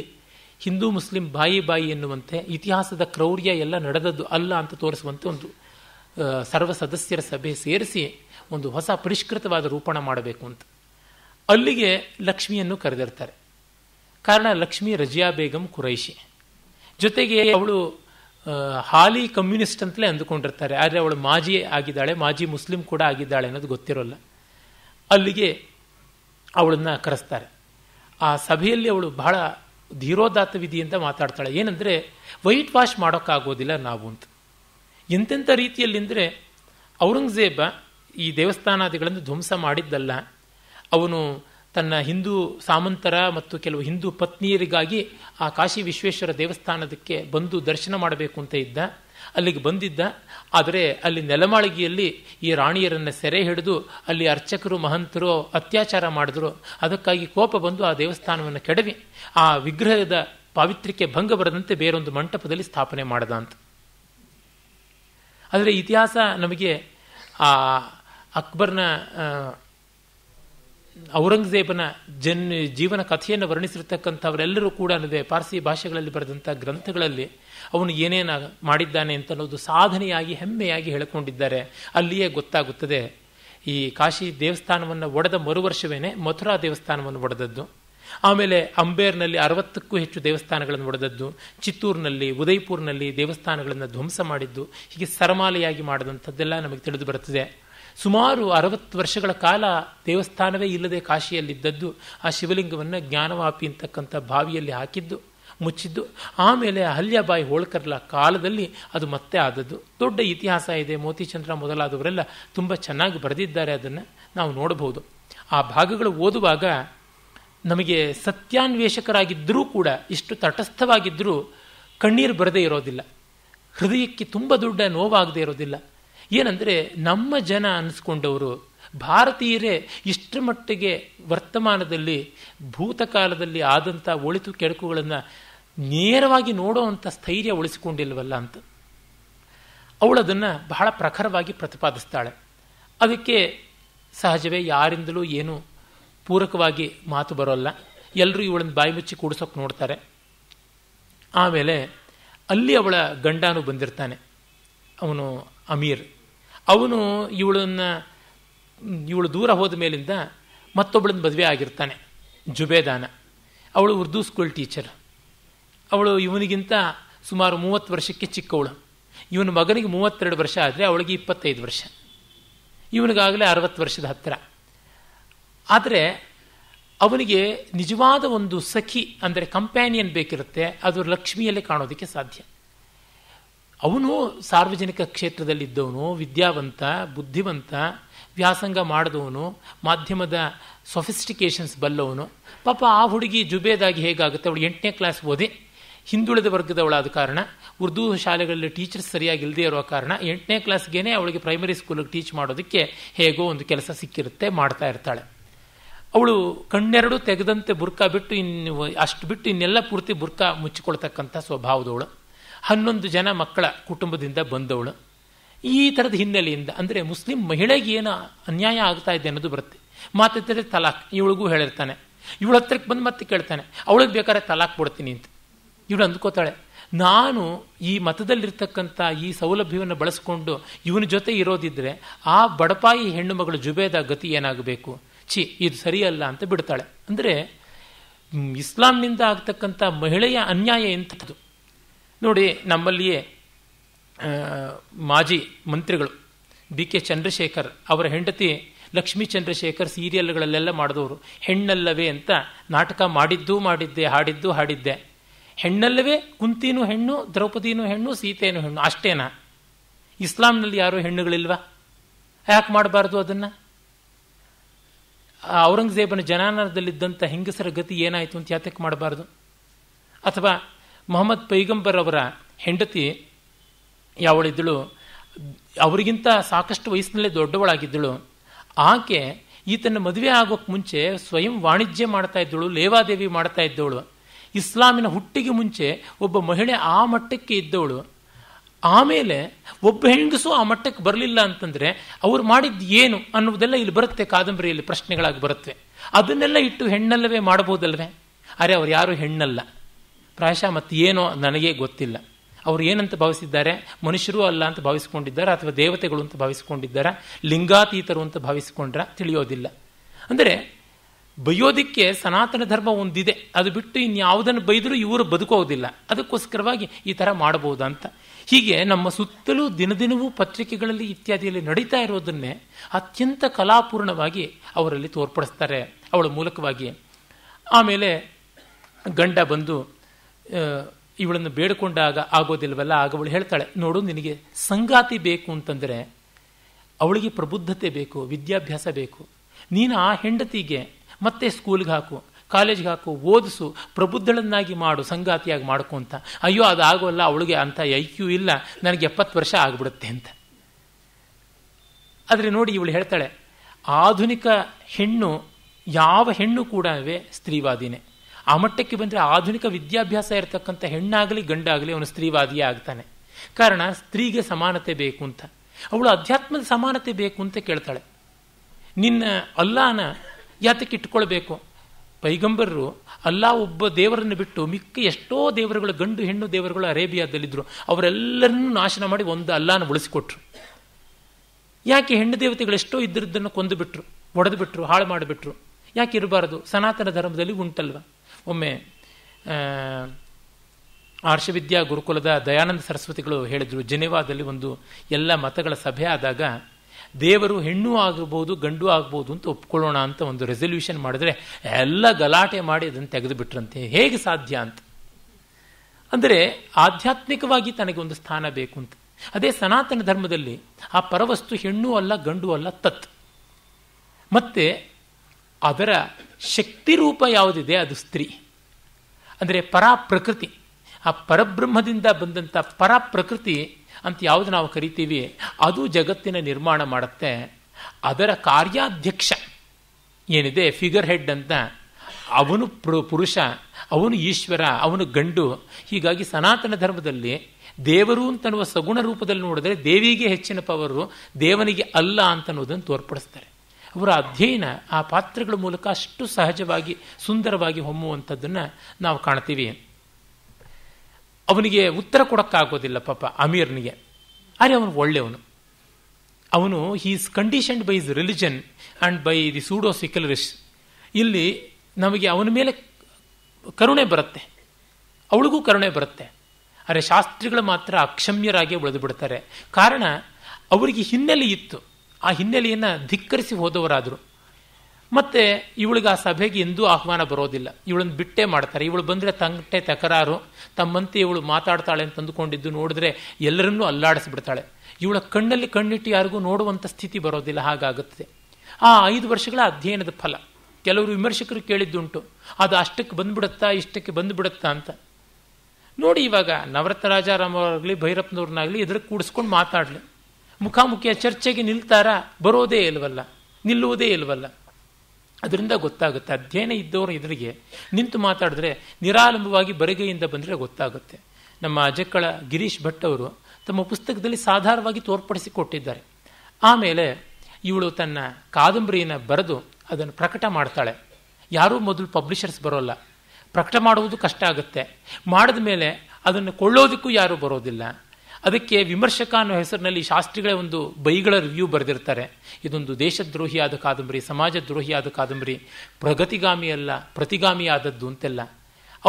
ಹಿಂದೂ ಮುಸ್ಲಿಂ ಬಾಯಿ ಬಾಯಿ ಎನ್ನುವಂತೆ ಇತಿಹಾಸದ ಕ್ರೌರ್ಯ ಎಲ್ಲ ನಡೆದದ್ದು ಅಲ್ಲ ಅಂತ ತೋರಿಸುವಂತೆ ಒಂದು ಸರ್ವ ಸದಸ್ಯರ ಸಭೆ ಸೇರಿಸಿ ಒಂದು ಹೊಸ ಪರಿಷ್ಕೃತವಾದ ರೂಪಣ ಮಾಡಬೇಕು ಅಂತ ಅಲ್ಲಿಗೆ ಲಕ್ಷ್ಮಿಯನ್ನು ಕರೆದಿರ್ತಾರೆ ಕಾರಣ ಲಕ್ಷ್ಮಿ ರಜಿಯಾ ಬೇಗಂ ಕುರೈಶಿ ಜೊತೆಗೆ ಅವಳು ಹಾಲಿ ಕಮ್ಯುನಿಸ್ಟ್ ಅಂತಲೇ ಅಂದುಕೊಂಡಿರ್ತಾರೆ ಆದರೆ ಅವಳು ಮಾಜಿ ಆಗಿದ್ದಾಳೆ ಮಾಜಿ ಮುಸ್ಲಿಂ ಕೂಡ ಆಗಿದ್ದಾಳೆ ಅನ್ನೋದು ಗೊತ್ತಿರೋಲ್ಲ ಅಲ್ಲಿಗೆ ಅವಳನ್ನು ಕರೆಸ್ತಾರೆ ಆ ಸಭೆಯಲ್ಲಿ ಅವಳು ಬಹಳ ಧೀರೋದಾತ ವಿಧಿಯಿಂದ ಮಾತಾಡ್ತಾಳೆ ಏನಂದರೆ ವೈಟ್ ವಾಶ್ ಮಾಡೋಕ್ಕಾಗೋದಿಲ್ಲ ನಾವು ಅಂತ ಎಂತೆಂಥ ರೀತಿಯಲ್ಲಿಂದರೆ ಔರಂಗಜೇಬ ಈ ದೇವಸ್ಥಾನಾದಿಗಳನ್ನು ಧ್ವಂಸ ಮಾಡಿದ್ದಲ್ಲ ಅವನು ತನ್ನ ಹಿಂದೂ ಸಾಮಂತರ ಮತ್ತು ಕೆಲವು ಹಿಂದೂ ಪತ್ನಿಯರಿಗಾಗಿ ಆ ಕಾಶಿ ವಿಶ್ವೇಶ್ವರ ದೇವಸ್ಥಾನದಕ್ಕೆ ಬಂದು ದರ್ಶನ ಮಾಡಬೇಕು ಅಂತ ಇದ್ದ ಅಲ್ಲಿಗೆ ಬಂದಿದ್ದ ಆದರೆ ಅಲ್ಲಿ ನೆಲಮಾಳಿಗೆಯಲ್ಲಿ ಈ ರಾಣಿಯರನ್ನು ಸೆರೆ ಹಿಡಿದು ಅಲ್ಲಿ ಅರ್ಚಕರು ಮಹಂತರು ಅತ್ಯಾಚಾರ ಮಾಡಿದ್ರು ಅದಕ್ಕಾಗಿ ಕೋಪ ಬಂದು ಆ ದೇವಸ್ಥಾನವನ್ನು ಕೆಡವಿ ಆ ವಿಗ್ರಹದ ಪಾವಿತ್ರ್ಯಕ್ಕೆ ಭಂಗ ಬರದಂತೆ ಬೇರೊಂದು ಮಂಟಪದಲ್ಲಿ ಸ್ಥಾಪನೆ ಮಾಡಿದ ಅಂತ ಆದರೆ ಇತಿಹಾಸ ನಮಗೆ ಆ ಅಕ್ಬರ್ನ ಔರಂಗಜೇಬನ ಜನ್ ಜೀವನ ಕಥೆಯನ್ನು ವರ್ಣಿಸಿರ್ತಕ್ಕಂಥವರೆಲ್ಲರೂ ಕೂಡ ಪಾರ್ಸಿ ಭಾಷೆಗಳಲ್ಲಿ ಬರೆದಂಥ ಗ್ರಂಥಗಳಲ್ಲಿ ಅವನು ಏನೇನು ಮಾಡಿದ್ದಾನೆ ಅಂತ ಅನ್ನೋದು ಸಾಧನೆಯಾಗಿ ಹೆಮ್ಮೆಯಾಗಿ ಹೇಳಿಕೊಂಡಿದ್ದಾರೆ ಅಲ್ಲಿಯೇ ಗೊತ್ತಾಗುತ್ತದೆ ಈ ಕಾಶಿ ದೇವಸ್ಥಾನವನ್ನು ಒಡೆದ ಮರು ವರ್ಷವೇನೆ ಮಥುರಾ ದೇವಸ್ಥಾನವನ್ನು ಒಡೆದದ್ದು ಆಮೇಲೆ ಅಂಬೇರ್ನಲ್ಲಿ ಅರವತ್ತಕ್ಕೂ ಹೆಚ್ಚು ದೇವಸ್ಥಾನಗಳನ್ನು ಒಡೆದದ್ದು ಚಿತ್ತೂರಿನಲ್ಲಿ ಉದಯಪುರ್ನಲ್ಲಿ ದೇವಸ್ಥಾನಗಳನ್ನು ಧ್ವಂಸ ಮಾಡಿದ್ದು ಹೀಗೆ ಸರಮಾಲೆಯಾಗಿ ಮಾಡಿದಂಥದ್ದೆಲ್ಲ ನಮಗೆ ತಿಳಿದು ಬರುತ್ತದೆ ಸುಮಾರು ಅರವತ್ತು ವರ್ಷಗಳ ಕಾಲ ದೇವಸ್ಥಾನವೇ ಇಲ್ಲದೆ ಕಾಶಿಯಲ್ಲಿದ್ದದ್ದು ಆ ಶಿವಲಿಂಗವನ್ನು ಜ್ಞಾನವಾಪಿ ಅಂತಕ್ಕಂಥ ಬಾವಿಯಲ್ಲಿ ಹಾಕಿದ್ದು ಮುಚ್ಚಿದ್ದು ಆಮೇಲೆ ಅಹಲ್ಯಬಾಯಿ ಹೋಳ್ಕರ್ಲ ಕಾಲದಲ್ಲಿ ಅದು ಮತ್ತೆ ಆದದ್ದು ದೊಡ್ಡ ಇತಿಹಾಸ ಇದೆ ಮೋತಿಚಂದ್ರ ಮೊದಲಾದವರೆಲ್ಲ ತುಂಬ ಚೆನ್ನಾಗಿ ಬರೆದಿದ್ದಾರೆ ಅದನ್ನು ನಾವು ನೋಡಬಹುದು ಆ ಭಾಗಗಳು ಓದುವಾಗ ನಮಗೆ ಸತ್ಯಾನ್ವೇಷಕರಾಗಿದ್ದರೂ ಕೂಡ ಇಷ್ಟು ತಟಸ್ಥವಾಗಿದ್ದರೂ ಕಣ್ಣೀರು ಬರದೇ ಇರೋದಿಲ್ಲ ಹೃದಯಕ್ಕೆ ತುಂಬ ದೊಡ್ಡ ನೋವಾಗದೇ ಇರೋದಿಲ್ಲ ಏನಂದರೆ ನಮ್ಮ ಜನ ಅನಿಸ್ಕೊಂಡವರು ಭಾರತೀಯರೇ ಇಷ್ಟರ ಮಟ್ಟಿಗೆ ವರ್ತಮಾನದಲ್ಲಿ ಭೂತಕಾಲದಲ್ಲಿ ಆದಂಥ ಒಳಿತು ಕೆಡಕುಗಳನ್ನು ನೇರವಾಗಿ ನೋಡೋವಂಥ ಸ್ಥೈರ್ಯ ಉಳಿಸಿಕೊಂಡಿಲ್ವಲ್ಲ ಅಂತ ಅವಳದನ್ನು ಬಹಳ ಪ್ರಖರವಾಗಿ ಪ್ರತಿಪಾದಿಸ್ತಾಳೆ ಅದಕ್ಕೆ ಸಹಜವೇ ಯಾರಿಂದಲೂ ಏನು ಪೂರಕವಾಗಿ ಮಾತು ಬರೋಲ್ಲ ಎಲ್ಲರೂ ಇವಳನ್ನು ಬಾಯಿ ಮುಚ್ಚಿ ಕೂಡಿಸೋಕೆ ನೋಡ್ತಾರೆ ಆಮೇಲೆ ಅಲ್ಲಿ ಅವಳ ಗಂಡನೂ ಬಂದಿರ್ತಾನೆ ಅವನು ಅಮೀರ್ ಅವನು ಇವಳನ್ನು ಇವಳು ದೂರ ಹೋದ ಮೇಲಿಂದ ಮತ್ತೊಬ್ಬಳನ್ನ ಮದುವೆ ಆಗಿರ್ತಾನೆ ಜುಬೇದಾನ ಅವಳು ಉರ್ದು ಸ್ಕೂಲ್ ಟೀಚರ್ ಅವಳು ಇವನಿಗಿಂತ ಸುಮಾರು ಮೂವತ್ತು ವರ್ಷಕ್ಕೆ ಚಿಕ್ಕವಳು ಇವನ ಮಗನಿಗೆ ಮೂವತ್ತೆರಡು ವರ್ಷ ಆದರೆ ಅವಳಿಗೆ ಇಪ್ಪತ್ತೈದು ವರ್ಷ ಇವನಿಗಾಗಲೇ ಅರವತ್ತು ವರ್ಷದ ಹತ್ತಿರ ಆದರೆ ಅವನಿಗೆ ನಿಜವಾದ ಒಂದು ಸಖಿ ಅಂದರೆ ಕಂಪ್ಯಾನಿಯನ್ ಬೇಕಿರುತ್ತೆ ಅದು ಲಕ್ಷ್ಮಿಯಲ್ಲೇ ಕಾಣೋದಕ್ಕೆ ಸಾಧ್ಯ ಅವನು ಸಾರ್ವಜನಿಕ ಕ್ಷೇತ್ರದಲ್ಲಿದ್ದವನು ವಿದ್ಯಾವಂತ ಬುದ್ಧಿವಂತ ವ್ಯಾಸಂಗ ಮಾಡಿದವನು ಮಾಧ್ಯಮದ ಸೊಫಿಸ್ಟಿಕೇಷನ್ಸ್ ಬಲ್ಲವನು ಪಾಪ ಆ ಹುಡುಗಿ ಜುಬೇದಾಗಿ ಹೇಗಾಗುತ್ತೆ ಅವಳು ಎಂಟನೇ ಕ್ಲಾಸ್ ಓದಿ ಹಿಂದುಳಿದ ವರ್ಗದವಳಾದ ಕಾರಣ ಉರ್ದು ಶಾಲೆಗಳಲ್ಲಿ ಟೀಚರ್ಸ್ ಸರಿಯಾಗಿ ಇಲ್ಲದೇ ಇರೋ ಕಾರಣ ಎಂಟನೇ ಕ್ಲಾಸ್ಗೇನೆ ಅವಳಿಗೆ ಪ್ರೈಮರಿ ಸ್ಕೂಲಿಗೆ ಟೀಚ್ ಮಾಡೋದಕ್ಕೆ ಹೇಗೋ ಒಂದು ಕೆಲಸ ಸಿಕ್ಕಿರುತ್ತೆ ಮಾಡ್ತಾ ಇರ್ತಾಳೆ ಅವಳು ಕಣ್ಣೆರಡು ತೆಗೆದಂತೆ ಬುರ್ಕ ಬಿಟ್ಟು ಇನ್ನು ಅಷ್ಟು ಬಿಟ್ಟು ಇನ್ನೆಲ್ಲ ಪೂರ್ತಿ ಬುರ್ಕ ಮುಚ್ಚಿಕೊಳ್ತಕ್ಕಂಥ ಸ್ವಭಾವದವಳು ಹನ್ನೊಂದು ಜನ ಮಕ್ಕಳ ಕುಟುಂಬದಿಂದ ಬಂದವಳು ಈ ಥರದ ಹಿನ್ನೆಲೆಯಿಂದ ಅಂದರೆ ಮುಸ್ಲಿಂ ಮಹಿಳೆಗೆ ಏನು ಅನ್ಯಾಯ ಆಗ್ತಾ ಇದೆ ಅನ್ನೋದು ಬರುತ್ತೆ ಮಾತಿದ್ದರೆ ತಲಾಖ್ ಇವಳಿಗೂ ಹೇಳಿರ್ತಾನೆ ಇವಳ ಹತ್ರಕ್ಕೆ ಬಂದು ಮತ್ತೆ ಕೇಳ್ತಾನೆ ಅವಳಿಗೆ ಬೇಕಾದ್ರೆ ತಲಾಖ್ ಕೊಡ್ತೀನಿ ಅಂತ ಇವಳು ಅಂದ್ಕೋತಾಳೆ ನಾನು ಈ ಮತದಲ್ಲಿರ್ತಕ್ಕಂಥ ಈ ಸೌಲಭ್ಯವನ್ನು ಬಳಸಿಕೊಂಡು ಇವನ ಜೊತೆ ಇರೋದಿದ್ರೆ ಆ ಬಡಪಾಯಿ ಹೆಣ್ಣು ಮಗಳು ಜುಬೇದ ಗತಿ ಏನಾಗಬೇಕು ಛಿ ಇದು ಸರಿಯಲ್ಲ ಅಂತ ಬಿಡ್ತಾಳೆ ಅಂದರೆ ಇಸ್ಲಾಂನಿಂದ ಆಗ್ತಕ್ಕಂಥ ಮಹಿಳೆಯ ಅನ್ಯಾಯ ಎಂಥದ್ದು ನೋಡಿ ನಮ್ಮಲ್ಲಿಯೇ ಮಾಜಿ ಮಂತ್ರಿಗಳು ಬಿ ಕೆ ಚಂದ್ರಶೇಖರ್ ಅವರ ಹೆಂಡತಿ ಲಕ್ಷ್ಮೀ ಚಂದ್ರಶೇಖರ್ ಸೀರಿಯಲ್ಗಳಲ್ಲೆಲ್ಲ ಮಾಡಿದವರು ಹೆಣ್ಣಲ್ಲವೇ ಅಂತ ನಾಟಕ ಮಾಡಿದ್ದೂ ಮಾಡಿದ್ದೆ ಹಾಡಿದ್ದು ಹಾಡಿದ್ದೆ ಹೆಣ್ಣಲ್ಲವೇ ಕುಂತಿನೂ ಹೆಣ್ಣು ದ್ರೌಪದಿನೂ ಹೆಣ್ಣು ಸೀತೆಯೂ ಹೆಣ್ಣು ಅಷ್ಟೇನಾ ಇಸ್ಲಾಂನಲ್ಲಿ ಯಾರೂ ಹೆಣ್ಣುಗಳಿಲ್ವಾ ಯಾಕೆ ಮಾಡಬಾರ್ದು ಅದನ್ನು ಔರಂಗಜೇಬನ ಜನಾನದಲ್ಲಿದ್ದಂಥ ಹೆಂಗಸರ ಗತಿ ಏನಾಯಿತು ಅಂತ ಯಾತಕ್ಕೆ ಮಾಡಬಾರ್ದು ಅಥವಾ ಮೊಹಮ್ಮದ್ ಪೈಗಂಬರ್ ಅವರ ಹೆಂಡತಿ ಯಾವಳಿದ್ದಳು ಅವರಿಗಿಂತ ಸಾಕಷ್ಟು ವಯಸ್ಸಿನಲ್ಲೇ ದೊಡ್ಡವಳಾಗಿದ್ದಳು ಆಕೆ ಈತನ ಮದುವೆ ಆಗೋಕ್ಕೆ ಮುಂಚೆ ಸ್ವಯಂ ವಾಣಿಜ್ಯ ಮಾಡ್ತಾ ಇದ್ದಳು ಲೇವಾದೇವಿ ಮಾಡ್ತಾ ಇದ್ದವಳು ಇಸ್ಲಾಮಿನ ಹುಟ್ಟಿಗೆ ಮುಂಚೆ ಒಬ್ಬ ಮಹಿಳೆ ಆ ಮಟ್ಟಕ್ಕೆ ಇದ್ದವಳು ಆಮೇಲೆ ಒಬ್ಬ ಹೆಂಗಸು ಆ ಮಟ್ಟಕ್ಕೆ ಬರಲಿಲ್ಲ ಅಂತಂದರೆ ಅವ್ರು ಮಾಡಿದ್ದು ಏನು ಅನ್ನೋದೆಲ್ಲ ಇಲ್ಲಿ ಬರುತ್ತೆ ಕಾದಂಬರಿಯಲ್ಲಿ ಪ್ರಶ್ನೆಗಳಾಗಿ ಬರುತ್ತೆ ಅದನ್ನೆಲ್ಲ ಇಟ್ಟು ಹೆಣ್ಣಲ್ಲವೇ ಮಾಡಬಹುದಲ್ವೇ ಅರೆ ಅವ್ರು ಯಾರು ಹೆಣ್ಣಲ್ಲ ಪ್ರಾಯಶಃ ಮತ್ತೆ ಏನೋ ನನಗೆ ಗೊತ್ತಿಲ್ಲ ಅವ್ರು ಏನಂತ ಭಾವಿಸಿದ್ದಾರೆ ಮನುಷ್ಯರು ಅಲ್ಲ ಅಂತ ಭಾವಿಸಿಕೊಂಡಿದ್ದಾರೆ ಅಥವಾ ದೇವತೆಗಳು ಅಂತ ಭಾವಿಸಿಕೊಂಡಿದ್ದಾರೆ ಲಿಂಗಾತೀತರು ಅಂತ ಭಾವಿಸಿಕೊಂಡ್ರ ತಿಳಿಯೋದಿಲ್ಲ ಅಂದರೆ ಬೈಯೋದಿಕ್ಕೆ ಸನಾತನ ಧರ್ಮ ಒಂದಿದೆ ಅದು ಬಿಟ್ಟು ಇನ್ಯಾವುದನ್ನು ಬೈದರೂ ಇವರು ಬದುಕೋದಿಲ್ಲ ಅದಕ್ಕೋಸ್ಕರವಾಗಿ ಈ ಥರ ಮಾಡಬಹುದು ಅಂತ ಹೀಗೆ ನಮ್ಮ ಸುತ್ತಲೂ ದಿನದಿನವೂ ಪತ್ರಿಕೆಗಳಲ್ಲಿ ಇತ್ಯಾದಿಯಲ್ಲಿ ನಡೀತಾ ಇರೋದನ್ನೇ ಅತ್ಯಂತ ಕಲಾಪೂರ್ಣವಾಗಿ ಅವರಲ್ಲಿ ತೋರ್ಪಡಿಸ್ತಾರೆ ಅವಳ ಮೂಲಕವಾಗಿ ಆಮೇಲೆ ಗಂಡ ಬಂದು ಇವಳನ್ನು ಬೇಡಿಕೊಂಡಾಗ ಆಗೋದಿಲ್ವಲ್ಲ ಆಗ ಅವಳು ಹೇಳ್ತಾಳೆ ನೋಡು ನಿನಗೆ ಸಂಗಾತಿ ಬೇಕು ಅಂತಂದರೆ ಅವಳಿಗೆ ಪ್ರಬುದ್ಧತೆ ಬೇಕು ವಿದ್ಯಾಭ್ಯಾಸ ಬೇಕು ನೀನು ಆ ಹೆಂಡತಿಗೆ ಮತ್ತೆ ಸ್ಕೂಲ್ಗೆ ಹಾಕು ಕಾಲೇಜ್ಗೆ ಹಾಕು ಓದಿಸು ಪ್ರಬುದ್ಧಳನ್ನಾಗಿ ಮಾಡು ಸಂಗಾತಿಯಾಗಿ ಮಾಡಿಕೊ ಅಂತ ಅಯ್ಯೋ ಆಗೋಲ್ಲ ಅವಳಿಗೆ ಅಂತ ಐಕ್ಯೂ ಇಲ್ಲ ನನಗೆ ಎಪ್ಪತ್ತು ವರ್ಷ ಆಗಿಬಿಡುತ್ತೆ ಅಂತ ಆದರೆ ನೋಡಿ ಇವಳು ಹೇಳ್ತಾಳೆ ಆಧುನಿಕ ಹೆಣ್ಣು ಯಾವ ಹೆಣ್ಣು ಕೂಡ ಸ್ತ್ರೀವಾದಿನೇ ಆ ಮಟ್ಟಕ್ಕೆ ಬಂದರೆ ಆಧುನಿಕ ವಿದ್ಯಾಭ್ಯಾಸ ಇರತಕ್ಕಂಥ ಹೆಣ್ಣಾಗಲಿ ಗಂಡಾಗಲಿ ಅವನು ಸ್ತ್ರೀವಾದಿಯೇ ಆಗ್ತಾನೆ ಕಾರಣ ಸ್ತ್ರೀಗೆ ಸಮಾನತೆ ಬೇಕು ಅಂತ ಅವಳು ಅಧ್ಯಾತ್ಮದ ಸಮಾನತೆ ಬೇಕು ಅಂತ ಕೇಳ್ತಾಳೆ ನಿನ್ನ ಅಲ್ಲಾನ ಯಾತಕ್ಕೆ ಇಟ್ಕೊಳ್ಬೇಕು ಪೈಗಂಬರರು ಅಲ್ಲ ಒಬ್ಬ ದೇವರನ್ನು ಬಿಟ್ಟು ಮಿಕ್ಕ ಎಷ್ಟೋ ದೇವರುಗಳು ಗಂಡು ಹೆಣ್ಣು ದೇವರುಗಳು ಅರೇಬಿಯಾದಲ್ಲಿದ್ದರು ಅವರೆಲ್ಲರನ್ನೂ ನಾಶನ ಮಾಡಿ ಒಂದು ಅಲ್ಲಾನ ಉಳಿಸಿಕೊಟ್ರು ಯಾಕೆ ಹೆಣ್ಣು ದೇವತೆಗಳು ಎಷ್ಟೋ ಇದ್ದರದ್ದನ್ನು ಕೊಂದು ಬಿಟ್ರು ಒಡೆದು ಬಿಟ್ರು ಹಾಳು ಮಾಡಿಬಿಟ್ರು ಯಾಕೆ ಇರಬಾರದು ಸನಾತನ ಧರ್ಮದಲ್ಲಿ ಉಂಟಲ್ವ ಒಮ್ಮೆ ಆರ್ಷವಿದ್ಯಾ ಗುರುಕುಲದ ದಯಾನಂದ ಸರಸ್ವತಿಗಳು ಹೇಳಿದರು ಜೆನೆವಾದಲ್ಲಿ ಒಂದು ಎಲ್ಲ ಮತಗಳ ಸಭೆ ಆದಾಗ ದೇವರು ಹೆಣ್ಣು ಆಗ್ಬೋದು ಗಂಡು ಆಗ್ಬೋದು ಅಂತ ಒಪ್ಕೊಳ್ಳೋಣ ಅಂತ ಒಂದು ರೆಸೊಲ್ಯೂಷನ್ ಮಾಡಿದ್ರೆ ಎಲ್ಲ ಗಲಾಟೆ ಮಾಡಿ ಅದನ್ನು ತೆಗೆದುಬಿಟ್ರಂತೆ ಹೇಗೆ ಸಾಧ್ಯ ಅಂತ ಅಂದರೆ ಆಧ್ಯಾತ್ಮಿಕವಾಗಿ ಒಂದು ಸ್ಥಾನ ಬೇಕು ಅಂತ ಅದೇ ಸನಾತನ ಧರ್ಮದಲ್ಲಿ ಆ ಪರವಸ್ತು ಹೆಣ್ಣು ಅಲ್ಲ ಗಂಡು ಅಲ್ಲ ತತ್ ಮತ್ತೆ ಅದರ ಶಕ್ತಿ ರೂಪ ಯಾವುದಿದೆ ಅದು ಸ್ತ್ರೀ ಅಂದರೆ ಪರಾಪ್ರಕೃತಿ ಆ ಪರಬ್ರಹ್ಮದಿಂದ ಬಂದಂಥ ಪರಾಪ್ರಕೃತಿ ಅಂತ ಯಾವುದು ನಾವು ಕರಿತೀವಿ ಅದು ಜಗತ್ತಿನ ನಿರ್ಮಾಣ ಮಾಡುತ್ತೆ ಅದರ ಕಾರ್ಯಾಧ್ಯಕ್ಷ ಏನಿದೆ ಫಿಗರ್ ಹೆಡ್ ಅಂತ ಅವನು ಪುರುಷ ಅವನು ಈಶ್ವರ ಅವನು ಗಂಡು ಹೀಗಾಗಿ ಸನಾತನ ಧರ್ಮದಲ್ಲಿ ದೇವರು ಅಂತನ್ನುವ ಸಗುಣ ರೂಪದಲ್ಲಿ ನೋಡಿದರೆ ದೇವಿಗೆ ಹೆಚ್ಚಿನ ಪವರು ದೇವನಿಗೆ ಅಲ್ಲ ಅಂತನ್ನುವುದನ್ನು ತೋರ್ಪಡಿಸ್ತಾರೆ ಅವರ ಅಧ್ಯಯನ ಆ ಪಾತ್ರಗಳ ಮೂಲಕ ಅಷ್ಟು ಸಹಜವಾಗಿ ಸುಂದರವಾಗಿ ಹೊಮ್ಮುವಂಥದ್ದನ್ನು ನಾವು ಕಾಣ್ತೀವಿ ಅವನಿಗೆ ಉತ್ತರ ಕೊಡೋಕ್ಕಾಗೋದಿಲ್ಲ ಪಾಪ ಅಮೀರ್ನಿಗೆ ಆದರೆ ಅವನು ಒಳ್ಳೆಯವನು ಅವನು he is conditioned by his religion and by the pseudo secularists ಇಲ್ಲಿ ನಮಗೆ ಅವನ ಮೇಲೆ ಕರುಣೆ ಬರುತ್ತೆ ಅವಳಿಗೂ ಕರುಣೆ ಬರುತ್ತೆ ಆದರೆ ಶಾಸ್ತ್ರಿಗಳು ಮಾತ್ರ ಅಕ್ಷಮ್ಯರಾಗಿ ಉಳಿದು ಬಿಡ್ತಾರೆ ಕಾರಣ ಅವರಿಗೆ ಹಿನ್ನೆಲೆ ಇತ್ತು ಆ ಹಿನ್ನೆಲೆಯನ್ನು ಧಿಕ್ಕರಿಸಿ ಹೋದವರಾದರು ಮತ್ತೆ ಇವಳಿಗೆ ಆ ಸಭೆಗೆ ಎಂದೂ ಆಹ್ವಾನ ಬರೋದಿಲ್ಲ ಇವಳನ್ನು ಬಿಟ್ಟೆ ಮಾಡ್ತಾರೆ ಇವಳು ಬಂದರೆ ತಂಗಟ್ಟೆ ತಕರಾರು ತಮ್ಮಂತೆ ಇವಳು ಮಾತಾಡ್ತಾಳೆ ಅಂತ ಅಂದುಕೊಂಡಿದ್ದು ನೋಡಿದ್ರೆ ಎಲ್ಲರನ್ನೂ ಅಲ್ಲಾಡಿಸ್ಬಿಡ್ತಾಳೆ ಇವಳ ಕಣ್ಣಲ್ಲಿ ಕಣ್ಣಿಟ್ಟು ಯಾರಿಗೂ ನೋಡುವಂಥ ಸ್ಥಿತಿ ಬರೋದಿಲ್ಲ ಹಾಗಾಗುತ್ತದೆ ಆ ಐದು ವರ್ಷಗಳ ಅಧ್ಯಯನದ ಫಲ ಕೆಲವರು ವಿಮರ್ಶಕರು ಕೇಳಿದ್ದುಂಟು ಅದು ಅಷ್ಟಕ್ಕೆ ಬಂದ್ಬಿಡುತ್ತಾ ಇಷ್ಟಕ್ಕೆ ಬಂದುಬಿಡುತ್ತಾ ಅಂತ ನೋಡಿ ಇವಾಗ ನವರತ್ನ ರಾಜಾರಾಮವರಾಗಲಿ ಅವರಾಗಲಿ ಭೈರಪ್ಪನವ್ರನ್ನಾಗಲಿ ಇದ್ರ ಕೂಡಿಸ್ಕೊಂಡು ಮಾತಾಡಲಿ ಮುಖಾಮುಖಿಯ ಚರ್ಚೆಗೆ ನಿಲ್ತಾರ ಬರೋದೇ ಇಲ್ವಲ್ಲ ನಿಲ್ಲುವುದೇ ಇಲ್ವಲ್ಲ ಅದರಿಂದ ಗೊತ್ತಾಗುತ್ತೆ ಅಧ್ಯಯನ ಇದ್ದವರು ಎದುರಿಗೆ ನಿಂತು ಮಾತಾಡಿದ್ರೆ ನಿರಾಲಂಬವಾಗಿ ಬರಿಗೆಯಿಂದ ಬಂದರೆ ಗೊತ್ತಾಗುತ್ತೆ ನಮ್ಮ ಅಜಕ್ಕಳ ಗಿರೀಶ್ ಭಟ್ ಅವರು ತಮ್ಮ ಪುಸ್ತಕದಲ್ಲಿ ಸಾಧಾರಣವಾಗಿ ತೋರ್ಪಡಿಸಿಕೊಟ್ಟಿದ್ದಾರೆ ಆಮೇಲೆ ಇವಳು ತನ್ನ ಕಾದಂಬರಿಯನ್ನು ಬರೆದು ಅದನ್ನು ಪ್ರಕಟ ಮಾಡ್ತಾಳೆ ಯಾರೂ ಮೊದಲು ಪಬ್ಲಿಷರ್ಸ್ ಬರೋಲ್ಲ ಪ್ರಕಟ ಮಾಡುವುದು ಕಷ್ಟ ಆಗುತ್ತೆ ಮಾಡಿದ ಮೇಲೆ ಅದನ್ನು ಕೊಳ್ಳೋದಕ್ಕೂ ಯಾರೂ ಬರೋದಿಲ್ಲ ಅದಕ್ಕೆ ವಿಮರ್ಶಕ ಅನ್ನೋ ಹೆಸರಿನಲ್ಲಿ ಶಾಸ್ತ್ರಿಗಳ ಒಂದು ಬೈಗಳ ರಿವ್ಯೂ ಬರೆದಿರ್ತಾರೆ ಇದೊಂದು ದೇಶದ್ರೋಹಿಯಾದ ಕಾದಂಬರಿ ಸಮಾಜ ದ್ರೋಹಿಯಾದ ಕಾದಂಬರಿ ಪ್ರತಿಗಾಮಿ ಆದದ್ದು ಅಂತೆಲ್ಲ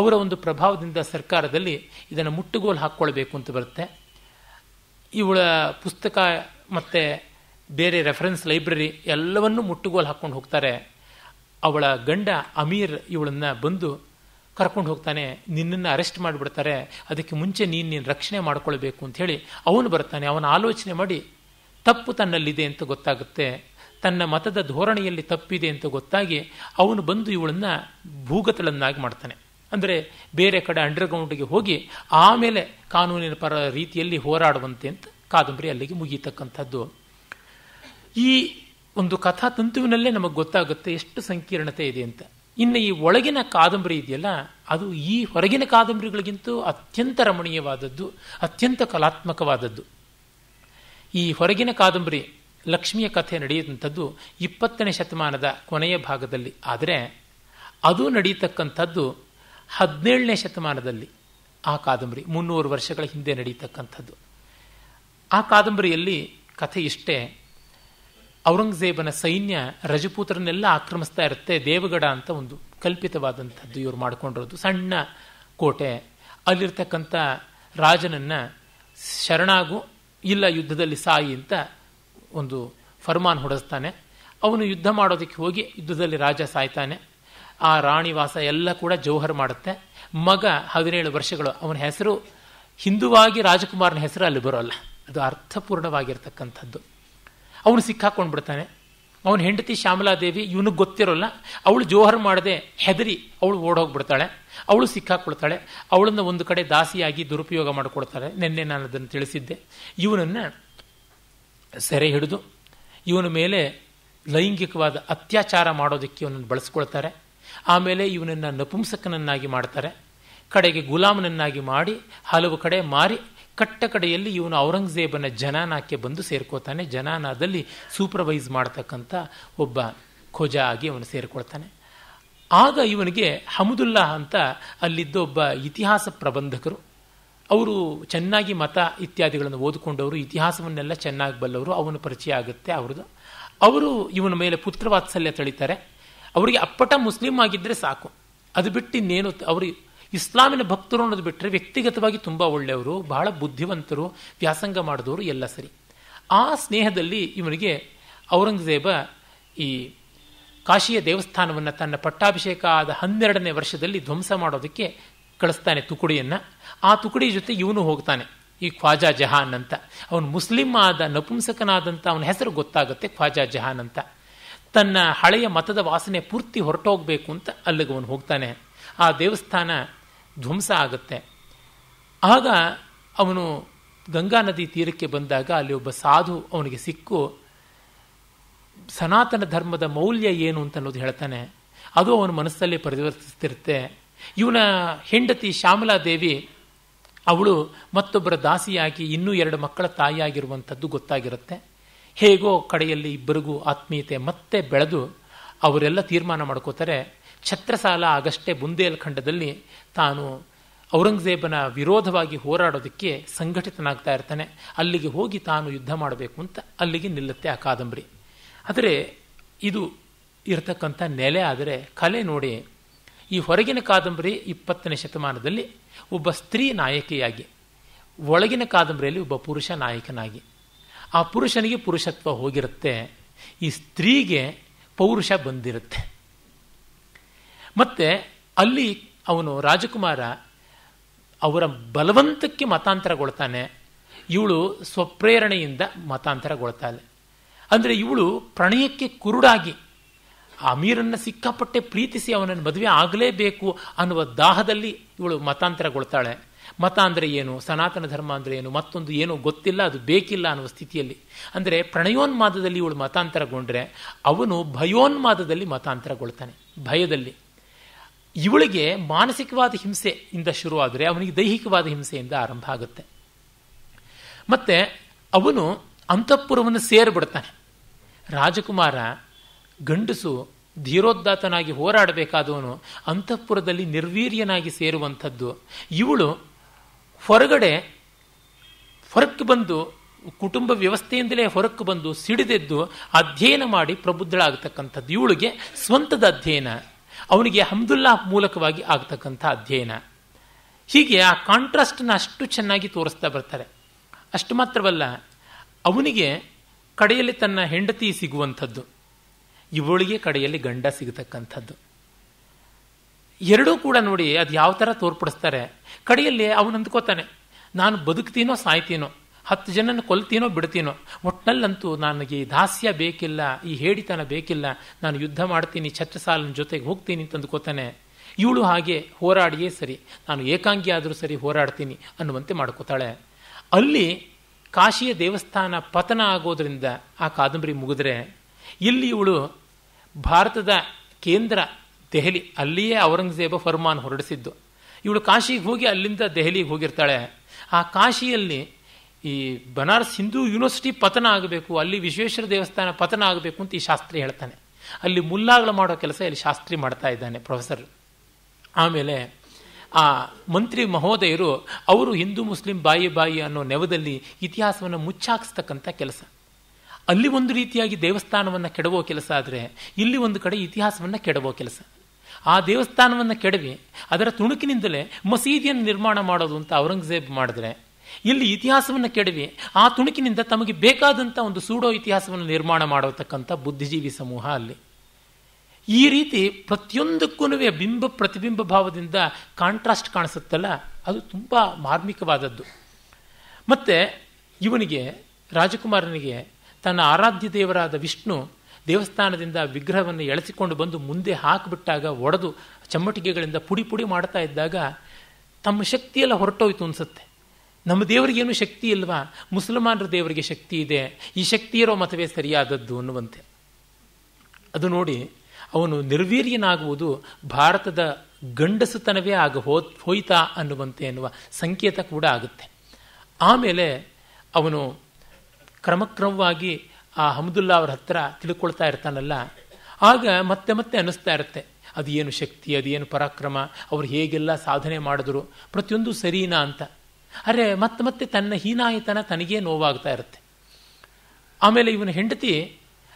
ಅವರ ಒಂದು ಪ್ರಭಾವದಿಂದ ಸರ್ಕಾರದಲ್ಲಿ ಇದನ್ನು ಮುಟ್ಟುಗೋಲು ಹಾಕ್ಕೊಳ್ಬೇಕು ಅಂತ ಬರುತ್ತೆ ಇವಳ ಪುಸ್ತಕ ಮತ್ತು ಬೇರೆ ರೆಫರೆನ್ಸ್ ಲೈಬ್ರರಿ ಎಲ್ಲವನ್ನೂ ಮುಟ್ಟುಗೋಲು ಹಾಕ್ಕೊಂಡು ಹೋಗ್ತಾರೆ ಅವಳ ಗಂಡ ಅಮೀರ್ ಇವಳನ್ನು ಬಂದು ಕರ್ಕೊಂಡು ಹೋಗ್ತಾನೆ ನಿನ್ನನ್ನು ಅರೆಸ್ಟ್ ಮಾಡಿಬಿಡ್ತಾರೆ ಅದಕ್ಕೆ ಮುಂಚೆ ನೀನು ನೀನು ರಕ್ಷಣೆ ಮಾಡ್ಕೊಳ್ಬೇಕು ಅಂತ ಹೇಳಿ ಅವನು ಬರ್ತಾನೆ ಅವನ ಆಲೋಚನೆ ಮಾಡಿ ತಪ್ಪು ತನ್ನಲ್ಲಿದೆ ಅಂತ ಗೊತ್ತಾಗುತ್ತೆ ತನ್ನ ಮತದ ಧೋರಣೆಯಲ್ಲಿ ತಪ್ಪಿದೆ ಅಂತ ಗೊತ್ತಾಗಿ ಅವನು ಬಂದು ಇವಳನ್ನು ಭೂಗತಳನ್ನಾಗಿ ಮಾಡ್ತಾನೆ ಅಂದರೆ ಬೇರೆ ಕಡೆ ಅಂಡರ್ಗ್ರೌಂಡ್ಗೆ ಹೋಗಿ ಆಮೇಲೆ ಕಾನೂನಿನ ಪರ ರೀತಿಯಲ್ಲಿ ಹೋರಾಡುವಂತೆ ಅಂತ ಕಾದಂಬರಿ ಅಲ್ಲಿಗೆ ಮುಗಿಯತಕ್ಕಂಥದ್ದು ಈ ಒಂದು ಕಥಾತಂತುವಿನಲ್ಲೇ ನಮಗೆ ಗೊತ್ತಾಗುತ್ತೆ ಎಷ್ಟು ಸಂಕೀರ್ಣತೆ ಇದೆ ಅಂತ ಇನ್ನು ಈ ಒಳಗಿನ ಕಾದಂಬರಿ ಇದೆಯಲ್ಲ ಅದು ಈ ಹೊರಗಿನ ಕಾದಂಬರಿಗಳಿಗಿಂತೂ ಅತ್ಯಂತ ರಮಣೀಯವಾದದ್ದು ಅತ್ಯಂತ ಕಲಾತ್ಮಕವಾದದ್ದು ಈ ಹೊರಗಿನ ಕಾದಂಬರಿ ಲಕ್ಷ್ಮಿಯ ಕಥೆ ನಡೆಯುವಂಥದ್ದು ಇಪ್ಪತ್ತನೇ ಶತಮಾನದ ಕೊನೆಯ ಭಾಗದಲ್ಲಿ ಆದರೆ ಅದು ನಡೀತಕ್ಕಂಥದ್ದು ಹದಿನೇಳನೇ ಶತಮಾನದಲ್ಲಿ ಆ ಕಾದಂಬರಿ ಮುನ್ನೂರು ವರ್ಷಗಳ ಹಿಂದೆ ನಡೀತಕ್ಕಂಥದ್ದು ಆ ಕಾದಂಬರಿಯಲ್ಲಿ ಕಥೆ ಇಷ್ಟೇ ಔರಂಗಜೇಬನ ಸೈನ್ಯ ರಜಪೂತರನ್ನೆಲ್ಲ ಆಕ್ರಮಿಸ್ತಾ ಇರುತ್ತೆ ದೇವಗಡ ಅಂತ ಒಂದು ಕಲ್ಪಿತವಾದಂಥದ್ದು ಇವರು ಮಾಡಿಕೊಂಡಿರೋದು ಸಣ್ಣ ಕೋಟೆ ಅಲ್ಲಿರ್ತಕ್ಕಂಥ ರಾಜನನ್ನು ಶರಣಾಗು ಇಲ್ಲ ಯುದ್ಧದಲ್ಲಿ ಸಾಯಿ ಅಂತ ಒಂದು ಫರ್ಮಾನ್ ಹೊಡೆಸ್ತಾನೆ ಅವನು ಯುದ್ಧ ಮಾಡೋದಕ್ಕೆ ಹೋಗಿ ಯುದ್ಧದಲ್ಲಿ ರಾಜ ಸಾಯ್ತಾನೆ ಆ ರಾಣಿ ವಾಸ ಎಲ್ಲ ಕೂಡ ಜೌಹರ್ ಮಾಡುತ್ತೆ ಮಗ ಹದಿನೇಳು ವರ್ಷಗಳು ಅವನ ಹೆಸರು ಹಿಂದುವಾಗಿ ರಾಜಕುಮಾರನ ಹೆಸರು ಅಲ್ಲಿ ಬರೋಲ್ಲ ಅದು ಅರ್ಥಪೂರ್ಣವಾಗಿರ್ತಕ್ಕಂಥದ್ದು ಅವನು ಸಿಕ್ಕಾಕೊಂಡು ಬಿಡ್ತಾನೆ ಅವನ ಹೆಂಡತಿ ಶ್ಯಾಮಲಾದೇವಿ ಇವನಿಗೆ ಗೊತ್ತಿರೋಲ್ಲ ಅವಳು ಜೋಹರ್ ಮಾಡದೆ ಹೆದರಿ ಅವಳು ಓಡೋಗ್ಬಿಡ್ತಾಳೆ ಅವಳು ಸಿಕ್ಕಾಕೊಳ್ತಾಳೆ ಅವಳನ್ನು ಒಂದು ಕಡೆ ದಾಸಿಯಾಗಿ ದುರುಪಯೋಗ ಮಾಡಿಕೊಳ್ತಾಳೆ ನಿನ್ನೆ ನಾನು ಅದನ್ನು ತಿಳಿಸಿದ್ದೆ ಇವನನ್ನು ಸೆರೆ ಹಿಡಿದು ಇವನ ಮೇಲೆ ಲೈಂಗಿಕವಾದ ಅತ್ಯಾಚಾರ ಮಾಡೋದಕ್ಕೆ ಇವನನ್ನು ಬಳಸ್ಕೊಳ್ತಾರೆ ಆಮೇಲೆ ಇವನನ್ನು ನಪುಂಸಕನನ್ನಾಗಿ ಮಾಡ್ತಾರೆ ಕಡೆಗೆ ಗುಲಾಮನನ್ನಾಗಿ ಮಾಡಿ ಹಲವು ಕಡೆ ಮಾರಿ ಕಟ್ಟ ಕಡೆಯಲ್ಲಿ ಇವನು ಔರಂಗಜೇಬನ ಜನಾನಕ್ಕೆ ಬಂದು ಸೇರ್ಕೋತಾನೆ ಜನಾನಾದಲ್ಲಿ ಸೂಪರ್ವೈಸ್ ಮಾಡ್ತಕ್ಕಂಥ ಒಬ್ಬ ಖೋಜಾ ಆಗಿ ಅವನು ಸೇರಿಕೊಳ್ತಾನೆ ಆಗ ಇವನಿಗೆ ಹಮದುಲ್ಲಾ ಅಂತ ಅಲ್ಲಿದ್ದ ಒಬ್ಬ ಇತಿಹಾಸ ಪ್ರಬಂಧಕರು ಅವರು ಚೆನ್ನಾಗಿ ಮತ ಇತ್ಯಾದಿಗಳನ್ನು ಓದಿಕೊಂಡವರು ಇತಿಹಾಸವನ್ನೆಲ್ಲ ಚೆನ್ನಾಗಿ ಬಲ್ಲವರು ಅವನ ಪರಿಚಯ ಆಗುತ್ತೆ ಅವ್ರದ್ದು ಅವರು ಇವನ ಮೇಲೆ ಪುತ್ರವಾತ್ಸಲ್ಯ ತಳಿತಾರೆ ಅವರಿಗೆ ಅಪ್ಪಟ ಮುಸ್ಲಿಂ ಆಗಿದ್ದರೆ ಸಾಕು ಅದು ಬಿಟ್ಟು ಇನ್ನೇನು ಅವರು ಇಸ್ಲಾಮಿನ ಭಕ್ತರು ಅನ್ನೋದು ಬಿಟ್ಟರೆ ವ್ಯಕ್ತಿಗತವಾಗಿ ತುಂಬ ಒಳ್ಳೆಯವರು ಬಹಳ ಬುದ್ಧಿವಂತರು ವ್ಯಾಸಂಗ ಮಾಡಿದವರು ಎಲ್ಲ ಸರಿ ಆ ಸ್ನೇಹದಲ್ಲಿ ಇವನಿಗೆ ಔರಂಗಜೇಬ ಈ ಕಾಶಿಯ ದೇವಸ್ಥಾನವನ್ನು ತನ್ನ ಪಟ್ಟಾಭಿಷೇಕ ಆದ ಹನ್ನೆರಡನೇ ವರ್ಷದಲ್ಲಿ ಧ್ವಂಸ ಮಾಡೋದಕ್ಕೆ ಕಳಿಸ್ತಾನೆ ತುಕುಡಿಯನ್ನು ಆ ತುಕುಡಿ ಜೊತೆ ಇವನು ಹೋಗ್ತಾನೆ ಈ ಖ್ವಾಜಾ ಜಹಾನ್ ಅಂತ ಅವನು ಮುಸ್ಲಿಂ ಆದ ನಪುಂಸಕನಾದಂಥ ಅವನ ಹೆಸರು ಗೊತ್ತಾಗುತ್ತೆ ಖ್ವಾಜಾ ಜಹಾನ್ ಅಂತ ತನ್ನ ಹಳೆಯ ಮತದ ವಾಸನೆ ಪೂರ್ತಿ ಹೊರಟೋಗ್ಬೇಕು ಅಂತ ಅಲ್ಲಿಗೆ ಅವನು ಹೋಗ್ತಾನೆ ಆ ದೇವಸ್ಥಾನ ಧ್ವಂಸ ಆಗುತ್ತೆ ಆಗ ಅವನು ಗಂಗಾ ನದಿ ತೀರಕ್ಕೆ ಬಂದಾಗ ಅಲ್ಲಿ ಒಬ್ಬ ಸಾಧು ಅವನಿಗೆ ಸಿಕ್ಕು ಸನಾತನ ಧರ್ಮದ ಮೌಲ್ಯ ಏನು ಅಂತ ಅನ್ನೋದು ಹೇಳ್ತಾನೆ ಅದು ಅವನ ಮನಸ್ಸಲ್ಲಿ ಪರಿವರ್ತಿಸ್ತಿರುತ್ತೆ ಇವನ ಹೆಂಡತಿ ಶ್ಯಾಮಲಾ ದೇವಿ ಅವಳು ಮತ್ತೊಬ್ಬರ ದಾಸಿಯಾಗಿ ಇನ್ನೂ ಎರಡು ಮಕ್ಕಳ ತಾಯಿಯಾಗಿರುವಂಥದ್ದು ಗೊತ್ತಾಗಿರುತ್ತೆ ಹೇಗೋ ಕಡೆಯಲ್ಲಿ ಇಬ್ಬರಿಗೂ ಆತ್ಮೀಯತೆ ಮತ್ತೆ ಬೆಳೆದು ಅವರೆಲ್ಲ ತೀರ್ಮಾನ ಮಾಡ್ಕೋತಾರೆ ಛತ್ರಸಾಲ ಆಗಷ್ಟೇ ಬುಂದೇಲ್ಖಂಡದಲ್ಲಿ ತಾನು ಔರಂಗಜೇಬನ ವಿರೋಧವಾಗಿ ಹೋರಾಡೋದಕ್ಕೆ ಸಂಘಟಿತನಾಗ್ತಾ ಇರ್ತಾನೆ ಅಲ್ಲಿಗೆ ಹೋಗಿ ತಾನು ಯುದ್ಧ ಮಾಡಬೇಕು ಅಂತ ಅಲ್ಲಿಗೆ ನಿಲ್ಲುತ್ತೆ ಆ ಕಾದಂಬರಿ ಆದರೆ ಇದು ಇರತಕ್ಕಂಥ ನೆಲೆ ಆದರೆ ಕಲೆ ನೋಡಿ ಈ ಹೊರಗಿನ ಕಾದಂಬರಿ ಇಪ್ಪತ್ತನೇ ಶತಮಾನದಲ್ಲಿ ಒಬ್ಬ ಸ್ತ್ರೀ ನಾಯಕಿಯಾಗಿ ಒಳಗಿನ ಕಾದಂಬರಿಯಲ್ಲಿ ಒಬ್ಬ ಪುರುಷ ನಾಯಕನಾಗಿ ಆ ಪುರುಷನಿಗೆ ಪುರುಷತ್ವ ಹೋಗಿರುತ್ತೆ ಈ ಸ್ತ್ರೀಗೆ ಪೌರುಷ ಬಂದಿರುತ್ತೆ ಮತ್ತೆ ಅಲ್ಲಿ ಅವನು ರಾಜಕುಮಾರ ಅವರ ಬಲವಂತಕ್ಕೆ ಮತಾಂತರಗೊಳ್ತಾನೆ ಇವಳು ಸ್ವಪ್ರೇರಣೆಯಿಂದ ಮತಾಂತರಗೊಳ್ತಾಳೆ ಅಂದರೆ ಇವಳು ಪ್ರಣಯಕ್ಕೆ ಕುರುಡಾಗಿ ಅಮೀರನ್ನು ಸಿಕ್ಕಾಪಟ್ಟೆ ಪ್ರೀತಿಸಿ ಅವನನ್ನು ಮದುವೆ ಆಗಲೇಬೇಕು ಅನ್ನುವ ದಾಹದಲ್ಲಿ ಇವಳು ಮತಾಂತರಗೊಳ್ತಾಳೆ ಮತ ಅಂದರೆ ಏನು ಸನಾತನ ಧರ್ಮ ಅಂದರೆ ಏನು ಮತ್ತೊಂದು ಏನೂ ಗೊತ್ತಿಲ್ಲ ಅದು ಬೇಕಿಲ್ಲ ಅನ್ನುವ ಸ್ಥಿತಿಯಲ್ಲಿ ಅಂದರೆ ಪ್ರಣಯೋನ್ಮಾದದಲ್ಲಿ ಇವಳು ಮತಾಂತರಗೊಂಡ್ರೆ ಅವನು ಭಯೋನ್ಮಾದದಲ್ಲಿ ಮತಾಂತರಗೊಳ್ತಾನೆ ಭಯದಲ್ಲಿ ಇವಳಿಗೆ ಮಾನಸಿಕವಾದ ಹಿಂಸೆಯಿಂದ ಶುರುವಾದರೆ ಅವನಿಗೆ ದೈಹಿಕವಾದ ಹಿಂಸೆಯಿಂದ ಆರಂಭ ಆಗುತ್ತೆ ಮತ್ತೆ ಅವನು ಅಂತಃಪುರವನ್ನು ಸೇರಿಬಿಡ್ತಾನೆ ರಾಜಕುಮಾರ ಗಂಡಸು ಧೀರೋದ್ದಾತನಾಗಿ ಹೋರಾಡಬೇಕಾದವನು ಅಂತಃಪುರದಲ್ಲಿ ನಿರ್ವೀರ್ಯನಾಗಿ ಸೇರುವಂಥದ್ದು ಇವಳು ಹೊರಗಡೆ ಹೊರಕ್ಕೆ ಬಂದು ಕುಟುಂಬ ವ್ಯವಸ್ಥೆಯಿಂದಲೇ ಹೊರಕ್ಕೆ ಬಂದು ಸಿಡಿದೆದ್ದು ಅಧ್ಯಯನ ಮಾಡಿ ಪ್ರಬುದ್ಧಳಾಗತಕ್ಕಂಥದ್ದು ಇವಳಿಗೆ ಸ್ವಂತದ ಅಧ್ಯಯನ ಅವನಿಗೆ ಹಮ್ದುಲ್ಲಾ ಮೂಲಕವಾಗಿ ಆಗ್ತಕ್ಕಂಥ ಅಧ್ಯಯನ ಹೀಗೆ ಆ ನ ಅಷ್ಟು ಚೆನ್ನಾಗಿ ತೋರಿಸ್ತಾ ಬರ್ತಾರೆ ಅಷ್ಟು ಮಾತ್ರವಲ್ಲ ಅವನಿಗೆ ಕಡೆಯಲ್ಲಿ ತನ್ನ ಹೆಂಡತಿ ಸಿಗುವಂಥದ್ದು ಇವಳಿಗೆ ಕಡೆಯಲ್ಲಿ ಗಂಡ ಸಿಗತಕ್ಕಂಥದ್ದು ಎರಡೂ ಕೂಡ ನೋಡಿ ಅದು ಯಾವ ಥರ ತೋರ್ಪಡಿಸ್ತಾರೆ ಕಡೆಯಲ್ಲಿ ಅವನು ಅಂದ್ಕೋತಾನೆ ನಾನು ಬದುಕ್ತೀನೋ ಸಾಯ್ತೀನೋ ಹತ್ತು ಜನನ ಕೊಲ್ತೀನೋ ಬಿಡ್ತೀನೋ ಒಟ್ಟಿನಲ್ಲಂತೂ ನನಗೆ ಈ ದಾಸ್ಯ ಬೇಕಿಲ್ಲ ಈ ಹೇಡಿತನ ಬೇಕಿಲ್ಲ ನಾನು ಯುದ್ಧ ಮಾಡ್ತೀನಿ ಛತ್ರಸಾಲನ ಜೊತೆಗೆ ಹೋಗ್ತೀನಿ ತಂದುಕೊತಾನೆ ಇವಳು ಹಾಗೆ ಹೋರಾಡಿಯೇ ಸರಿ ನಾನು ಏಕಾಂಗಿ ಆದರೂ ಸರಿ ಹೋರಾಡ್ತೀನಿ ಅನ್ನುವಂತೆ ಮಾಡ್ಕೋತಾಳೆ ಅಲ್ಲಿ ಕಾಶಿಯ ದೇವಸ್ಥಾನ ಪತನ ಆಗೋದ್ರಿಂದ ಆ ಕಾದಂಬರಿ ಮುಗಿದ್ರೆ ಇಲ್ಲಿ ಇವಳು ಭಾರತದ ಕೇಂದ್ರ ದೆಹಲಿ ಅಲ್ಲಿಯೇ ಔರಂಗಜೇಬ ಫರ್ಮಾನ್ ಹೊರಡಿಸಿದ್ದು ಇವಳು ಕಾಶಿಗೆ ಹೋಗಿ ಅಲ್ಲಿಂದ ದೆಹಲಿಗೆ ಹೋಗಿರ್ತಾಳೆ ಆ ಕಾಶಿಯಲ್ಲಿ ಈ ಬನಾರಸ್ ಹಿಂದೂ ಯೂನಿವರ್ಸಿಟಿ ಪತನ ಆಗಬೇಕು ಅಲ್ಲಿ ವಿಶ್ವೇಶ್ವರ ದೇವಸ್ಥಾನ ಪತನ ಆಗಬೇಕು ಅಂತ ಈ ಶಾಸ್ತ್ರಿ ಹೇಳ್ತಾನೆ ಅಲ್ಲಿ ಮುಲ್ಲಾಗಳು ಮಾಡೋ ಕೆಲಸ ಇಲ್ಲಿ ಶಾಸ್ತ್ರಿ ಮಾಡ್ತಾ ಇದ್ದಾನೆ ಪ್ರೊಫೆಸರ್ ಆಮೇಲೆ ಆ ಮಂತ್ರಿ ಮಹೋದಯರು ಅವರು ಹಿಂದೂ ಮುಸ್ಲಿಂ ಬಾಯಿ ಬಾಯಿ ಅನ್ನೋ ನೆವದಲ್ಲಿ ಇತಿಹಾಸವನ್ನು ಮುಚ್ಚಾಕ್ಸ್ತಕ್ಕಂಥ ಕೆಲಸ ಅಲ್ಲಿ ಒಂದು ರೀತಿಯಾಗಿ ದೇವಸ್ಥಾನವನ್ನು ಕೆಡವೋ ಕೆಲಸ ಆದರೆ ಇಲ್ಲಿ ಒಂದು ಕಡೆ ಇತಿಹಾಸವನ್ನು ಕೆಡವೋ ಕೆಲಸ ಆ ದೇವಸ್ಥಾನವನ್ನು ಕೆಡವಿ ಅದರ ತುಣುಕಿನಿಂದಲೇ ಮಸೀದಿಯನ್ನು ನಿರ್ಮಾಣ ಮಾಡೋದು ಅಂತ ಔರಂಗಜೇಬ್ ಮಾಡಿದ್ರೆ ಇಲ್ಲಿ ಇತಿಹಾಸವನ್ನು ಕೆಡವಿ ಆ ತುಣುಕಿನಿಂದ ತಮಗೆ ಬೇಕಾದಂಥ ಒಂದು ಸೂಡೋ ಇತಿಹಾಸವನ್ನು ನಿರ್ಮಾಣ ಮಾಡತಕ್ಕಂಥ ಬುದ್ಧಿಜೀವಿ ಸಮೂಹ ಅಲ್ಲಿ ಈ ರೀತಿ ಪ್ರತಿಯೊಂದಕ್ಕೂ ಬಿಂಬ ಪ್ರತಿಬಿಂಬ ಭಾವದಿಂದ ಕಾಂಟ್ರಾಸ್ಟ್ ಕಾಣಿಸುತ್ತಲ್ಲ ಅದು ತುಂಬ ಮಾರ್ಮಿಕವಾದದ್ದು ಮತ್ತೆ ಇವನಿಗೆ ರಾಜಕುಮಾರನಿಗೆ ತನ್ನ ಆರಾಧ್ಯ ದೇವರಾದ ವಿಷ್ಣು ದೇವಸ್ಥಾನದಿಂದ ವಿಗ್ರಹವನ್ನು ಎಳೆಸಿಕೊಂಡು ಬಂದು ಮುಂದೆ ಹಾಕಿಬಿಟ್ಟಾಗ ಒಡೆದು ಚಮಟಿಕೆಗಳಿಂದ ಪುಡಿ ಪುಡಿ ಮಾಡ್ತಾ ಇದ್ದಾಗ ತಮ್ಮ ಶಕ್ತಿಯೆಲ್ಲ ಹೊರಟೋಯ್ತು ಅನ್ಸುತ್ತೆ ನಮ್ಮ ದೇವರಿಗೇನು ಶಕ್ತಿ ಇಲ್ವಾ ಮುಸಲ್ಮಾನರ ದೇವರಿಗೆ ಶಕ್ತಿ ಇದೆ ಈ ಶಕ್ತಿ ಇರೋ ಮತವೇ ಸರಿಯಾದದ್ದು ಅನ್ನುವಂತೆ ಅದು ನೋಡಿ ಅವನು ನಿರ್ವೀರ್ಯನಾಗುವುದು ಭಾರತದ ಗಂಡಸುತನವೇ ಆಗ ಹೋ ಹೋಯ್ತಾ ಅನ್ನುವಂತೆ ಎನ್ನುವ ಸಂಕೇತ ಕೂಡ ಆಗುತ್ತೆ ಆಮೇಲೆ ಅವನು ಕ್ರಮಕ್ರಮವಾಗಿ ಆ ಹಮದುಲ್ಲಾ ಅವರ ಹತ್ರ ತಿಳ್ಕೊಳ್ತಾ ಇರ್ತಾನಲ್ಲ ಆಗ ಮತ್ತೆ ಮತ್ತೆ ಅನ್ನಿಸ್ತಾ ಇರುತ್ತೆ ಅದು ಏನು ಶಕ್ತಿ ಅದೇನು ಪರಾಕ್ರಮ ಅವರು ಹೇಗೆಲ್ಲ ಸಾಧನೆ ಮಾಡಿದ್ರು ಪ್ರತಿಯೊಂದು ಸರಿನಾ ಅಂತ ಅರೆ ಮತ್ತೆ ಮತ್ತೆ ತನ್ನ ಹೀನಾಯಿತನ ತನಗೇ ನೋವಾಗ್ತಾ ಇರುತ್ತೆ ಆಮೇಲೆ ಇವನ ಹೆಂಡತಿ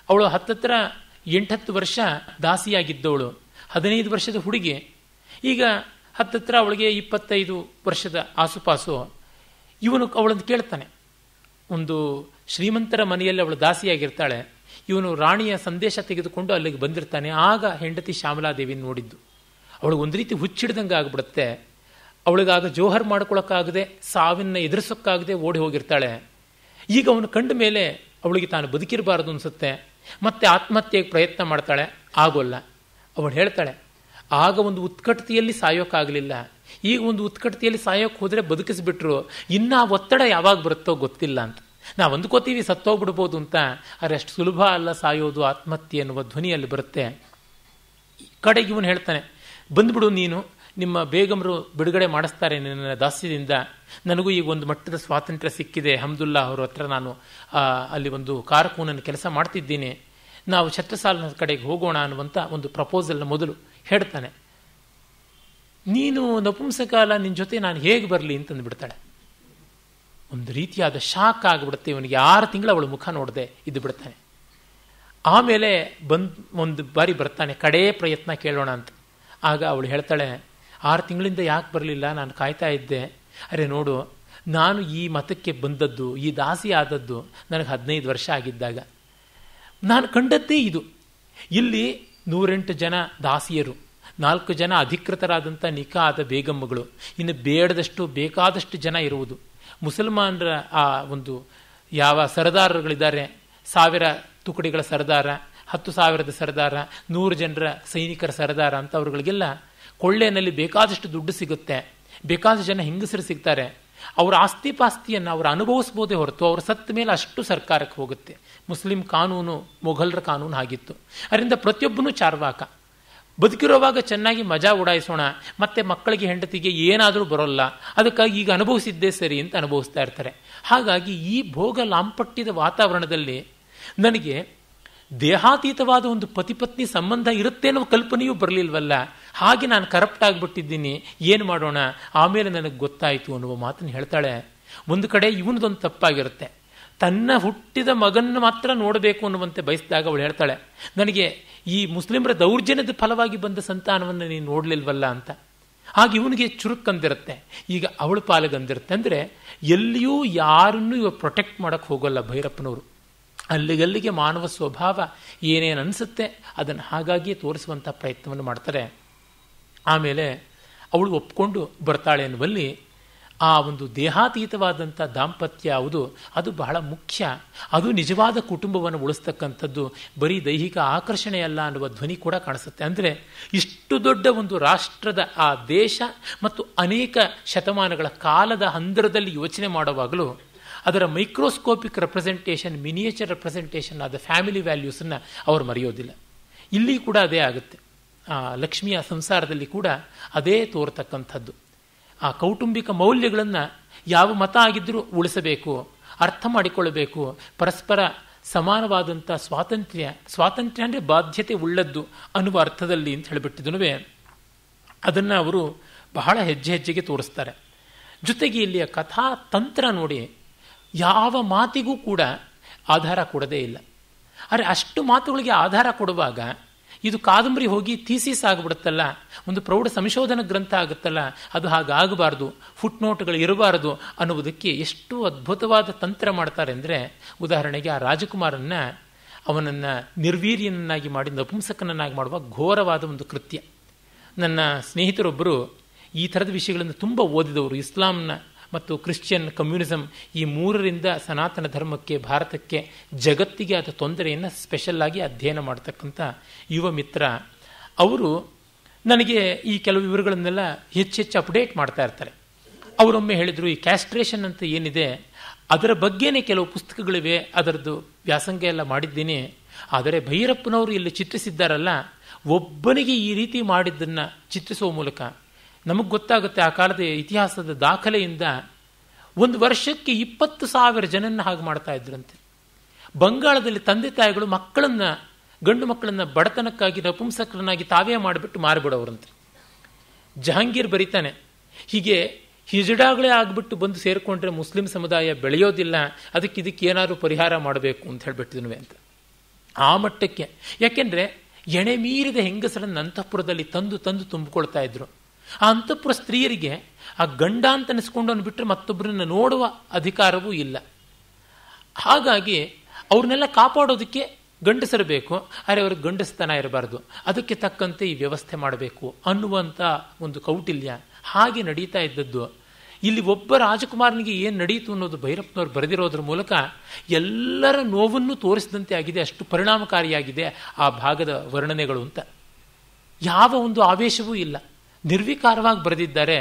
ಅವಳು ಹತ್ತತ್ರ ಎಂಟತ್ತು ವರ್ಷ ದಾಸಿಯಾಗಿದ್ದವಳು ಹದಿನೈದು ವರ್ಷದ ಹುಡುಗಿ ಈಗ ಹತ್ತತ್ರ ಅವಳಿಗೆ ಇಪ್ಪತ್ತೈದು ವರ್ಷದ ಆಸುಪಾಸು ಇವನು ಅವಳನ್ನು ಕೇಳ್ತಾನೆ ಒಂದು ಶ್ರೀಮಂತರ ಮನೆಯಲ್ಲಿ ಅವಳು ದಾಸಿಯಾಗಿರ್ತಾಳೆ ಇವನು ರಾಣಿಯ ಸಂದೇಶ ತೆಗೆದುಕೊಂಡು ಅಲ್ಲಿಗೆ ಬಂದಿರ್ತಾನೆ ಆಗ ಹೆಂಡತಿ ಶ್ಯಾಮಲಾದೇವಿನ ನೋಡಿದ್ದು ಅವಳು ಒಂದು ರೀತಿ ಹುಚ್ಚಿಡ್ದಂಗೆ ಆಗ್ಬಿಡುತ್ತೆ ಅವಳಿಗಾಗ ಜೋಹರ್ ಮಾಡ್ಕೊಳ್ಳೋಕ್ಕಾಗದೆ ಸಾವಿನ ಎದುರಿಸೋಕ್ಕಾಗದೆ ಓಡಿ ಹೋಗಿರ್ತಾಳೆ ಈಗ ಅವನು ಕಂಡ ಮೇಲೆ ಅವಳಿಗೆ ತಾನು ಬದುಕಿರಬಾರ್ದು ಅನಿಸುತ್ತೆ ಮತ್ತೆ ಆತ್ಮಹತ್ಯೆಗೆ ಪ್ರಯತ್ನ ಮಾಡ್ತಾಳೆ ಆಗೋಲ್ಲ ಅವಳು ಹೇಳ್ತಾಳೆ ಆಗ ಒಂದು ಉತ್ಕಟತೆಯಲ್ಲಿ ಸಾಯೋಕ್ಕಾಗಲಿಲ್ಲ ಈಗ ಒಂದು ಉತ್ಕಟತೆಯಲ್ಲಿ ಸಾಯೋಕ್ಕೆ ಹೋದರೆ ಬದುಕಿಸ್ಬಿಟ್ರು ಇನ್ನು ಆ ಒತ್ತಡ ಯಾವಾಗ ಬರುತ್ತೋ ಗೊತ್ತಿಲ್ಲ ಅಂತ ನಾವು ಅಂದ್ಕೋತೀವಿ ಸತ್ತೋಗ್ಬಿಡ್ಬೋದು ಅಂತ ಆದರೆ ಅಷ್ಟು ಸುಲಭ ಅಲ್ಲ ಸಾಯೋದು ಆತ್ಮಹತ್ಯೆ ಎನ್ನುವ ಧ್ವನಿಯಲ್ಲಿ ಬರುತ್ತೆ ಕಡೆಗೆ ಇವನು ಹೇಳ್ತಾನೆ ಬಂದ್ಬಿಡು ನೀನು ನಿಮ್ಮ ಬೇಗಮರು ಬಿಡುಗಡೆ ಮಾಡಿಸ್ತಾರೆ ನನ್ನ ದಾಸ್ಯದಿಂದ ನನಗೂ ಈಗ ಒಂದು ಮಟ್ಟದ ಸ್ವಾತಂತ್ರ್ಯ ಸಿಕ್ಕಿದೆ ಹಮ್ದುಲ್ಲಾ ಅವರ ಹತ್ರ ನಾನು ಅಲ್ಲಿ ಒಂದು ಕಾರಕೂನನ್ನು ಕೆಲಸ ಮಾಡ್ತಿದ್ದೀನಿ ನಾವು ಛತ್ರಸಾಲನ ಕಡೆಗೆ ಹೋಗೋಣ ಅನ್ನುವಂಥ ಒಂದು ಪ್ರಪೋಸಲ್ನ ಮೊದಲು ಹೇಳ್ತಾನೆ ನೀನು ನಪುಂಸಕಾಲ ನಿನ್ನ ಜೊತೆ ನಾನು ಹೇಗೆ ಬರಲಿ ಅಂತಂದು ಬಿಡ್ತಾಳೆ ಒಂದು ರೀತಿಯಾದ ಶಾಕ್ ಆಗಿಬಿಡುತ್ತೆ ಇವನಿಗೆ ಆರು ತಿಂಗಳು ಅವಳ ಮುಖ ನೋಡದೆ ಇದ್ದು ಬಿಡ್ತಾನೆ ಆಮೇಲೆ ಬಂದು ಒಂದು ಬಾರಿ ಬರ್ತಾನೆ ಕಡೇ ಪ್ರಯತ್ನ ಕೇಳೋಣ ಅಂತ ಆಗ ಅವಳು ಹೇಳ್ತಾಳೆ ಆರು ತಿಂಗಳಿಂದ ಯಾಕೆ ಬರಲಿಲ್ಲ ನಾನು ಕಾಯ್ತಾ ಇದ್ದೆ ಅರೆ ನೋಡು ನಾನು ಈ ಮತಕ್ಕೆ ಬಂದದ್ದು ಈ ದಾಸಿ ಆದದ್ದು ನನಗೆ ಹದಿನೈದು ವರ್ಷ ಆಗಿದ್ದಾಗ ನಾನು ಕಂಡದ್ದೇ ಇದು ಇಲ್ಲಿ ನೂರೆಂಟು ಜನ ದಾಸಿಯರು ನಾಲ್ಕು ಜನ ಅಧಿಕೃತರಾದಂಥ ಆದ ಬೇಗಮ್ಮಗಳು ಇನ್ನು ಬೇಡದಷ್ಟು ಬೇಕಾದಷ್ಟು ಜನ ಇರುವುದು ಮುಸಲ್ಮಾನರ ಆ ಒಂದು ಯಾವ ಸರದಾರರುಗಳಿದ್ದಾರೆ ಸಾವಿರ ತುಕಡಿಗಳ ಸರದಾರ ಹತ್ತು ಸಾವಿರದ ಸರದಾರ ನೂರು ಜನರ ಸೈನಿಕರ ಸರದಾರ ಅಂತ ಕೊಳ್ಳೆನಲ್ಲಿ ಬೇಕಾದಷ್ಟು ದುಡ್ಡು ಸಿಗುತ್ತೆ ಬೇಕಾದಷ್ಟು ಜನ ಹೆಂಗಸರು ಸಿಗ್ತಾರೆ ಅವರ ಆಸ್ತಿ ಪಾಸ್ತಿಯನ್ನು ಅವರು ಅನುಭವಿಸ್ಬೋದೇ ಹೊರತು ಅವರ ಸತ್ತ ಮೇಲೆ ಅಷ್ಟು ಸರ್ಕಾರಕ್ಕೆ ಹೋಗುತ್ತೆ ಮುಸ್ಲಿಂ ಕಾನೂನು ಮೊಘಲರ ಕಾನೂನು ಆಗಿತ್ತು ಅದರಿಂದ ಪ್ರತಿಯೊಬ್ಬನು ಚಾರ್ವಾಕ ಬದುಕಿರೋವಾಗ ಚೆನ್ನಾಗಿ ಮಜಾ ಉಡಾಯಿಸೋಣ ಮತ್ತೆ ಮಕ್ಕಳಿಗೆ ಹೆಂಡತಿಗೆ ಏನಾದರೂ ಬರೋಲ್ಲ ಅದಕ್ಕಾಗಿ ಈಗ ಅನುಭವಿಸಿದ್ದೇ ಸರಿ ಅಂತ ಅನುಭವಿಸ್ತಾ ಇರ್ತಾರೆ ಹಾಗಾಗಿ ಈ ಭೋಗ ಲಾಂಪಟ್ಟಿದ ವಾತಾವರಣದಲ್ಲಿ ನನಗೆ ದೇಹಾತೀತವಾದ ಒಂದು ಪತಿಪತ್ನಿ ಸಂಬಂಧ ಇರುತ್ತೆ ಅನ್ನೋ ಕಲ್ಪನೆಯೂ ಬರಲಿಲ್ವಲ್ಲ ಹಾಗೆ ನಾನು ಕರಪ್ಟ್ ಆಗಿಬಿಟ್ಟಿದ್ದೀನಿ ಏನು ಮಾಡೋಣ ಆಮೇಲೆ ನನಗೆ ಗೊತ್ತಾಯಿತು ಅನ್ನುವ ಮಾತನ್ನು ಹೇಳ್ತಾಳೆ ಒಂದು ಕಡೆ ಇವನದೊಂದು ತಪ್ಪಾಗಿರುತ್ತೆ ತನ್ನ ಹುಟ್ಟಿದ ಮಗನ್ನು ಮಾತ್ರ ನೋಡಬೇಕು ಅನ್ನುವಂತೆ ಬಯಸಿದಾಗ ಅವಳು ಹೇಳ್ತಾಳೆ ನನಗೆ ಈ ಮುಸ್ಲಿಮರ ದೌರ್ಜನ್ಯದ ಫಲವಾಗಿ ಬಂದ ಸಂತಾನವನ್ನು ನೀನು ನೋಡಲಿಲ್ವಲ್ಲ ಅಂತ ಹಾಗೆ ಇವನಿಗೆ ಚುರುಕಂದಿರುತ್ತೆ ಈಗ ಅವಳು ಪಾಲುಗಂದಿರುತ್ತೆ ಅಂದರೆ ಎಲ್ಲಿಯೂ ಯಾರನ್ನೂ ಇವ ಪ್ರೊಟೆಕ್ಟ್ ಮಾಡೋಕ್ಕೆ ಹೋಗೋಲ್ಲ ಭೈರಪ್ಪನವರು ಅಲ್ಲಿಗಲ್ಲಿಗೆ ಮಾನವ ಸ್ವಭಾವ ಏನೇನು ಅನಿಸುತ್ತೆ ಅದನ್ನು ಹಾಗಾಗಿ ತೋರಿಸುವಂಥ ಪ್ರಯತ್ನವನ್ನು ಮಾಡ್ತಾರೆ ಆಮೇಲೆ ಅವಳು ಒಪ್ಕೊಂಡು ಬರ್ತಾಳೆ ಅನ್ನುವಲ್ಲಿ ಆ ಒಂದು ದೇಹಾತೀತವಾದಂಥ ದಾಂಪತ್ಯ ಯಾವುದು ಅದು ಬಹಳ ಮುಖ್ಯ ಅದು ನಿಜವಾದ ಕುಟುಂಬವನ್ನು ಉಳಿಸ್ತಕ್ಕಂಥದ್ದು ಬರೀ ದೈಹಿಕ ಆಕರ್ಷಣೆಯಲ್ಲ ಅನ್ನುವ ಧ್ವನಿ ಕೂಡ ಕಾಣಿಸುತ್ತೆ ಅಂದರೆ ಇಷ್ಟು ದೊಡ್ಡ ಒಂದು ರಾಷ್ಟ್ರದ ಆ ದೇಶ ಮತ್ತು ಅನೇಕ ಶತಮಾನಗಳ ಕಾಲದ ಹಂದರದಲ್ಲಿ ಯೋಚನೆ ಮಾಡುವಾಗಲೂ ಅದರ ಮೈಕ್ರೋಸ್ಕೋಪಿಕ್ ರೆಪ್ರೆಸೆಂಟೇಷನ್ ಮಿನಿಯೇಚರ್ ರೆಪ್ರೆಸೆಂಟೇಷನ್ ಆದ ಫ್ಯಾಮಿಲಿ ವ್ಯಾಲ್ಯೂಸನ್ನು ಅವರು ಮರೆಯೋದಿಲ್ಲ ಇಲ್ಲಿ ಕೂಡ ಅದೇ ಆಗುತ್ತೆ ಲಕ್ಷ್ಮಿಯ ಸಂಸಾರದಲ್ಲಿ ಕೂಡ ಅದೇ ತೋರ್ತಕ್ಕಂಥದ್ದು ಆ ಕೌಟುಂಬಿಕ ಮೌಲ್ಯಗಳನ್ನು ಯಾವ ಮತ ಆಗಿದ್ದರೂ ಉಳಿಸಬೇಕು ಅರ್ಥ ಮಾಡಿಕೊಳ್ಳಬೇಕು ಪರಸ್ಪರ ಸಮಾನವಾದಂಥ ಸ್ವಾತಂತ್ರ್ಯ ಸ್ವಾತಂತ್ರ್ಯ ಅಂದರೆ ಬಾಧ್ಯತೆ ಉಳ್ಳದ್ದು ಅನ್ನುವ ಅರ್ಥದಲ್ಲಿ ಅಂತ ಹೇಳಿಬಿಟ್ಟಿದನುವೆ ಅದನ್ನು ಅವರು ಬಹಳ ಹೆಜ್ಜೆ ಹೆಜ್ಜೆಗೆ ತೋರಿಸ್ತಾರೆ ಜೊತೆಗೆ ಇಲ್ಲಿಯ ಕಥಾ ತಂತ್ರ ನೋಡಿ ಯಾವ ಮಾತಿಗೂ ಕೂಡ ಆಧಾರ ಕೊಡದೇ ಇಲ್ಲ ಆದರೆ ಅಷ್ಟು ಮಾತುಗಳಿಗೆ ಆಧಾರ ಕೊಡುವಾಗ ಇದು ಕಾದಂಬರಿ ಹೋಗಿ ಥೀಸಿಸ್ ಆಗಿಬಿಡುತ್ತಲ್ಲ ಒಂದು ಪ್ರೌಢ ಸಂಶೋಧನಾ ಗ್ರಂಥ ಆಗುತ್ತಲ್ಲ ಅದು ಹಾಗಾಗಬಾರ್ದು ಫುಟ್ ನೋಟ್ಗಳು ಇರಬಾರ್ದು ಅನ್ನುವುದಕ್ಕೆ ಎಷ್ಟು ಅದ್ಭುತವಾದ ತಂತ್ರ ಮಾಡ್ತಾರೆ ಅಂದರೆ ಉದಾಹರಣೆಗೆ ಆ ರಾಜಕುಮಾರನ್ನ ಅವನನ್ನು ನಿರ್ವೀರ್ಯನನ್ನಾಗಿ ಮಾಡಿ ನಪುಂಸಕನನ್ನಾಗಿ ಮಾಡುವ ಘೋರವಾದ ಒಂದು ಕೃತ್ಯ ನನ್ನ ಸ್ನೇಹಿತರೊಬ್ಬರು ಈ ಥರದ ವಿಷಯಗಳನ್ನು ತುಂಬ ಓದಿದವರು ಇಸ್ಲಾಂನ ಮತ್ತು ಕ್ರಿಶ್ಚಿಯನ್ ಕಮ್ಯುನಿಸಮ್ ಈ ಮೂರರಿಂದ ಸನಾತನ ಧರ್ಮಕ್ಕೆ ಭಾರತಕ್ಕೆ ಜಗತ್ತಿಗೆ ಅದು ತೊಂದರೆಯನ್ನು ಸ್ಪೆಷಲ್ಲಾಗಿ ಅಧ್ಯಯನ ಮಾಡತಕ್ಕಂಥ ಯುವ ಮಿತ್ರ ಅವರು ನನಗೆ ಈ ಕೆಲವು ವಿವರಗಳನ್ನೆಲ್ಲ ಹೆಚ್ಚೆಚ್ಚು ಅಪ್ಡೇಟ್ ಮಾಡ್ತಾ ಇರ್ತಾರೆ ಅವರೊಮ್ಮೆ ಹೇಳಿದರು ಈ ಕ್ಯಾಸ್ಟ್ರೇಷನ್ ಅಂತ ಏನಿದೆ ಅದರ ಬಗ್ಗೆನೇ ಕೆಲವು ಪುಸ್ತಕಗಳಿವೆ ಅದರದ್ದು ವ್ಯಾಸಂಗ ಎಲ್ಲ ಮಾಡಿದ್ದೀನಿ ಆದರೆ ಭೈರಪ್ಪನವರು ಇಲ್ಲಿ ಚಿತ್ರಿಸಿದ್ದಾರಲ್ಲ ಒಬ್ಬನಿಗೆ ಈ ರೀತಿ ಮಾಡಿದ್ದನ್ನು ಚಿತ್ರಿಸುವ ಮೂಲಕ ನಮಗೆ ಗೊತ್ತಾಗುತ್ತೆ ಆ ಕಾಲದ ಇತಿಹಾಸದ ದಾಖಲೆಯಿಂದ ಒಂದು ವರ್ಷಕ್ಕೆ ಇಪ್ಪತ್ತು ಸಾವಿರ ಜನನ ಹಾಗೆ ಮಾಡ್ತಾ ಇದ್ರಂತೆ ಬಂಗಾಳದಲ್ಲಿ ತಂದೆ ತಾಯಿಗಳು ಮಕ್ಕಳನ್ನು ಗಂಡು ಮಕ್ಕಳನ್ನ ಬಡತನಕ್ಕಾಗಿ ನಪುಂಸಕರನ್ನಾಗಿ ತಾವೇ ಮಾಡಿಬಿಟ್ಟು ಮಾರಿಬಿಡೋರಂತೆ ಜಹಾಂಗೀರ್ ಬರೀತಾನೆ ಹೀಗೆ ಹಿಜಡಾಗಳೇ ಆಗ್ಬಿಟ್ಟು ಬಂದು ಸೇರಿಕೊಂಡ್ರೆ ಮುಸ್ಲಿಂ ಸಮುದಾಯ ಬೆಳೆಯೋದಿಲ್ಲ ಅದಕ್ಕೆ ಇದಕ್ಕೆ ಏನಾದರೂ ಪರಿಹಾರ ಮಾಡಬೇಕು ಅಂತ ಹೇಳಿಬಿಟ್ಟಿದ್ವಿ ಅಂತ ಆ ಮಟ್ಟಕ್ಕೆ ಯಾಕೆಂದರೆ ಎಣೆ ಮೀರಿದ ಹೆಂಗಸರನ್ನು ಅಂತಃಪುರದಲ್ಲಿ ತಂದು ತಂದು ತುಂಬಿಕೊಳ್ತಾ ಇದ್ರು ಆ ಅಂತಃಪುರ ಸ್ತ್ರೀಯರಿಗೆ ಆ ಗಂಡ ಅಂತ ಅನಿಸ್ಕೊಂಡವನು ಬಿಟ್ಟರೆ ಮತ್ತೊಬ್ಬರನ್ನ ನೋಡುವ ಅಧಿಕಾರವೂ ಇಲ್ಲ ಹಾಗಾಗಿ ಅವ್ರನ್ನೆಲ್ಲ ಕಾಪಾಡೋದಕ್ಕೆ ಗಂಡಸರಬೇಕು ಆದರೆ ಅವ್ರಿಗೆ ಗಂಡಸ್ತನ ಇರಬಾರ್ದು ಅದಕ್ಕೆ ತಕ್ಕಂತೆ ಈ ವ್ಯವಸ್ಥೆ ಮಾಡಬೇಕು ಅನ್ನುವಂಥ ಒಂದು ಕೌಟಿಲ್ಯ ಹಾಗೆ ನಡೀತಾ ಇದ್ದದ್ದು ಇಲ್ಲಿ ಒಬ್ಬ ರಾಜಕುಮಾರನಿಗೆ ಏನು ನಡೆಯಿತು ಅನ್ನೋದು ಭೈರಪ್ಪನವ್ರು ಬರೆದಿರೋದ್ರ ಮೂಲಕ ಎಲ್ಲರ ನೋವನ್ನು ತೋರಿಸಿದಂತೆ ಆಗಿದೆ ಅಷ್ಟು ಪರಿಣಾಮಕಾರಿಯಾಗಿದೆ ಆ ಭಾಗದ ವರ್ಣನೆಗಳು ಅಂತ ಯಾವ ಒಂದು ಆವೇಶವೂ ಇಲ್ಲ ನಿರ್ವಿಕಾರವಾಗಿ ಬರೆದಿದ್ದಾರೆ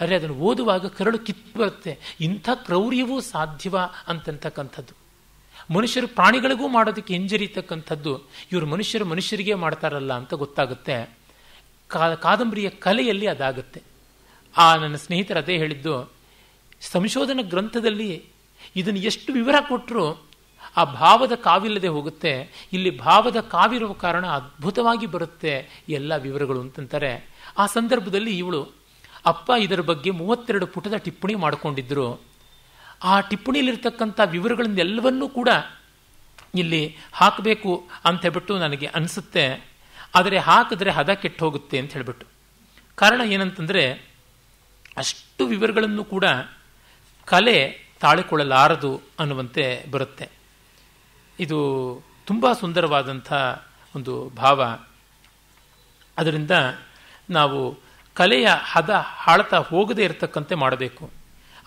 ಆದರೆ ಅದನ್ನು ಓದುವಾಗ ಕರಳು ಕಿತ್ತು ಬರುತ್ತೆ ಇಂಥ ಕ್ರೌರ್ಯವೂ ಸಾಧ್ಯವ ಅಂತಂತಕ್ಕಂಥದ್ದು ಮನುಷ್ಯರು ಪ್ರಾಣಿಗಳಿಗೂ ಮಾಡೋದಕ್ಕೆ ಹಿಂಜರಿತಕ್ಕಂಥದ್ದು ಇವರು ಮನುಷ್ಯರು ಮನುಷ್ಯರಿಗೆ ಮಾಡ್ತಾರಲ್ಲ ಅಂತ ಗೊತ್ತಾಗುತ್ತೆ ಕಾದಂಬರಿಯ ಕಲೆಯಲ್ಲಿ ಅದಾಗುತ್ತೆ ಆ ನನ್ನ ಸ್ನೇಹಿತರು ಅದೇ ಹೇಳಿದ್ದು ಸಂಶೋಧನಾ ಗ್ರಂಥದಲ್ಲಿ ಇದನ್ನು ಎಷ್ಟು ವಿವರ ಕೊಟ್ಟರು ಆ ಭಾವದ ಕಾವಿಲ್ಲದೆ ಹೋಗುತ್ತೆ ಇಲ್ಲಿ ಭಾವದ ಕಾವಿರುವ ಕಾರಣ ಅದ್ಭುತವಾಗಿ ಬರುತ್ತೆ ಎಲ್ಲ ವಿವರಗಳು ಅಂತಂತಾರೆ ಆ ಸಂದರ್ಭದಲ್ಲಿ ಇವಳು ಅಪ್ಪ ಇದರ ಬಗ್ಗೆ ಮೂವತ್ತೆರಡು ಪುಟದ ಟಿಪ್ಪಣಿ ಮಾಡಿಕೊಂಡಿದ್ದರು ಆ ಟಿಪ್ಪಣಿಲಿರ್ತಕ್ಕಂಥ ವಿವರಗಳನ್ನೆಲ್ಲವನ್ನೂ ಕೂಡ ಇಲ್ಲಿ ಹಾಕಬೇಕು ಅಂತ ಹೇಳ್ಬಿಟ್ಟು ನನಗೆ ಅನಿಸುತ್ತೆ ಆದರೆ ಹಾಕಿದ್ರೆ ಹದ ಕೆಟ್ಟು ಹೋಗುತ್ತೆ ಅಂತ ಹೇಳಿಬಿಟ್ಟು ಕಾರಣ ಏನಂತಂದರೆ ಅಷ್ಟು ವಿವರಗಳನ್ನು ಕೂಡ ಕಲೆ ತಾಳಿಕೊಳ್ಳಲಾರದು ಅನ್ನುವಂತೆ ಬರುತ್ತೆ ಇದು ತುಂಬ ಸುಂದರವಾದಂಥ ಒಂದು ಭಾವ ಅದರಿಂದ ನಾವು ಕಲೆಯ ಹದ ಹಾಳ್ತಾ ಹೋಗದೇ ಇರತಕ್ಕಂತೆ ಮಾಡಬೇಕು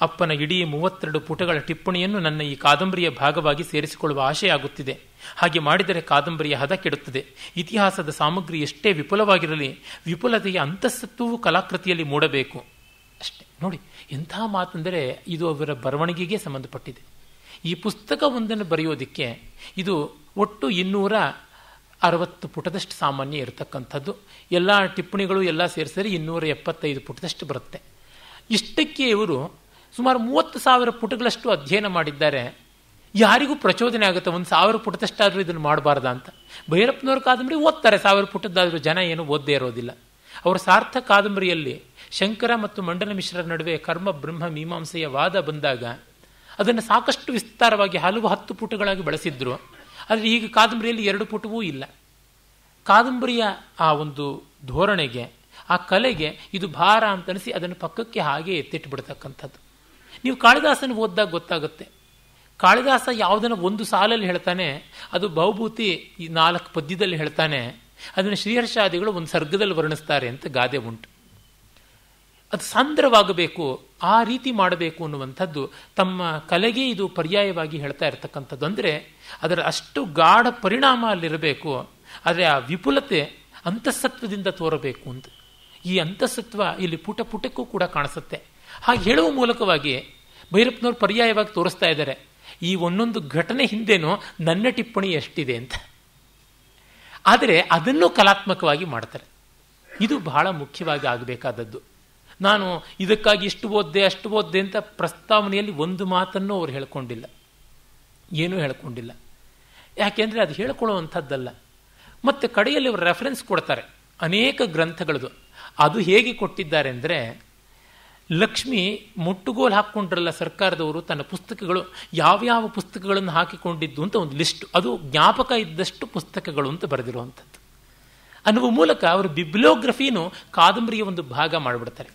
ಅಪ್ಪನ ಇಡೀ ಮೂವತ್ತೆರಡು ಪುಟಗಳ ಟಿಪ್ಪಣಿಯನ್ನು ನನ್ನ ಈ ಕಾದಂಬರಿಯ ಭಾಗವಾಗಿ ಸೇರಿಸಿಕೊಳ್ಳುವ ಆಶೆಯಾಗುತ್ತಿದೆ ಹಾಗೆ ಮಾಡಿದರೆ ಕಾದಂಬರಿಯ ಹದ ಕೆಡುತ್ತದೆ ಇತಿಹಾಸದ ಸಾಮಗ್ರಿ ಎಷ್ಟೇ ವಿಪುಲವಾಗಿರಲಿ ವಿಪುಲತೆಯ ಅಂತಸ್ತತ್ವವು ಕಲಾಕೃತಿಯಲ್ಲಿ ಮೂಡಬೇಕು ಅಷ್ಟೆ ನೋಡಿ ಎಂಥ ಮಾತಂದರೆ ಇದು ಅವರ ಬರವಣಿಗೆಗೆ ಸಂಬಂಧಪಟ್ಟಿದೆ ಈ ಪುಸ್ತಕ ಒಂದನ್ನು ಬರೆಯೋದಕ್ಕೆ ಇದು ಒಟ್ಟು ಇನ್ನೂರ ಅರವತ್ತು ಪುಟದಷ್ಟು ಸಾಮಾನ್ಯ ಇರತಕ್ಕಂಥದ್ದು ಎಲ್ಲ ಟಿಪ್ಪಣಿಗಳು ಎಲ್ಲ ಸೇರಿಸಿದರೆ ಇನ್ನೂರ ಎಪ್ಪತ್ತೈದು ಪುಟದಷ್ಟು ಬರುತ್ತೆ ಇಷ್ಟಕ್ಕೆ ಇವರು ಸುಮಾರು ಮೂವತ್ತು ಸಾವಿರ ಪುಟಗಳಷ್ಟು ಅಧ್ಯಯನ ಮಾಡಿದ್ದಾರೆ ಯಾರಿಗೂ ಪ್ರಚೋದನೆ ಆಗುತ್ತೆ ಒಂದು ಸಾವಿರ ಪುಟದಷ್ಟಾದರೂ ಇದನ್ನು ಮಾಡಬಾರ್ದ ಅಂತ ಭೈರಪ್ಪನವ್ರ ಕಾದಂಬರಿ ಓದ್ತಾರೆ ಸಾವಿರ ಪುಟದ್ದಾದರೂ ಜನ ಏನು ಓದ್ದೇ ಇರೋದಿಲ್ಲ ಅವರ ಸಾರ್ಥ ಕಾದಂಬರಿಯಲ್ಲಿ ಶಂಕರ ಮತ್ತು ಮಂಡಲ ಮಿಶ್ರರ ನಡುವೆ ಕರ್ಮ ಬ್ರಹ್ಮ ಮೀಮಾಂಸೆಯ ವಾದ ಬಂದಾಗ ಅದನ್ನು ಸಾಕಷ್ಟು ವಿಸ್ತಾರವಾಗಿ ಹಲವು ಹತ್ತು ಪುಟಗಳಾಗಿ ಬಳಸಿದ್ರು ಆದರೆ ಈಗ ಕಾದಂಬರಿಯಲ್ಲಿ ಎರಡು ಪುಟವೂ ಇಲ್ಲ ಕಾದಂಬರಿಯ ಆ ಒಂದು ಧೋರಣೆಗೆ ಆ ಕಲೆಗೆ ಇದು ಭಾರ ಅಂತನಿಸಿ ಅದನ್ನು ಪಕ್ಕಕ್ಕೆ ಹಾಗೆ ಎತ್ತಿಟ್ಟುಬಿಡ್ತಕ್ಕಂಥದ್ದು ನೀವು ಕಾಳಿದಾಸನ ಓದ್ದಾಗ ಗೊತ್ತಾಗುತ್ತೆ ಕಾಳಿದಾಸ ಯಾವುದನ್ನು ಒಂದು ಸಾಲಲ್ಲಿ ಹೇಳ್ತಾನೆ ಅದು ಬಹುಭೂತಿ ನಾಲ್ಕು ಪದ್ಯದಲ್ಲಿ ಹೇಳ್ತಾನೆ ಅದನ್ನು ಶ್ರೀಹರ್ಷಾದಿಗಳು ಒಂದು ಸರ್ಗದಲ್ಲಿ ವರ್ಣಿಸ್ತಾರೆ ಅಂತ ಗಾದೆ ಉಂಟು ಅದು ಸಾಂದ್ರವಾಗಬೇಕು ಆ ರೀತಿ ಮಾಡಬೇಕು ಅನ್ನುವಂಥದ್ದು ತಮ್ಮ ಕಲೆಗೆ ಇದು ಪರ್ಯಾಯವಾಗಿ ಹೇಳ್ತಾ ಇರತಕ್ಕಂಥದ್ದು ಅಂದರೆ ಅದರ ಅಷ್ಟು ಗಾಢ ಪರಿಣಾಮ ಅಲ್ಲಿರಬೇಕು ಆದರೆ ಆ ವಿಪುಲತೆ ಅಂತಸತ್ವದಿಂದ ತೋರಬೇಕು ಅಂತ ಈ ಅಂತಸತ್ವ ಇಲ್ಲಿ ಪುಟ ಪುಟಕ್ಕೂ ಕೂಡ ಕಾಣಿಸುತ್ತೆ ಹಾಗೆ ಹೇಳುವ ಮೂಲಕವಾಗಿ ಭೈರಪ್ಪನವ್ರು ಪರ್ಯಾಯವಾಗಿ ತೋರಿಸ್ತಾ ಇದ್ದಾರೆ ಈ ಒಂದೊಂದು ಘಟನೆ ಹಿಂದೇನೋ ನನ್ನ ಟಿಪ್ಪಣಿ ಎಷ್ಟಿದೆ ಅಂತ ಆದರೆ ಅದನ್ನು ಕಲಾತ್ಮಕವಾಗಿ ಮಾಡ್ತಾರೆ ಇದು ಬಹಳ ಮುಖ್ಯವಾಗಿ ಆಗಬೇಕಾದದ್ದು ನಾನು ಇದಕ್ಕಾಗಿ ಇಷ್ಟು ಓದ್ದೆ ಅಷ್ಟು ಓದ್ದೆ ಅಂತ ಪ್ರಸ್ತಾವನೆಯಲ್ಲಿ ಒಂದು ಮಾತನ್ನು ಅವರು ಹೇಳ್ಕೊಂಡಿಲ್ಲ ಏನೂ ಹೇಳ್ಕೊಂಡಿಲ್ಲ ಯಾಕೆಂದರೆ ಅದು ಹೇಳ್ಕೊಳ್ಳುವಂಥದ್ದಲ್ಲ ಮತ್ತು ಕಡೆಯಲ್ಲಿ ಅವರು ರೆಫರೆನ್ಸ್ ಕೊಡ್ತಾರೆ ಅನೇಕ ಗ್ರಂಥಗಳದು ಅದು ಹೇಗೆ ಕೊಟ್ಟಿದ್ದಾರೆ ಅಂದರೆ ಲಕ್ಷ್ಮಿ ಮುಟ್ಟುಗೋಲು ಹಾಕ್ಕೊಂಡ್ರಲ್ಲ ಸರ್ಕಾರದವರು ತನ್ನ ಪುಸ್ತಕಗಳು ಯಾವ್ಯಾವ ಪುಸ್ತಕಗಳನ್ನು ಹಾಕಿಕೊಂಡಿದ್ದು ಅಂತ ಒಂದು ಲಿಸ್ಟ್ ಅದು ಜ್ಞಾಪಕ ಇದ್ದಷ್ಟು ಪುಸ್ತಕಗಳು ಅಂತ ಬರೆದಿರುವಂಥದ್ದು ಅನ್ನುವ ಮೂಲಕ ಅವರು ಬಿಬ್ಲೋಗ್ರಫಿನೂ ಕಾದಂಬರಿಯ ಒಂದು ಭಾಗ ಮಾಡಿಬಿಡ್ತಾರೆ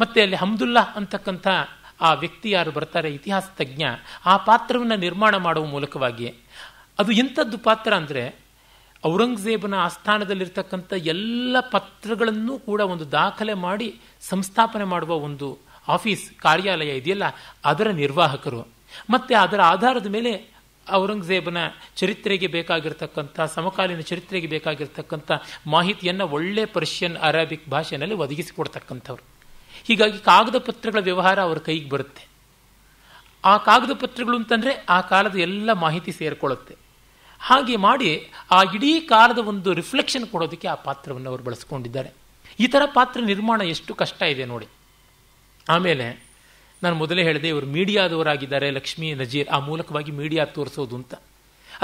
ಮತ್ತು ಅಲ್ಲಿ ಹಮ್ದುಲ್ಲಾ ಅಂತಕ್ಕಂಥ ಆ ವ್ಯಕ್ತಿ ಯಾರು ಬರ್ತಾರೆ ಇತಿಹಾಸ ತಜ್ಞ ಆ ಪಾತ್ರವನ್ನು ನಿರ್ಮಾಣ ಮಾಡುವ ಮೂಲಕವಾಗಿ ಅದು ಎಂಥದ್ದು ಪಾತ್ರ ಅಂದರೆ ಔರಂಗಜೇಬನ ಆಸ್ಥಾನದಲ್ಲಿರ್ತಕ್ಕಂಥ ಎಲ್ಲ ಪತ್ರಗಳನ್ನು ಕೂಡ ಒಂದು ದಾಖಲೆ ಮಾಡಿ ಸಂಸ್ಥಾಪನೆ ಮಾಡುವ ಒಂದು ಆಫೀಸ್ ಕಾರ್ಯಾಲಯ ಇದೆಯಲ್ಲ ಅದರ ನಿರ್ವಾಹಕರು ಮತ್ತು ಅದರ ಆಧಾರದ ಮೇಲೆ ಔರಂಗಜೇಬನ ಚರಿತ್ರೆಗೆ ಬೇಕಾಗಿರ್ತಕ್ಕಂಥ ಸಮಕಾಲೀನ ಚರಿತ್ರೆಗೆ ಬೇಕಾಗಿರ್ತಕ್ಕಂಥ ಮಾಹಿತಿಯನ್ನು ಒಳ್ಳೆ ಪರ್ಷಿಯನ್ ಅರಾಬಿಕ್ ಭಾಷೆಯಲ್ಲಿ ಒದಗಿಸಿಕೊಡ್ತಕ್ಕಂಥವ್ರು ಹೀಗಾಗಿ ಕಾಗದ ಪತ್ರಗಳ ವ್ಯವಹಾರ ಅವರ ಕೈಗೆ ಬರುತ್ತೆ ಆ ಕಾಗದ ಪತ್ರಗಳು ಅಂತಂದರೆ ಆ ಕಾಲದ ಎಲ್ಲ ಮಾಹಿತಿ ಸೇರಿಕೊಳ್ಳುತ್ತೆ ಹಾಗೆ ಮಾಡಿ ಆ ಇಡೀ ಕಾಲದ ಒಂದು ರಿಫ್ಲೆಕ್ಷನ್ ಕೊಡೋದಕ್ಕೆ ಆ ಪಾತ್ರವನ್ನು ಅವರು ಬಳಸ್ಕೊಂಡಿದ್ದಾರೆ ಈ ಥರ ಪಾತ್ರ ನಿರ್ಮಾಣ ಎಷ್ಟು ಕಷ್ಟ ಇದೆ ನೋಡಿ ಆಮೇಲೆ ನಾನು ಮೊದಲೇ ಹೇಳಿದೆ ಇವರು ಮೀಡಿಯಾದವರಾಗಿದ್ದಾರೆ ಲಕ್ಷ್ಮೀ ನಜೀರ್ ಆ ಮೂಲಕವಾಗಿ ಮೀಡಿಯಾ ತೋರಿಸೋದು ಅಂತ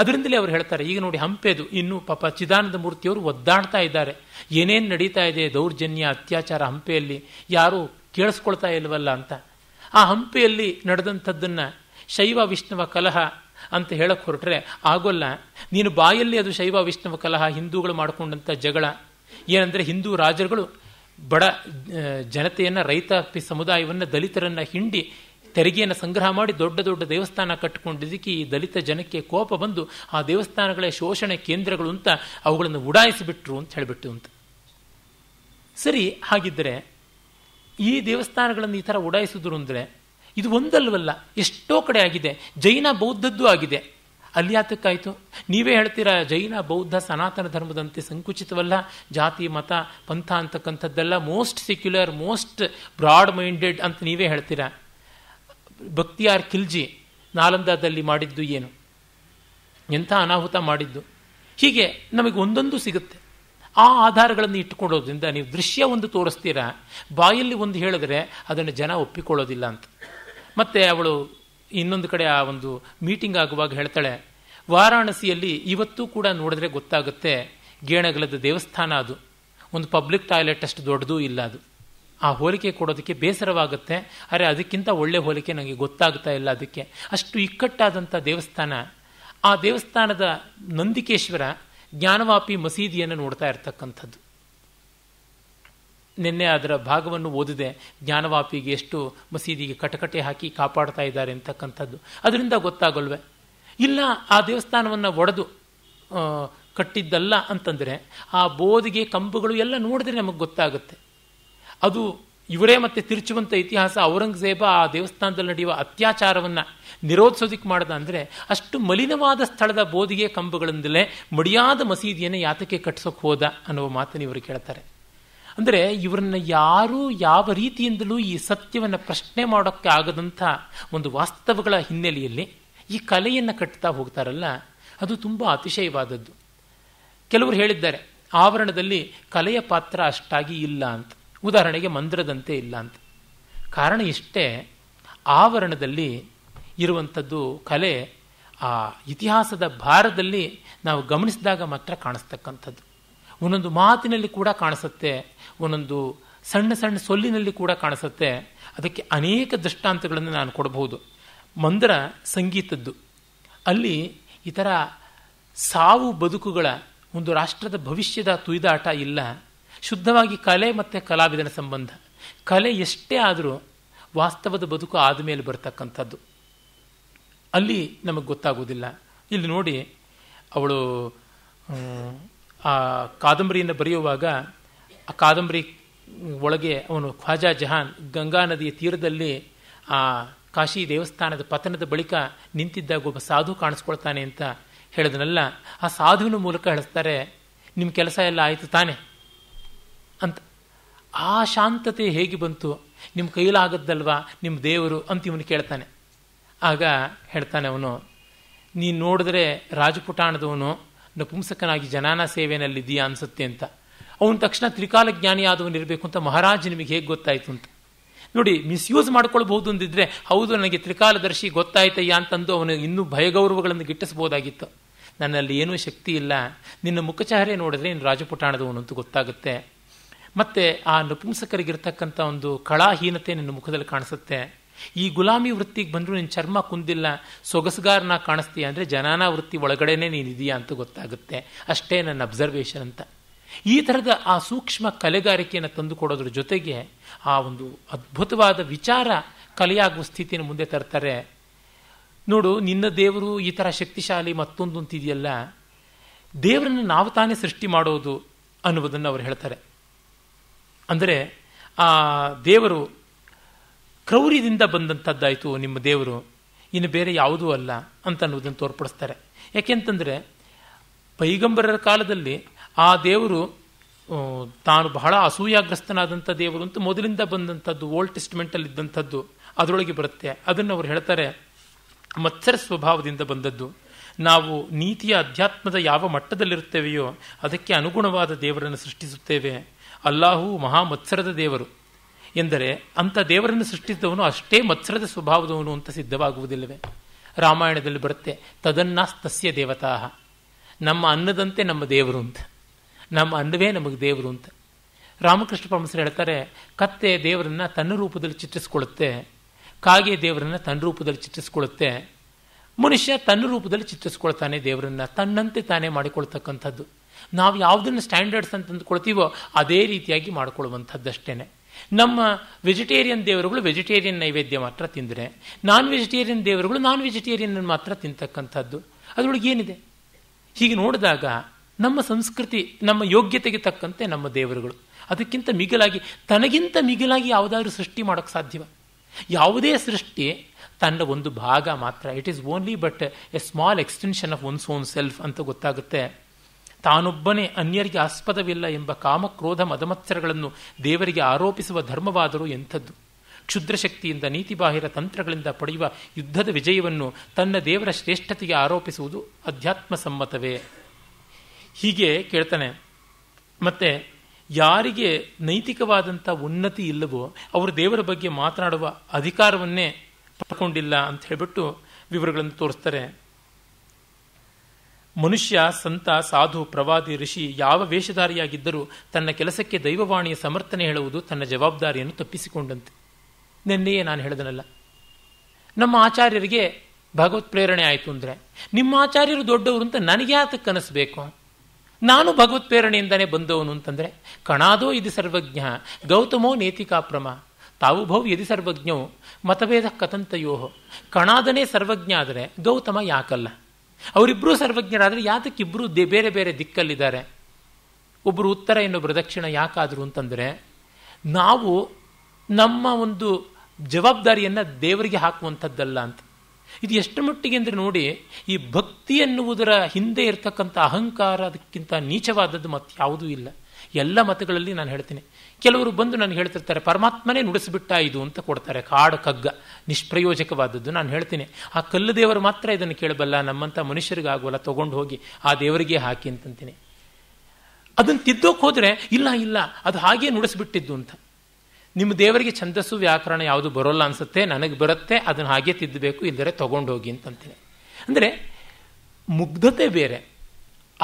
ಅದರಿಂದಲೇ ಅವರು ಹೇಳ್ತಾರೆ ಈಗ ನೋಡಿ ಹಂಪೆದು ಇನ್ನು ಪಾಪ ಚಿದಾನಂದ ಮೂರ್ತಿಯವರು ಒದ್ದಾಡ್ತಾ ಇದ್ದಾರೆ ಏನೇನು ನಡೀತಾ ಇದೆ ದೌರ್ಜನ್ಯ ಅತ್ಯಾಚಾರ ಹಂಪೆಯಲ್ಲಿ ಯಾರೂ ಕೇಳಿಸ್ಕೊಳ್ತಾ ಇಲ್ವಲ್ಲ ಅಂತ ಆ ಹಂಪೆಯಲ್ಲಿ ನಡೆದಂಥದ್ದನ್ನು ಶೈವ ವಿಷ್ಣುವ ಕಲಹ ಅಂತ ಹೇಳಕ್ಕೆ ಹೊರಟ್ರೆ ಆಗೋಲ್ಲ ನೀನು ಬಾಯಲ್ಲಿ ಅದು ಶೈವ ವಿಷ್ಣುವ ಕಲಹ ಹಿಂದೂಗಳು ಮಾಡಿಕೊಂಡಂಥ ಜಗಳ ಏನಂದರೆ ಹಿಂದೂ ರಾಜರುಗಳು ಬಡ ಜನತೆಯನ್ನು ರೈತ ಸಮುದಾಯವನ್ನು ದಲಿತರನ್ನು ಹಿಂಡಿ ತೆರಿಗೆಯನ್ನು ಸಂಗ್ರಹ ಮಾಡಿ ದೊಡ್ಡ ದೊಡ್ಡ ದೇವಸ್ಥಾನ ಕಟ್ಟಿಕೊಂಡಿದ್ದಕ್ಕೆ ಈ ದಲಿತ ಜನಕ್ಕೆ ಕೋಪ ಬಂದು ಆ ದೇವಸ್ಥಾನಗಳ ಶೋಷಣೆ ಕೇಂದ್ರಗಳು ಅಂತ ಅವುಗಳನ್ನು ಉಡಾಯಿಸಿಬಿಟ್ರು ಅಂತ ಹೇಳಿಬಿಟ್ಟು ಅಂತ ಸರಿ ಹಾಗಿದ್ದರೆ ಈ ದೇವಸ್ಥಾನಗಳನ್ನು ಈ ಥರ ಉಡಾಯಿಸಿದ್ರು ಅಂದರೆ ಇದು ಒಂದಲ್ವಲ್ಲ ಎಷ್ಟೋ ಕಡೆ ಆಗಿದೆ ಜೈನ ಬೌದ್ಧದ್ದು ಆಗಿದೆ ಅಲ್ಲಿ ಯಾತಕ್ಕಾಯಿತು ನೀವೇ ಹೇಳ್ತೀರಾ ಜೈನ ಬೌದ್ಧ ಸನಾತನ ಧರ್ಮದಂತೆ ಸಂಕುಚಿತವಲ್ಲ ಜಾತಿ ಮತ ಪಂಥ ಅಂತಕ್ಕಂಥದ್ದೆಲ್ಲ most secular most broad minded ಅಂತ ನೀವೇ ಹೇಳ್ತೀರಾ ಭಕ್ತಿಯಾರ್ ಖಿಲ್ಜಿ ನಾಲಂದಾದಲ್ಲಿ ಮಾಡಿದ್ದು ಏನು ಎಂಥ ಅನಾಹುತ ಮಾಡಿದ್ದು ಹೀಗೆ ನಮಗೆ ಒಂದೊಂದು ಸಿಗುತ್ತೆ ಆ ಆಧಾರಗಳನ್ನು ಇಟ್ಟುಕೊಳ್ಳೋದ್ರಿಂದ ನೀವು ದೃಶ್ಯ ಒಂದು ತೋರಿಸ್ತೀರಾ ಬಾಯಲ್ಲಿ ಒಂದು ಹೇಳಿದ್ರೆ ಅದನ್ನು ಜನ ಒಪ್ಪಿಕೊಳ್ಳೋದಿಲ್ಲ ಅಂತ ಮತ್ತೆ ಅವಳು ಇನ್ನೊಂದು ಕಡೆ ಆ ಒಂದು ಮೀಟಿಂಗ್ ಆಗುವಾಗ ಹೇಳ್ತಾಳೆ ವಾರಾಣಸಿಯಲ್ಲಿ ಇವತ್ತೂ ಕೂಡ ನೋಡಿದ್ರೆ ಗೊತ್ತಾಗುತ್ತೆ ಗೇಣಗಲದ ದೇವಸ್ಥಾನ ಅದು ಒಂದು ಪಬ್ಲಿಕ್ ಟಾಯ್ಲೆಟ್ ಅಷ್ಟು ದೊಡ್ಡದೂ ಇಲ್ಲ ಅದು ಆ ಹೋಲಿಕೆ ಕೊಡೋದಕ್ಕೆ ಬೇಸರವಾಗುತ್ತೆ ಆದರೆ ಅದಕ್ಕಿಂತ ಒಳ್ಳೆ ಹೋಲಿಕೆ ನನಗೆ ಗೊತ್ತಾಗ್ತಾ ಇಲ್ಲ ಅದಕ್ಕೆ ಅಷ್ಟು ಇಕ್ಕಟ್ಟಾದಂಥ ದೇವಸ್ಥಾನ ಆ ದೇವಸ್ಥಾನದ ನಂದಿಕೇಶ್ವರ ಜ್ಞಾನವಾಪಿ ಮಸೀದಿಯನ್ನು ನೋಡ್ತಾ ಇರ್ತಕ್ಕಂಥದ್ದು ನಿನ್ನೆ ಅದರ ಭಾಗವನ್ನು ಓದಿದೆ ಜ್ಞಾನವಾಪಿಗೆ ಎಷ್ಟು ಮಸೀದಿಗೆ ಕಟಕಟೆ ಹಾಕಿ ಕಾಪಾಡ್ತಾ ಇದ್ದಾರೆ ಅಂತಕ್ಕಂಥದ್ದು ಅದರಿಂದ ಗೊತ್ತಾಗಲ್ವೆ ಇಲ್ಲ ಆ ದೇವಸ್ಥಾನವನ್ನು ಒಡೆದು ಕಟ್ಟಿದ್ದಲ್ಲ ಅಂತಂದರೆ ಆ ಬೋಧಿಗೆ ಕಂಬುಗಳು ಎಲ್ಲ ನೋಡಿದ್ರೆ ನಮಗೆ ಗೊತ್ತಾಗುತ್ತೆ ಅದು ಇವರೇ ಮತ್ತೆ ತಿರುಚುವಂಥ ಇತಿಹಾಸ ಔರಂಗಜೇಬ ಆ ದೇವಸ್ಥಾನದಲ್ಲಿ ನಡೆಯುವ ಅತ್ಯಾಚಾರವನ್ನು ನಿರೋಧಿಸೋದಕ್ಕೆ ಮಾಡ್ದ ಅಂದರೆ ಅಷ್ಟು ಮಲಿನವಾದ ಸ್ಥಳದ ಬೋಧಿಗೆ ಕಂಬಗಳಿಂದಲೇ ಮಡಿಯಾದ ಮಸೀದಿಯನ್ನು ಯಾತಕ್ಕೆ ಕಟ್ಟಿಸೋಕೆ ಹೋದ ಅನ್ನುವ ಮಾತನ್ನು ಇವರು ಕೇಳ್ತಾರೆ ಅಂದರೆ ಇವರನ್ನ ಯಾರೂ ಯಾವ ರೀತಿಯಿಂದಲೂ ಈ ಸತ್ಯವನ್ನು ಪ್ರಶ್ನೆ ಮಾಡೋಕ್ಕೆ ಆಗದಂಥ ಒಂದು ವಾಸ್ತವಗಳ ಹಿನ್ನೆಲೆಯಲ್ಲಿ ಈ ಕಲೆಯನ್ನು ಕಟ್ತಾ ಹೋಗ್ತಾರಲ್ಲ ಅದು ತುಂಬ ಅತಿಶಯವಾದದ್ದು ಕೆಲವರು ಹೇಳಿದ್ದಾರೆ ಆವರಣದಲ್ಲಿ ಕಲೆಯ ಪಾತ್ರ ಅಷ್ಟಾಗಿ ಇಲ್ಲ ಅಂತ ಉದಾಹರಣೆಗೆ ಮಂದ್ರದಂತೆ ಇಲ್ಲ ಅಂತ ಕಾರಣ ಇಷ್ಟೇ ಆವರಣದಲ್ಲಿ ಇರುವಂಥದ್ದು ಕಲೆ ಆ ಇತಿಹಾಸದ ಭಾರದಲ್ಲಿ ನಾವು ಗಮನಿಸಿದಾಗ ಮಾತ್ರ ಕಾಣಿಸ್ತಕ್ಕಂಥದ್ದು ಒಂದೊಂದು ಮಾತಿನಲ್ಲಿ ಕೂಡ ಕಾಣಿಸುತ್ತೆ ಒಂದೊಂದು ಸಣ್ಣ ಸಣ್ಣ ಸೊಲ್ಲಿನಲ್ಲಿ ಕೂಡ ಕಾಣಿಸುತ್ತೆ ಅದಕ್ಕೆ ಅನೇಕ ದೃಷ್ಟಾಂತಗಳನ್ನು ನಾನು ಕೊಡಬಹುದು ಮಂದ್ರ ಸಂಗೀತದ್ದು ಅಲ್ಲಿ ಇತರ ಸಾವು ಬದುಕುಗಳ ಒಂದು ರಾಷ್ಟ್ರದ ಭವಿಷ್ಯದ ತುಯಿದಾಟ ಇಲ್ಲ ಶುದ್ಧವಾಗಿ ಕಲೆ ಮತ್ತು ಕಲಾವಿದನ ಸಂಬಂಧ ಕಲೆ ಎಷ್ಟೇ ಆದರೂ ವಾಸ್ತವದ ಬದುಕು ಆದಮೇಲೆ ಬರ್ತಕ್ಕಂಥದ್ದು ಅಲ್ಲಿ ನಮಗೆ ಗೊತ್ತಾಗೋದಿಲ್ಲ ಇಲ್ಲಿ ನೋಡಿ ಅವಳು ಆ ಕಾದಂಬರಿಯನ್ನು ಬರೆಯುವಾಗ ಆ ಕಾದಂಬರಿ ಒಳಗೆ ಅವನು ಖ್ವಾಜಾ ಜಹಾನ್ ಗಂಗಾ ನದಿಯ ತೀರದಲ್ಲಿ ಆ ಕಾಶಿ ದೇವಸ್ಥಾನದ ಪತನದ ಬಳಿಕ ನಿಂತಿದ್ದಾಗ ಒಬ್ಬ ಸಾಧು ಕಾಣಿಸ್ಕೊಳ್ತಾನೆ ಅಂತ ಹೇಳಿದನಲ್ಲ ಆ ಸಾಧುವಿನ ಮೂಲಕ ಹೇಳಿಸ್ತಾರೆ ನಿಮ್ಮ ಕೆಲಸ ಎಲ್ಲ ಆಯಿತು ತಾನೆ ಅಂತ ಆ ಶಾಂತತೆ ಹೇಗೆ ಬಂತು ನಿಮ್ಮ ಕೈಲಾಗದ್ದಲ್ವಾ ನಿಮ್ಮ ದೇವರು ಅಂತ ಇವನು ಕೇಳ್ತಾನೆ ಆಗ ಹೇಳ್ತಾನೆ ಅವನು ನೀನು ನೋಡಿದ್ರೆ ರಾಜಪುಟಾಣದವನು ನಪುಂಸಕನಾಗಿ ಜನಾನ ಸೇವೆಯಲ್ಲಿದ್ದೀಯಾ ಅನಿಸುತ್ತೆ ಅಂತ ಅವನ ತಕ್ಷಣ ತ್ರಿಕಾಲ ಜ್ಞಾನಿ ಇರಬೇಕು ಅಂತ ಮಹಾರಾಜ್ ನಿಮಗೆ ಹೇಗೆ ಗೊತ್ತಾಯಿತು ಅಂತ ನೋಡಿ ಮಿಸ್ಯೂಸ್ ಮಾಡ್ಕೊಳ್ಬಹುದು ಅಂದಿದ್ರೆ ಹೌದು ನನಗೆ ತ್ರಿಕಾಲದರ್ಶಿ ಗೊತ್ತಾಯ್ತಯ್ಯ ಅಂತಂದು ಅವನು ಇನ್ನೂ ಭಯಗೌರವಗಳನ್ನು ಗಿಟ್ಟಿಸಬಹುದಾಗಿತ್ತು ನನ್ನಲ್ಲಿ ಏನೂ ಶಕ್ತಿ ಇಲ್ಲ ನಿನ್ನ ಮುಖಚಹರೆ ನೋಡಿದ್ರೆ ನೀನು ರಾಜಪುಟಾಣದವನು ಅಂತೂ ಗೊತ್ತಾಗುತ್ತೆ ಮತ್ತು ಆ ನಪುಂಸಕರಿಗಿರ್ತಕ್ಕಂಥ ಒಂದು ಕಳಾಹೀನತೆ ನಿನ್ನ ಮುಖದಲ್ಲಿ ಕಾಣಿಸುತ್ತೆ ಈ ಗುಲಾಮಿ ವೃತ್ತಿಗೆ ಬಂದರೂ ನಿನ್ನ ಚರ್ಮ ಕುಂದಿಲ್ಲ ಸೊಗಸುಗಾರನ ಕಾಣಿಸ್ತೀಯ ಅಂದರೆ ಜನಾನಾ ವೃತ್ತಿ ಒಳಗಡೆನೇ ನೀನಿದೆಯಾ ಅಂತ ಗೊತ್ತಾಗುತ್ತೆ ಅಷ್ಟೇ ನನ್ನ ಅಬ್ಸರ್ವೇಷನ್ ಅಂತ ಈ ಥರದ ಆ ಸೂಕ್ಷ್ಮ ಕಲೆಗಾರಿಕೆಯನ್ನು ತಂದುಕೊಡೋದ್ರ ಜೊತೆಗೆ ಆ ಒಂದು ಅದ್ಭುತವಾದ ವಿಚಾರ ಕಲೆಯಾಗುವ ಸ್ಥಿತಿಯನ್ನು ಮುಂದೆ ತರ್ತಾರೆ ನೋಡು ನಿನ್ನ ದೇವರು ಈ ಥರ ಶಕ್ತಿಶಾಲಿ ಮತ್ತೊಂದು ಅಂತಿದೆಯಲ್ಲ ದೇವರನ್ನು ನಾವು ತಾನೇ ಸೃಷ್ಟಿ ಮಾಡೋದು ಅನ್ನುವುದನ್ನು ಅವರು ಹೇಳ್ತಾರೆ ಅಂದರೆ ಆ ದೇವರು ಕ್ರೌರ್ಯದಿಂದ ಬಂದಂಥದ್ದಾಯಿತು ನಿಮ್ಮ ದೇವರು ಇನ್ನು ಬೇರೆ ಯಾವುದೂ ಅಲ್ಲ ಅಂತ ಅನ್ನೋದನ್ನು ತೋರ್ಪಡಿಸ್ತಾರೆ ಯಾಕೆಂತಂದರೆ ಪೈಗಂಬರರ ಕಾಲದಲ್ಲಿ ಆ ದೇವರು ತಾನು ಬಹಳ ಅಸೂಯಾಗ್ರಸ್ತನಾದಂಥ ದೇವರು ಅಂತ ಮೊದಲಿಂದ ಬಂದಂಥದ್ದು ಓಲ್ಡ್ ಟೆಸ್ಟ್ಮೆಂಟಲ್ಲಿ ಇದ್ದಂಥದ್ದು ಅದರೊಳಗೆ ಬರುತ್ತೆ ಅದನ್ನು ಅವರು ಹೇಳ್ತಾರೆ ಮತ್ಸರ ಸ್ವಭಾವದಿಂದ ಬಂದದ್ದು ನಾವು ನೀತಿಯ ಅಧ್ಯಾತ್ಮದ ಯಾವ ಮಟ್ಟದಲ್ಲಿರುತ್ತೇವೆಯೋ ಅದಕ್ಕೆ ಅನುಗುಣವಾದ ದೇವರನ್ನು ಸೃಷ್ಟಿಸುತ್ತೇವೆ ಅಲ್ಲಾಹು ಮಹಾ ಮತ್ಸರದ ದೇವರು ಎಂದರೆ ಅಂಥ ದೇವರನ್ನು ಸೃಷ್ಟಿಸಿದವನು ಅಷ್ಟೇ ಮತ್ಸರದ ಸ್ವಭಾವದವನು ಅಂತ ಸಿದ್ಧವಾಗುವುದಿಲ್ಲವೇ ರಾಮಾಯಣದಲ್ಲಿ ಬರುತ್ತೆ ತದನ್ನಾಸ್ತಸ್ಯ ದೇವತಾ ನಮ್ಮ ಅನ್ನದಂತೆ ನಮ್ಮ ದೇವರು ಅಂತ ನಮ್ಮ ಅನ್ನವೇ ನಮಗೆ ದೇವರು ಅಂತ ರಾಮಕೃಷ್ಣ ಪರಮಸರು ಹೇಳ್ತಾರೆ ಕತ್ತೆ ದೇವರನ್ನು ತನ್ನ ರೂಪದಲ್ಲಿ ಚಿತ್ರಿಸ್ಕೊಳ್ಳುತ್ತೆ ಕಾಗೆ ದೇವರನ್ನು ತನ್ನ ರೂಪದಲ್ಲಿ ಚಿತ್ರಿಸಿಕೊಳ್ಳುತ್ತೆ ಮನುಷ್ಯ ತನ್ನ ರೂಪದಲ್ಲಿ ಚಿತ್ರಿಸಿಕೊಳ್ತಾನೆ ದೇವರನ್ನು ತನ್ನಂತೆ ತಾನೇ ಮಾಡಿಕೊಳ್ತಕ್ಕಂಥದ್ದು ನಾವು ಯಾವುದನ್ನು ಸ್ಟ್ಯಾಂಡರ್ಡ್ಸ್ ಅಂತ ಅಂದ್ಕೊಳ್ತೀವೋ ಅದೇ ರೀತಿಯಾಗಿ ಮಾಡಿಕೊಳ್ಳುವಂಥದ್ದಷ್ಟೇ ನಮ್ಮ ವೆಜಿಟೇರಿಯನ್ ದೇವರುಗಳು ವೆಜಿಟೇರಿಯನ್ ನೈವೇದ್ಯ ಮಾತ್ರ ತಿಂದರೆ ನಾನ್ ವೆಜಿಟೇರಿಯನ್ ದೇವರುಗಳು ನಾನ್ ವೆಜಿಟೇರಿಯನ್ ಮಾತ್ರ ತಿಂತಕ್ಕಂಥದ್ದು ಅದರೊಳಗೆ ಏನಿದೆ ಹೀಗೆ ನೋಡಿದಾಗ ನಮ್ಮ ಸಂಸ್ಕೃತಿ ನಮ್ಮ ಯೋಗ್ಯತೆಗೆ ತಕ್ಕಂತೆ ನಮ್ಮ ದೇವರುಗಳು ಅದಕ್ಕಿಂತ ಮಿಗಿಲಾಗಿ ತನಗಿಂತ ಮಿಗಿಲಾಗಿ ಯಾವುದಾದ್ರೂ ಸೃಷ್ಟಿ ಮಾಡೋಕ್ಕೆ ಸಾಧ್ಯವ ಯಾವುದೇ ಸೃಷ್ಟಿ ತನ್ನ ಒಂದು ಭಾಗ ಮಾತ್ರ it is only but a small extension of one's own self ಅಂತ ಗೊತ್ತಾಗುತ್ತೆ ತಾನೊಬ್ಬನೇ ಅನ್ಯರಿಗೆ ಆಸ್ಪದವಿಲ್ಲ ಎಂಬ ಕಾಮಕ್ರೋಧ ಮದಮತ್ಸರಗಳನ್ನು ದೇವರಿಗೆ ಆರೋಪಿಸುವ ಧರ್ಮವಾದರೂ ಎಂಥದ್ದು ಕ್ಷುದ್ರಶಕ್ತಿಯಿಂದ ನೀತಿಬಾಹಿರ ತಂತ್ರಗಳಿಂದ ಪಡೆಯುವ ಯುದ್ಧದ ವಿಜಯವನ್ನು ತನ್ನ ದೇವರ ಶ್ರೇಷ್ಠತೆಗೆ ಆರೋಪಿಸುವುದು ಅಧ್ಯಾತ್ಮ ಸಮ್ಮತವೇ ಹೀಗೆ ಕೇಳ್ತಾನೆ ಮತ್ತೆ ಯಾರಿಗೆ ನೈತಿಕವಾದಂಥ ಉನ್ನತಿ ಇಲ್ಲವೋ ಅವರು ದೇವರ ಬಗ್ಗೆ ಮಾತನಾಡುವ ಅಧಿಕಾರವನ್ನೇ ಪಡ್ಕೊಂಡಿಲ್ಲ ಅಂತ ಹೇಳಿಬಿಟ್ಟು ವಿವರಗಳನ್ನು ತೋರಿಸ್ತಾರೆ ಮನುಷ್ಯ ಸಂತ ಸಾಧು ಪ್ರವಾದಿ ಋಷಿ ಯಾವ ವೇಷಧಾರಿಯಾಗಿದ್ದರೂ ತನ್ನ ಕೆಲಸಕ್ಕೆ ದೈವವಾಣಿಯ ಸಮರ್ಥನೆ ಹೇಳುವುದು ತನ್ನ ಜವಾಬ್ದಾರಿಯನ್ನು ತಪ್ಪಿಸಿಕೊಂಡಂತೆ ನಿನ್ನೆಯೇ ನಾನು ಹೇಳಿದನಲ್ಲ ನಮ್ಮ ಆಚಾರ್ಯರಿಗೆ ಭಗವತ್ ಪ್ರೇರಣೆ ಆಯಿತು ಅಂದರೆ ನಿಮ್ಮ ಆಚಾರ್ಯರು ದೊಡ್ಡವರು ಅಂತ ನನಗೆ ಯಾತಕ್ಕೆ ಕನಸಬೇಕು ನಾನು ಭಗವತ್ ಪ್ರೇರಣೆಯಿಂದನೇ ಬಂದವನು ಅಂತಂದರೆ ಕಣಾದೋ ಇದು ಸರ್ವಜ್ಞ ಗೌತಮೋ ನೇತಿಕಾಪ್ರಮ ತಾವು ಭೌ ಯದಿ ಸರ್ವಜ್ಞೋ ಮತಭೇದ ಕಥಂತಯೋಹೋ ಕಣಾದನೇ ಸರ್ವಜ್ಞ ಆದರೆ ಗೌತಮ ಯಾಕಲ್ಲ ಅವರಿಬ್ಬರೂ ಸರ್ವಜ್ಞರಾದರೆ ಯಾತಕ್ಕೆ ದೇ ಬೇರೆ ಬೇರೆ ದಿಕ್ಕಲ್ಲಿದ್ದಾರೆ ಒಬ್ಬರು ಉತ್ತರ ಇನ್ನೊಬ್ಬರು ದಕ್ಷಿಣ ಯಾಕಾದರು ಅಂತಂದರೆ ನಾವು ನಮ್ಮ ಒಂದು ಜವಾಬ್ದಾರಿಯನ್ನು ದೇವರಿಗೆ ಹಾಕುವಂಥದ್ದಲ್ಲ ಅಂತ ಇದು ಎಷ್ಟು ಮಟ್ಟಿಗೆ ಅಂದರೆ ನೋಡಿ ಈ ಭಕ್ತಿ ಎನ್ನುವುದರ ಹಿಂದೆ ಇರತಕ್ಕಂಥ ಅಹಂಕಾರ ಅದಕ್ಕಿಂತ ನೀಚವಾದದ್ದು ಮತ್ತೆ ಯಾವುದೂ ಇಲ್ಲ ಎಲ್ಲ ಮತಗಳಲ್ಲಿ ನಾನು ಹೇಳ್ತೀನಿ ಕೆಲವರು ಬಂದು ನಾನು ಹೇಳ್ತಿರ್ತಾರೆ ಪರಮಾತ್ಮನೇ ನುಡಿಸಿಬಿಟ್ಟ ಇದು ಅಂತ ಕೊಡ್ತಾರೆ ಕಾಡು ಕಗ್ಗ ನಿಷ್ಪ್ರಯೋಜಕವಾದದ್ದು ನಾನು ಹೇಳ್ತೀನಿ ಆ ಕಲ್ಲು ದೇವರು ಮಾತ್ರ ಇದನ್ನು ಕೇಳಬಲ್ಲ ನಮ್ಮಂಥ ಮನುಷ್ಯರಿಗಾಗುವಲ್ಲ ತಗೊಂಡು ಹೋಗಿ ಆ ದೇವರಿಗೆ ಹಾಕಿ ಅಂತಂತೀನಿ ಅದನ್ನು ತಿದ್ದೋಕೆ ಹೋದರೆ ಇಲ್ಲ ಇಲ್ಲ ಅದು ಹಾಗೆ ನುಡಿಸ್ಬಿಟ್ಟಿದ್ದು ಅಂತ ನಿಮ್ಮ ದೇವರಿಗೆ ಛಂದಸ್ಸು ವ್ಯಾಕರಣ ಯಾವುದು ಬರೋಲ್ಲ ಅನ್ಸುತ್ತೆ ನನಗೆ ಬರುತ್ತೆ ಅದನ್ನು ಹಾಗೆ ತಿದ್ದಬೇಕು ಇದ್ದರೆ ತೊಗೊಂಡು ಹೋಗಿ ಅಂತಂತೀನಿ ಅಂದರೆ ಮುಗ್ಧತೆ ಬೇರೆ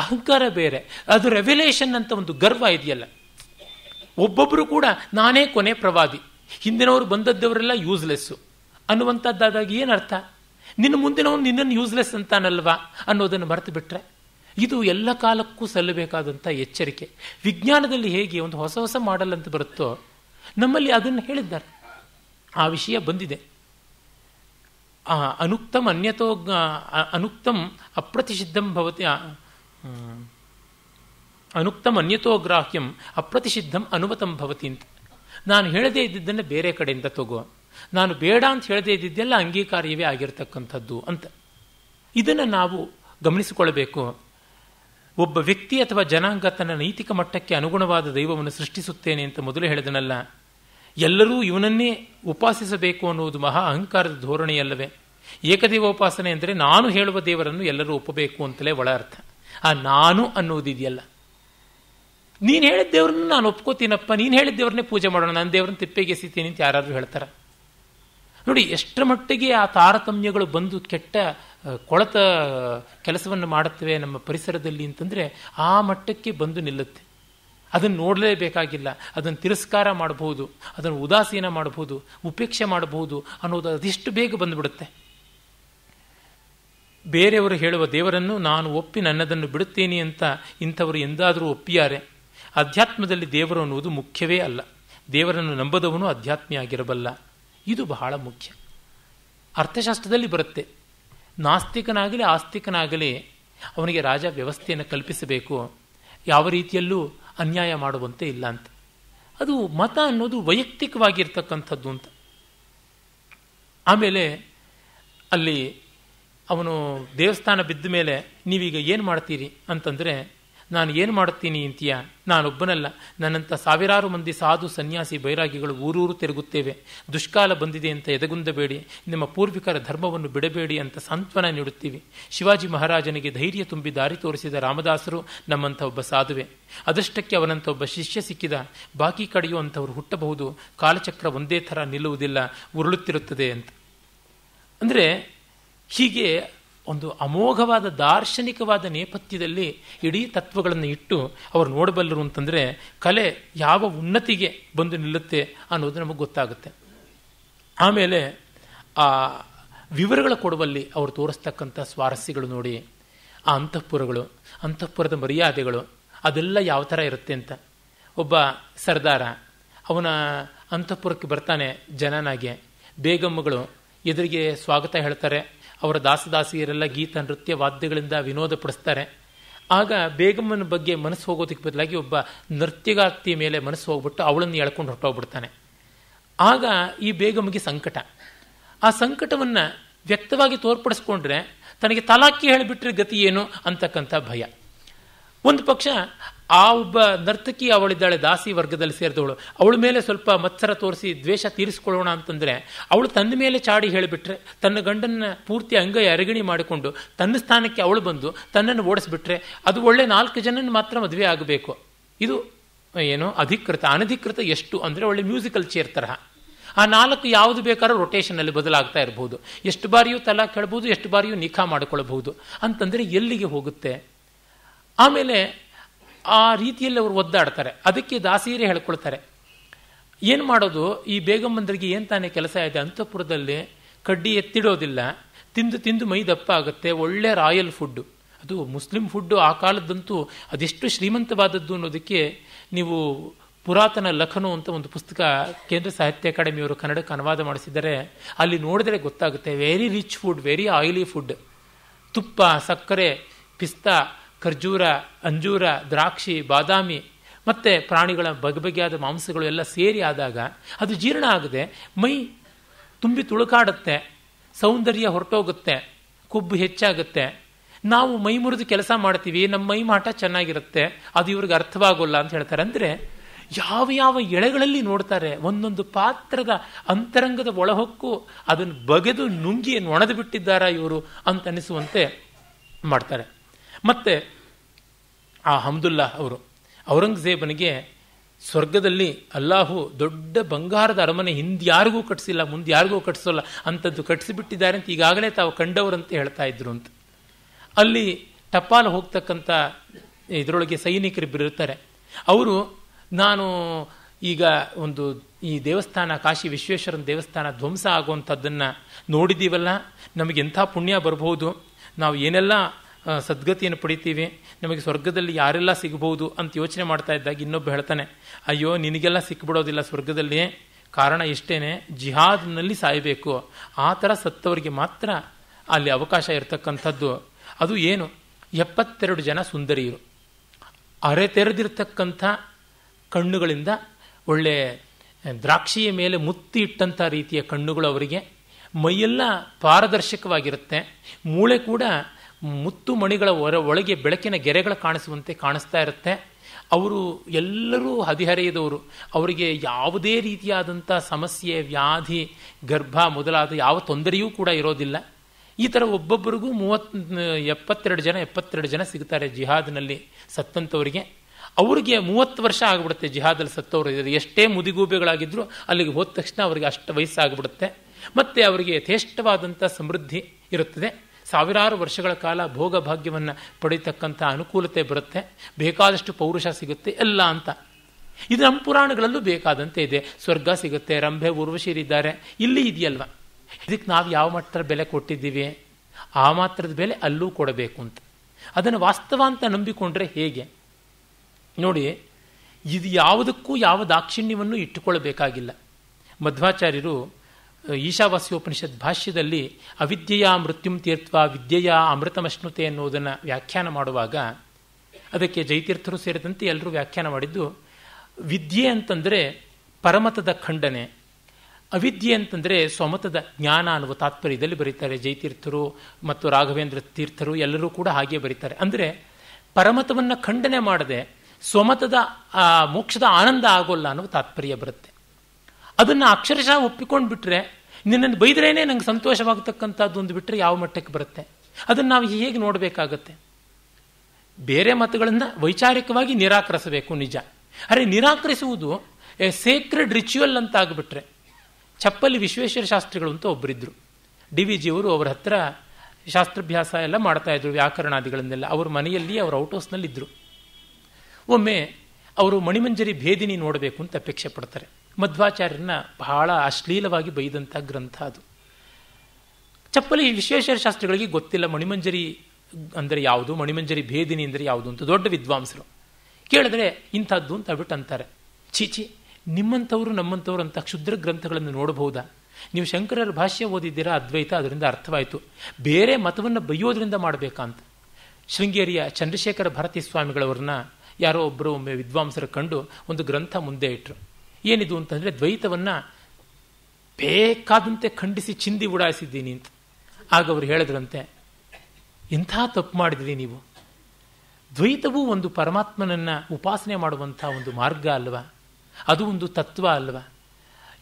ಅಹಂಕಾರ ಬೇರೆ ಅದು ರೆವಲೇಷನ್ ಅಂತ ಒಂದು ಗರ್ವ ಇದೆಯಲ್ಲ ಒಬ್ಬೊಬ್ಬರು ಕೂಡ ನಾನೇ ಕೊನೆ ಪ್ರವಾದಿ ಹಿಂದಿನವರು ಬಂದದ್ದವರೆಲ್ಲ ಯೂಸ್ಲೆಸ್ಸು ಅನ್ನುವಂಥದ್ದಾದಾಗ ಏನರ್ಥ ನಿನ್ನ ಮುಂದಿನವನು ನಿನ್ನನ್ನು ಯೂಸ್ಲೆಸ್ ಅಂತಾನಲ್ವಾ ಅನ್ನೋದನ್ನು ಮರೆತು ಬಿಟ್ಟರೆ ಇದು ಎಲ್ಲ ಕಾಲಕ್ಕೂ ಸಲ್ಲಬೇಕಾದಂಥ ಎಚ್ಚರಿಕೆ ವಿಜ್ಞಾನದಲ್ಲಿ ಹೇಗೆ ಒಂದು ಹೊಸ ಹೊಸ ಮಾಡಲ್ ಅಂತ ಬರುತ್ತೋ ನಮ್ಮಲ್ಲಿ ಅದನ್ನು ಹೇಳಿದ್ದಾರೆ ಆ ವಿಷಯ ಬಂದಿದೆ ಆ ಅನುಕ್ತಂ ಅನ್ಯತೋ ಅನುಕ್ತಂ ಅಪ್ರತಿಷಿದ್ಧಂ ಭವತಿ ಅನುಕ್ತಂ ಅನ್ಯತೋಗ್ರಾಹ್ಯಂ ಅಪ್ರತಿಷಿದ್ಧಂ ಅನುಮತಂ ಭವತಿ ಅಂತ ನಾನು ಹೇಳದೇ ಇದ್ದಿದ್ದನ್ನು ಬೇರೆ ಕಡೆಯಿಂದ ತಗೋ ನಾನು ಬೇಡ ಅಂತ ಹೇಳದೇ ಇದ್ದಿದ್ದೆಲ್ಲ ಅಂಗೀಕಾರ್ಯವೇ ಆಗಿರತಕ್ಕಂಥದ್ದು ಅಂತ ಇದನ್ನು ನಾವು ಗಮನಿಸಿಕೊಳ್ಳಬೇಕು ಒಬ್ಬ ವ್ಯಕ್ತಿ ಅಥವಾ ಜನಾಂಗ ತನ್ನ ನೈತಿಕ ಮಟ್ಟಕ್ಕೆ ಅನುಗುಣವಾದ ದೈವವನ್ನು ಸೃಷ್ಟಿಸುತ್ತೇನೆ ಅಂತ ಮೊದಲು ಹೇಳಿದನಲ್ಲ ಎಲ್ಲರೂ ಇವನನ್ನೇ ಉಪಾಸಿಸಬೇಕು ಅನ್ನುವುದು ಮಹಾ ಅಹಂಕಾರದ ಧೋರಣೆಯಲ್ಲವೇ ಉಪಾಸನೆ ಅಂದರೆ ನಾನು ಹೇಳುವ ದೇವರನ್ನು ಎಲ್ಲರೂ ಒಪ್ಪಬೇಕು ಅಂತಲೇ ಒಳ ಅರ್ಥ ಆ ನಾನು ಅನ್ನುವುದಿದೆಯಲ್ಲ ನೀನು ಹೇಳಿದ ದೇವ್ರನ್ನ ನಾನು ಒಪ್ಕೋತೀನಪ್ಪ ನೀನು ಹೇಳಿದ ದೇವ್ರನ್ನೇ ಪೂಜೆ ಮಾಡೋಣ ನಾನು ದೇವ್ರನ್ನ ತಿಪ್ಪೆಗೆ ಎಸಿತೀನಿ ಅಂತ ಯಾರಾದರೂ ಹೇಳ್ತಾರೆ ನೋಡಿ ಎಷ್ಟರ ಮಟ್ಟಿಗೆ ಆ ತಾರತಮ್ಯಗಳು ಬಂದು ಕೆಟ್ಟ ಕೊಳತ ಕೆಲಸವನ್ನು ಮಾಡುತ್ತವೆ ನಮ್ಮ ಪರಿಸರದಲ್ಲಿ ಅಂತಂದರೆ ಆ ಮಟ್ಟಕ್ಕೆ ಬಂದು ನಿಲ್ಲುತ್ತೆ ಅದನ್ನು ನೋಡಲೇಬೇಕಾಗಿಲ್ಲ ಅದನ್ನು ತಿರಸ್ಕಾರ ಮಾಡಬಹುದು ಅದನ್ನು ಉದಾಸೀನ ಮಾಡಬಹುದು ಉಪೇಕ್ಷೆ ಮಾಡಬಹುದು ಅನ್ನೋದು ಅದೆಷ್ಟು ಬೇಗ ಬಂದುಬಿಡುತ್ತೆ ಬೇರೆಯವರು ಹೇಳುವ ದೇವರನ್ನು ನಾನು ಒಪ್ಪಿ ನನ್ನದನ್ನು ಬಿಡುತ್ತೇನೆ ಅಂತ ಇಂಥವರು ಎಂದಾದರೂ ಒಪ್ಪಿಯಾರೆ ಅಧ್ಯಾತ್ಮದಲ್ಲಿ ದೇವರು ಅನ್ನುವುದು ಮುಖ್ಯವೇ ಅಲ್ಲ ದೇವರನ್ನು ನಂಬದವನು ಅಧ್ಯಾತ್ಮಿಯಾಗಿರಬಲ್ಲ ಇದು ಬಹಳ ಮುಖ್ಯ ಅರ್ಥಶಾಸ್ತ್ರದಲ್ಲಿ ಬರುತ್ತೆ ನಾಸ್ತಿಕನಾಗಲಿ ಆಸ್ತಿಕನಾಗಲಿ ಅವನಿಗೆ ರಾಜ ವ್ಯವಸ್ಥೆಯನ್ನು ಕಲ್ಪಿಸಬೇಕು ಯಾವ ರೀತಿಯಲ್ಲೂ ಅನ್ಯಾಯ ಮಾಡುವಂತೆ ಇಲ್ಲ ಅಂತ ಅದು ಮತ ಅನ್ನೋದು ವೈಯಕ್ತಿಕವಾಗಿರ್ತಕ್ಕಂಥದ್ದು ಅಂತ ಆಮೇಲೆ ಅಲ್ಲಿ ಅವನು ದೇವಸ್ಥಾನ ಬಿದ್ದ ಮೇಲೆ ನೀವೀಗ ಏನು ಮಾಡ್ತೀರಿ ಅಂತಂದರೆ ನಾನು ಏನು ಮಾಡುತ್ತೀನಿ ಅಂತೀಯ ನಾನೊಬ್ಬನಲ್ಲ ನನ್ನಂಥ ಸಾವಿರಾರು ಮಂದಿ ಸಾಧು ಸನ್ಯಾಸಿ ಬೈರಾಗಿಗಳು ಊರೂರು ತಿರುಗುತ್ತೇವೆ ದುಷ್ಕಾಲ ಬಂದಿದೆ ಅಂತ ಎದಗುಂದಬೇಡಿ ನಿಮ್ಮ ಪೂರ್ವಿಕರ ಧರ್ಮವನ್ನು ಬಿಡಬೇಡಿ ಅಂತ ಸಾಂತ್ವನ ನೀಡುತ್ತೀವಿ ಶಿವಾಜಿ ಮಹಾರಾಜನಿಗೆ ಧೈರ್ಯ ತುಂಬಿ ದಾರಿ ತೋರಿಸಿದ ರಾಮದಾಸರು ನಮ್ಮಂಥ ಒಬ್ಬ ಸಾಧುವೆ ಅದಷ್ಟಕ್ಕೆ ಅವನಂಥ ಒಬ್ಬ ಶಿಷ್ಯ ಸಿಕ್ಕಿದ ಬಾಕಿ ಕಡೆಯೂ ಅಂಥವ್ರು ಹುಟ್ಟಬಹುದು ಕಾಲಚಕ್ರ ಒಂದೇ ಥರ ನಿಲ್ಲುವುದಿಲ್ಲ ಉರುಳುತ್ತಿರುತ್ತದೆ ಅಂತ ಅಂದರೆ ಹೀಗೆ ಒಂದು ಅಮೋಘವಾದ ದಾರ್ಶನಿಕವಾದ ನೇಪಥ್ಯದಲ್ಲಿ ಇಡೀ ತತ್ವಗಳನ್ನು ಇಟ್ಟು ಅವರು ನೋಡಬಲ್ಲರು ಅಂತಂದರೆ ಕಲೆ ಯಾವ ಉನ್ನತಿಗೆ ಬಂದು ನಿಲ್ಲುತ್ತೆ ಅನ್ನೋದು ನಮಗೆ ಗೊತ್ತಾಗುತ್ತೆ ಆಮೇಲೆ ಆ ವಿವರಗಳ ಕೊಡುವಲ್ಲಿ ಅವರು ತೋರಿಸ್ತಕ್ಕಂಥ ಸ್ವಾರಸ್ಯಗಳು ನೋಡಿ ಆ ಅಂತಃಪುರಗಳು ಅಂತಃಪುರದ ಮರ್ಯಾದೆಗಳು ಅದೆಲ್ಲ ಯಾವ ಥರ ಇರುತ್ತೆ ಅಂತ ಒಬ್ಬ ಸರ್ದಾರ ಅವನ ಅಂತಃಪುರಕ್ಕೆ ಬರ್ತಾನೆ ಜನನಾಗೆ ಬೇಗಮ್ಮಗಳು ಎದುರಿಗೆ ಸ್ವಾಗತ ಹೇಳ್ತಾರೆ ಅವರ ದಾಸದಾಸಿಯರೆಲ್ಲ ಗೀತ ನೃತ್ಯ ವಾದ್ಯಗಳಿಂದ ವಿನೋದ ಪಡಿಸ್ತಾರೆ ಆಗ ಬೇಗಮ್ಮನ ಬಗ್ಗೆ ಮನಸ್ಸು ಹೋಗೋದಕ್ಕೆ ಬದಲಾಗಿ ಒಬ್ಬ ನೃತ್ಯಗಾರ್ತಿಯ ಮೇಲೆ ಮನಸ್ಸು ಹೋಗ್ಬಿಟ್ಟು ಅವಳನ್ನು ಎಳ್ಕೊಂಡು ಹೊರಟೋಗ್ಬಿಡ್ತಾನೆ ಆಗ ಈ ಬೇಗಮ್ಮಗೆ ಸಂಕಟ ಆ ಸಂಕಟವನ್ನು ವ್ಯಕ್ತವಾಗಿ ತೋರ್ಪಡಿಸ್ಕೊಂಡ್ರೆ ತನಗೆ ತಲಾಕಿ ಹೇಳಿಬಿಟ್ರೆ ಗತಿ ಏನು ಅಂತಕ್ಕಂಥ ಭಯ ಒಂದು ಪಕ್ಷ ಆ ಒಬ್ಬ ನರ್ತಕಿ ಅವಳಿದ್ದಾಳೆ ದಾಸಿ ವರ್ಗದಲ್ಲಿ ಸೇರಿದವಳು ಅವಳ ಮೇಲೆ ಸ್ವಲ್ಪ ಮತ್ಸರ ತೋರಿಸಿ ದ್ವೇಷ ತೀರಿಸ್ಕೊಳ್ಳೋಣ ಅಂತಂದರೆ ಅವಳು ತನ್ನ ಮೇಲೆ ಚಾಡಿ ಹೇಳಿಬಿಟ್ರೆ ತನ್ನ ಗಂಡನ ಪೂರ್ತಿ ಅಂಗೈ ಅರಗಿಣಿ ಮಾಡಿಕೊಂಡು ತನ್ನ ಸ್ಥಾನಕ್ಕೆ ಅವಳು ಬಂದು ತನ್ನನ್ನು ಓಡಿಸ್ಬಿಟ್ರೆ ಅದು ಒಳ್ಳೆ ನಾಲ್ಕು ಜನನ ಮಾತ್ರ ಮದುವೆ ಆಗಬೇಕು ಇದು ಏನು ಅಧಿಕೃತ ಅನಧಿಕೃತ ಎಷ್ಟು ಅಂದರೆ ಒಳ್ಳೆ ಮ್ಯೂಸಿಕಲ್ ಚೇರ್ ತರಹ ಆ ನಾಲ್ಕು ಯಾವುದು ಬೇಕಾದ್ರೂ ರೊಟೇಷನಲ್ಲಿ ಬದಲಾಗ್ತಾ ಇರಬಹುದು ಎಷ್ಟು ಬಾರಿಯೂ ತಲಾ ಕೇಳ್ಬೋದು ಎಷ್ಟು ಬಾರಿಯೂ ನಿಖಾ ಮಾಡಿಕೊಳ್ಳಬಹುದು ಅಂತಂದರೆ ಎಲ್ಲಿಗೆ ಹೋಗುತ್ತೆ ಆಮೇಲೆ ಆ ರೀತಿಯಲ್ಲಿ ಅವರು ಒದ್ದಾಡ್ತಾರೆ ಅದಕ್ಕೆ ದಾಸೀರೆ ಹೇಳ್ಕೊಳ್ತಾರೆ ಏನು ಮಾಡೋದು ಈ ಬೇಗಮ್ಮಂದರಿಗೆ ಏನು ತಾನೇ ಕೆಲಸ ಇದೆ ಅಂತಃಪುರದಲ್ಲಿ ಕಡ್ಡಿ ಎತ್ತಿಡೋದಿಲ್ಲ ತಿಂದು ತಿಂದು ಮೈ ದಪ್ಪ ಆಗುತ್ತೆ ಒಳ್ಳೆ ರಾಯಲ್ ಫುಡ್ಡು ಅದು ಮುಸ್ಲಿಂ ಫುಡ್ಡು ಆ ಕಾಲದ್ದಂತೂ ಅದೆಷ್ಟು ಶ್ರೀಮಂತವಾದದ್ದು ಅನ್ನೋದಕ್ಕೆ ನೀವು ಪುರಾತನ ಲಖನು ಅಂತ ಒಂದು ಪುಸ್ತಕ ಕೇಂದ್ರ ಸಾಹಿತ್ಯ ಅಕಾಡೆಮಿಯವರು ಕನ್ನಡಕ್ಕೆ ಅನುವಾದ ಮಾಡಿಸಿದ್ದಾರೆ ಅಲ್ಲಿ ನೋಡಿದ್ರೆ ಗೊತ್ತಾಗುತ್ತೆ very rich food very oily food ತುಪ್ಪ ಸಕ್ಕರೆ ಪಿಸ್ತಾ ಖರ್ಜೂರ ಅಂಜೂರ ದ್ರಾಕ್ಷಿ ಬಾದಾಮಿ ಮತ್ತು ಪ್ರಾಣಿಗಳ ಬಗೆಬಗೆಯಾದ ಮಾಂಸಗಳು ಎಲ್ಲ ಸೇರಿ ಆದಾಗ ಅದು ಜೀರ್ಣ ಆಗದೆ ಮೈ ತುಂಬಿ ತುಳುಕಾಡುತ್ತೆ ಸೌಂದರ್ಯ ಹೊರಟೋಗುತ್ತೆ ಕೊಬ್ಬು ಹೆಚ್ಚಾಗುತ್ತೆ ನಾವು ಮೈ ಮುರಿದು ಕೆಲಸ ಮಾಡ್ತೀವಿ ನಮ್ಮ ಮೈ ಮಾಟ ಚೆನ್ನಾಗಿರುತ್ತೆ ಅದು ಇವ್ರಿಗೆ ಅರ್ಥವಾಗೋಲ್ಲ ಅಂತ ಹೇಳ್ತಾರೆ ಅಂದರೆ ಯಾವ ಯಾವ ಎಳೆಗಳಲ್ಲಿ ನೋಡ್ತಾರೆ ಒಂದೊಂದು ಪಾತ್ರದ ಅಂತರಂಗದ ಒಳಹೊಕ್ಕು ಅದನ್ನು ಬಗೆದು ನುಂಗಿ ಒಣದು ಬಿಟ್ಟಿದ್ದಾರಾ ಇವರು ಅಂತ ಅನಿಸುವಂತೆ ಮಾಡ್ತಾರೆ ಮತ್ತು ಆ ಹಮ್ದುಲ್ಲಾ ಅವರು ಔರಂಗಜೇಬನಿಗೆ ಸ್ವರ್ಗದಲ್ಲಿ ಅಲ್ಲಾಹು ದೊಡ್ಡ ಬಂಗಾರದ ಅರಮನೆ ಹಿಂದ್ಯಾರಿಗೂ ಕಟ್ಟಿಸಿಲ್ಲ ಮುಂದೆ ಯಾರಿಗೂ ಕಟ್ಟಿಸೋಲ್ಲ ಅಂಥದ್ದು ಕಟ್ಟಿಸಿಬಿಟ್ಟಿದ್ದಾರೆ ಅಂತ ಈಗಾಗಲೇ ತಾವು ಕಂಡವರಂತೆ ಹೇಳ್ತಾ ಇದ್ರು ಅಂತ ಅಲ್ಲಿ ಟಪಾಲು ಹೋಗ್ತಕ್ಕಂಥ ಇದರೊಳಗೆ ಸೈನಿಕರಿಬ್ಬರು ಇರ್ತಾರೆ ಅವರು ನಾನು ಈಗ ಒಂದು ಈ ದೇವಸ್ಥಾನ ಕಾಶಿ ವಿಶ್ವೇಶ್ವರನ ದೇವಸ್ಥಾನ ಧ್ವಂಸ ಆಗುವಂಥದ್ದನ್ನು ನೋಡಿದ್ದೀವಲ್ಲ ಎಂಥ ಪುಣ್ಯ ಬರಬಹುದು ನಾವು ಏನೆಲ್ಲ ಸದ್ಗತಿಯನ್ನು ಪಡಿತೀವಿ ನಮಗೆ ಸ್ವರ್ಗದಲ್ಲಿ ಯಾರೆಲ್ಲ ಸಿಗಬಹುದು ಅಂತ ಯೋಚನೆ ಮಾಡ್ತಾ ಇದ್ದಾಗ ಇನ್ನೊಬ್ಬ ಹೇಳ್ತಾನೆ ಅಯ್ಯೋ ನಿನಗೆಲ್ಲ ಸಿಕ್ಬಿಡೋದಿಲ್ಲ ಸ್ವರ್ಗದಲ್ಲಿ ಕಾರಣ ಇಷ್ಟೇನೆ ಜಿಹಾದ್ನಲ್ಲಿ ಸಾಯಬೇಕು ಆ ಥರ ಸತ್ತವರಿಗೆ ಮಾತ್ರ ಅಲ್ಲಿ ಅವಕಾಶ ಇರತಕ್ಕಂಥದ್ದು ಅದು ಏನು ಎಪ್ಪತ್ತೆರಡು ಜನ ಸುಂದರಿಯರು ಅರೆತೆರೆದಿರ್ತಕ್ಕಂಥ ಕಣ್ಣುಗಳಿಂದ ಒಳ್ಳೆ ದ್ರಾಕ್ಷಿಯ ಮೇಲೆ ಮುತ್ತಿ ಇಟ್ಟಂಥ ರೀತಿಯ ಕಣ್ಣುಗಳು ಅವರಿಗೆ ಮೈಯೆಲ್ಲ ಪಾರದರ್ಶಕವಾಗಿರುತ್ತೆ ಮೂಳೆ ಕೂಡ ಮುತ್ತು ಮಣಿಗಳ ಹೊರ ಒಳಗೆ ಬೆಳಕಿನ ಗೆರೆಗಳು ಕಾಣಿಸುವಂತೆ ಕಾಣಿಸ್ತಾ ಇರುತ್ತೆ ಅವರು ಎಲ್ಲರೂ ಹದಿಹರೆಯದವರು ಅವರಿಗೆ ಯಾವುದೇ ರೀತಿಯಾದಂಥ ಸಮಸ್ಯೆ ವ್ಯಾಧಿ ಗರ್ಭ ಮೊದಲಾದ ಯಾವ ತೊಂದರೆಯೂ ಕೂಡ ಇರೋದಿಲ್ಲ ಈ ಥರ ಒಬ್ಬೊಬ್ಬರಿಗೂ ಮೂವತ್ ಎಪ್ಪತ್ತೆರಡು ಜನ ಎಪ್ಪತ್ತೆರಡು ಜನ ಸಿಗ್ತಾರೆ ಜಿಹಾದ್ನಲ್ಲಿ ಸತ್ತಂಥವರಿಗೆ ಅವರಿಗೆ ಮೂವತ್ತು ವರ್ಷ ಆಗಿಬಿಡುತ್ತೆ ಜಿಹಾದಲ್ಲಿ ಸತ್ತವರು ಎಷ್ಟೇ ಮುದಿಗೂಬೆಗಳಾಗಿದ್ದರೂ ಅಲ್ಲಿಗೆ ಹೋದ ತಕ್ಷಣ ಅವರಿಗೆ ಅಷ್ಟು ವಯಸ್ಸಾಗ್ಬಿಡುತ್ತೆ ಮತ್ತು ಅವರಿಗೆ ಯಥೇಷ್ಟವಾದಂಥ ಸಮೃದ್ಧಿ ಇರುತ್ತದೆ ಸಾವಿರಾರು ವರ್ಷಗಳ ಕಾಲ ಭೋಗ ಭಾಗ್ಯವನ್ನು ಪಡೀತಕ್ಕಂಥ ಅನುಕೂಲತೆ ಬರುತ್ತೆ ಬೇಕಾದಷ್ಟು ಪೌರುಷ ಸಿಗುತ್ತೆ ಎಲ್ಲ ಅಂತ ಇದು ನಮ್ಮ ಪುರಾಣಗಳಲ್ಲೂ ಬೇಕಾದಂತೆ ಇದೆ ಸ್ವರ್ಗ ಸಿಗುತ್ತೆ ರಂಭೆ ಉರ್ವಶೀರಿದ್ದಾರೆ ಇಲ್ಲಿ ಇದೆಯಲ್ವ ಇದಕ್ಕೆ ನಾವು ಯಾವ ಮಟ್ಟದ ಬೆಲೆ ಕೊಟ್ಟಿದ್ದೀವಿ ಆ ಮಾತ್ರದ ಬೆಲೆ ಅಲ್ಲೂ ಕೊಡಬೇಕು ಅಂತ ಅದನ್ನು ವಾಸ್ತವ ಅಂತ ನಂಬಿಕೊಂಡ್ರೆ ಹೇಗೆ ನೋಡಿ ಇದು ಯಾವುದಕ್ಕೂ ಯಾವ ದಾಕ್ಷಿಣ್ಯವನ್ನು ಇಟ್ಟುಕೊಳ್ಳಬೇಕಾಗಿಲ್ಲ ಮಧ್ವಾಚಾರ್ಯರು ಉಪನಿಷತ್ ಭಾಷ್ಯದಲ್ಲಿ ಅವಿದ್ಯೆಯ ಮೃತ್ಯುಂ ತೀರ್ಥ ವಿದ್ಯೆಯ ಅಮೃತಮಶ್ನುತೆ ಎನ್ನುವುದನ್ನು ವ್ಯಾಖ್ಯಾನ ಮಾಡುವಾಗ ಅದಕ್ಕೆ ಜೈತೀರ್ಥರು ಸೇರಿದಂತೆ ಎಲ್ಲರೂ ವ್ಯಾಖ್ಯಾನ ಮಾಡಿದ್ದು ವಿದ್ಯೆ ಅಂತಂದರೆ ಪರಮತದ ಖಂಡನೆ ಅವಿದ್ಯೆ ಅಂತಂದರೆ ಸ್ವಮತದ ಜ್ಞಾನ ಅನ್ನುವ ತಾತ್ಪರ್ಯದಲ್ಲಿ ಬರೀತಾರೆ ಜೈತೀರ್ಥರು ಮತ್ತು ರಾಘವೇಂದ್ರ ತೀರ್ಥರು ಎಲ್ಲರೂ ಕೂಡ ಹಾಗೆ ಬರೀತಾರೆ ಅಂದರೆ ಪರಮತವನ್ನು ಖಂಡನೆ ಮಾಡದೆ ಸ್ವಮತದ ಮೋಕ್ಷದ ಆನಂದ ಆಗೋಲ್ಲ ಅನ್ನುವ ತಾತ್ಪರ್ಯ ಬರುತ್ತೆ ಅದನ್ನು ಅಕ್ಷರಶಃ ಒಪ್ಪಿಕೊಂಡು ಬಿಟ್ಟರೆ ನಿನ್ನನ್ನು ಬೈದ್ರೇನೆ ನಂಗೆ ಸಂತೋಷವಾಗತಕ್ಕಂಥದ್ದು ಒಂದು ಬಿಟ್ಟರೆ ಯಾವ ಮಟ್ಟಕ್ಕೆ ಬರುತ್ತೆ ಅದನ್ನು ನಾವು ಹೇಗೆ ನೋಡಬೇಕಾಗತ್ತೆ ಬೇರೆ ಮತಗಳನ್ನು ವೈಚಾರಿಕವಾಗಿ ನಿರಾಕರಿಸಬೇಕು ನಿಜ ಅರೆ ನಿರಾಕರಿಸುವುದು ಎ ಸೇಕ್ರೆಡ್ ರಿಚುವಲ್ ಅಂತ ಆಗಿಬಿಟ್ರೆ ಚಪ್ಪಲಿ ವಿಶ್ವೇಶ್ವರ ಶಾಸ್ತ್ರಿಗಳು ಅಂತ ಒಬ್ಬರಿದ್ದರು ಡಿ ವಿ ಜಿಯವರು ಅವರ ಹತ್ರ ಶಾಸ್ತ್ರಾಭ್ಯಾಸ ಎಲ್ಲ ಮಾಡ್ತಾ ಇದ್ರು ವ್ಯಾಕರಣಾದಿಗಳನ್ನೆಲ್ಲ ಅವ್ರ ಮನೆಯಲ್ಲಿ ಅವ್ರ ಔಟ್ ಹೌಸ್ನಲ್ಲಿದ್ದರು ಒಮ್ಮೆ ಅವರು ಮಣಿಮಂಜರಿ ಭೇದಿನಿ ನೋಡಬೇಕು ಅಂತ ಅಪೇಕ್ಷೆ ಪಡ್ತಾರೆ ಮಧ್ವಾಚಾರ್ಯರನ್ನ ಬಹಳ ಅಶ್ಲೀಲವಾಗಿ ಬೈದಂಥ ಗ್ರಂಥ ಅದು ಚಪ್ಪಲಿ ವಿಶ್ವೇಶ್ವರ ಶಾಸ್ತ್ರಿಗಳಿಗೆ ಗೊತ್ತಿಲ್ಲ ಮಣಿಮಂಜರಿ ಅಂದರೆ ಯಾವುದು ಮಣಿಮಂಜರಿ ಭೇದಿನಿ ಅಂದರೆ ಯಾವುದು ಅಂತ ದೊಡ್ಡ ವಿದ್ವಾಂಸರು ಕೇಳಿದ್ರೆ ಇಂಥದ್ದು ಅಂತ ಬಿಟ್ಟು ಅಂತಾರೆ ಚೀಚಿ ನಿಮ್ಮಂಥವ್ರು ನಮ್ಮಂಥವ್ರು ಅಂತ ಕ್ಷುದ್ರ ಗ್ರಂಥಗಳನ್ನು ನೋಡಬಹುದಾ ನೀವು ಶಂಕರರ ಭಾಷ್ಯ ಓದಿದ್ದೀರಾ ಅದ್ವೈತ ಅದರಿಂದ ಅರ್ಥವಾಯಿತು ಬೇರೆ ಮತವನ್ನು ಬೈಯೋದ್ರಿಂದ ಮಾಡಬೇಕಂತ ಶೃಂಗೇರಿಯ ಚಂದ್ರಶೇಖರ ಭಾರತೀ ಸ್ವಾಮಿಗಳವ್ರನ್ನ ಯಾರೋ ಒಬ್ಬರು ಒಮ್ಮೆ ವಿದ್ವಾಂಸರು ಕಂಡು ಒಂದು ಗ್ರಂಥ ಮುಂದೆ ಇಟ್ಟರು ಏನಿದು ಅಂತಂದರೆ ದ್ವೈತವನ್ನು ಬೇಕಾದಂತೆ ಖಂಡಿಸಿ ಚಿಂದಿ ಉಡಾಯಿಸಿದ್ದೀನಿ ಅಂತ ಆಗ ಅವರು ಹೇಳಿದ್ರಂತೆ ಇಂಥ ತಪ್ಪು ಮಾಡಿದ್ರಿ ನೀವು ದ್ವೈತವೂ ಒಂದು ಪರಮಾತ್ಮನನ್ನು ಉಪಾಸನೆ ಮಾಡುವಂಥ ಒಂದು ಮಾರ್ಗ ಅಲ್ವಾ ಅದು ಒಂದು ತತ್ವ ಅಲ್ವಾ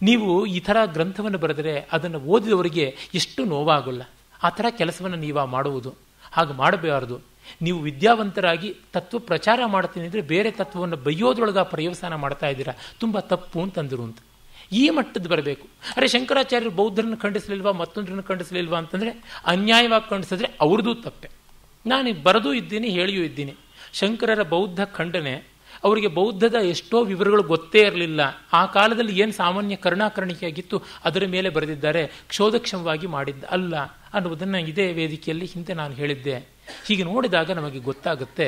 ನೀವು ಈ ಥರ ಗ್ರಂಥವನ್ನು ಬರೆದರೆ ಅದನ್ನು ಓದಿದವರಿಗೆ ಎಷ್ಟು ನೋವಾಗಲ್ಲ ಆ ಥರ ಕೆಲಸವನ್ನು ನೀವು ಮಾಡುವುದು ಹಾಗೆ ಮಾಡಬಾರದು ನೀವು ವಿದ್ಯಾವಂತರಾಗಿ ತತ್ವ ಪ್ರಚಾರ ಮಾಡ್ತೀನಿ ಅಂದರೆ ಬೇರೆ ತತ್ವವನ್ನು ಬೈಯೋದ್ರೊಳಗೆ ಪ್ರಯೋಸನ ಮಾಡ್ತಾ ಇದ್ದೀರಾ ತುಂಬ ತಪ್ಪು ಅಂತಂದರು ಅಂತ ಈ ಮಟ್ಟದ್ದು ಬರಬೇಕು ಅರೆ ಶಂಕರಾಚಾರ್ಯರು ಬೌದ್ಧರನ್ನು ಖಂಡಿಸಲಿಲ್ವಾ ಮತ್ತೊಂದರನ್ನು ಖಂಡಿಸಲಿಲ್ವಾ ಅಂತಂದರೆ ಅನ್ಯಾಯವಾಗಿ ಖಂಡಿಸಿದ್ರೆ ಅವ್ರದ್ದು ತಪ್ಪೆ ನಾನು ಬರೆದೂ ಇದ್ದೀನಿ ಹೇಳಿಯೂ ಇದ್ದೀನಿ ಶಂಕರರ ಬೌದ್ಧ ಖಂಡನೆ ಅವರಿಗೆ ಬೌದ್ಧದ ಎಷ್ಟೋ ವಿವರಗಳು ಗೊತ್ತೇ ಇರಲಿಲ್ಲ ಆ ಕಾಲದಲ್ಲಿ ಏನು ಸಾಮಾನ್ಯ ಕರುಣಾಕರ್ಣಿಕೆಯಾಗಿತ್ತು ಅದರ ಮೇಲೆ ಬರೆದಿದ್ದಾರೆ ಕ್ಷೋಧಕ್ಷಮವಾಗಿ ಮಾಡಿದ್ದ ಅಲ್ಲ ಅನ್ನುವುದನ್ನು ಇದೇ ವೇದಿಕೆಯಲ್ಲಿ ಹಿಂದೆ ನಾನು ಹೇಳಿದ್ದೆ ಹೀಗೆ ನೋಡಿದಾಗ ನಮಗೆ ಗೊತ್ತಾಗುತ್ತೆ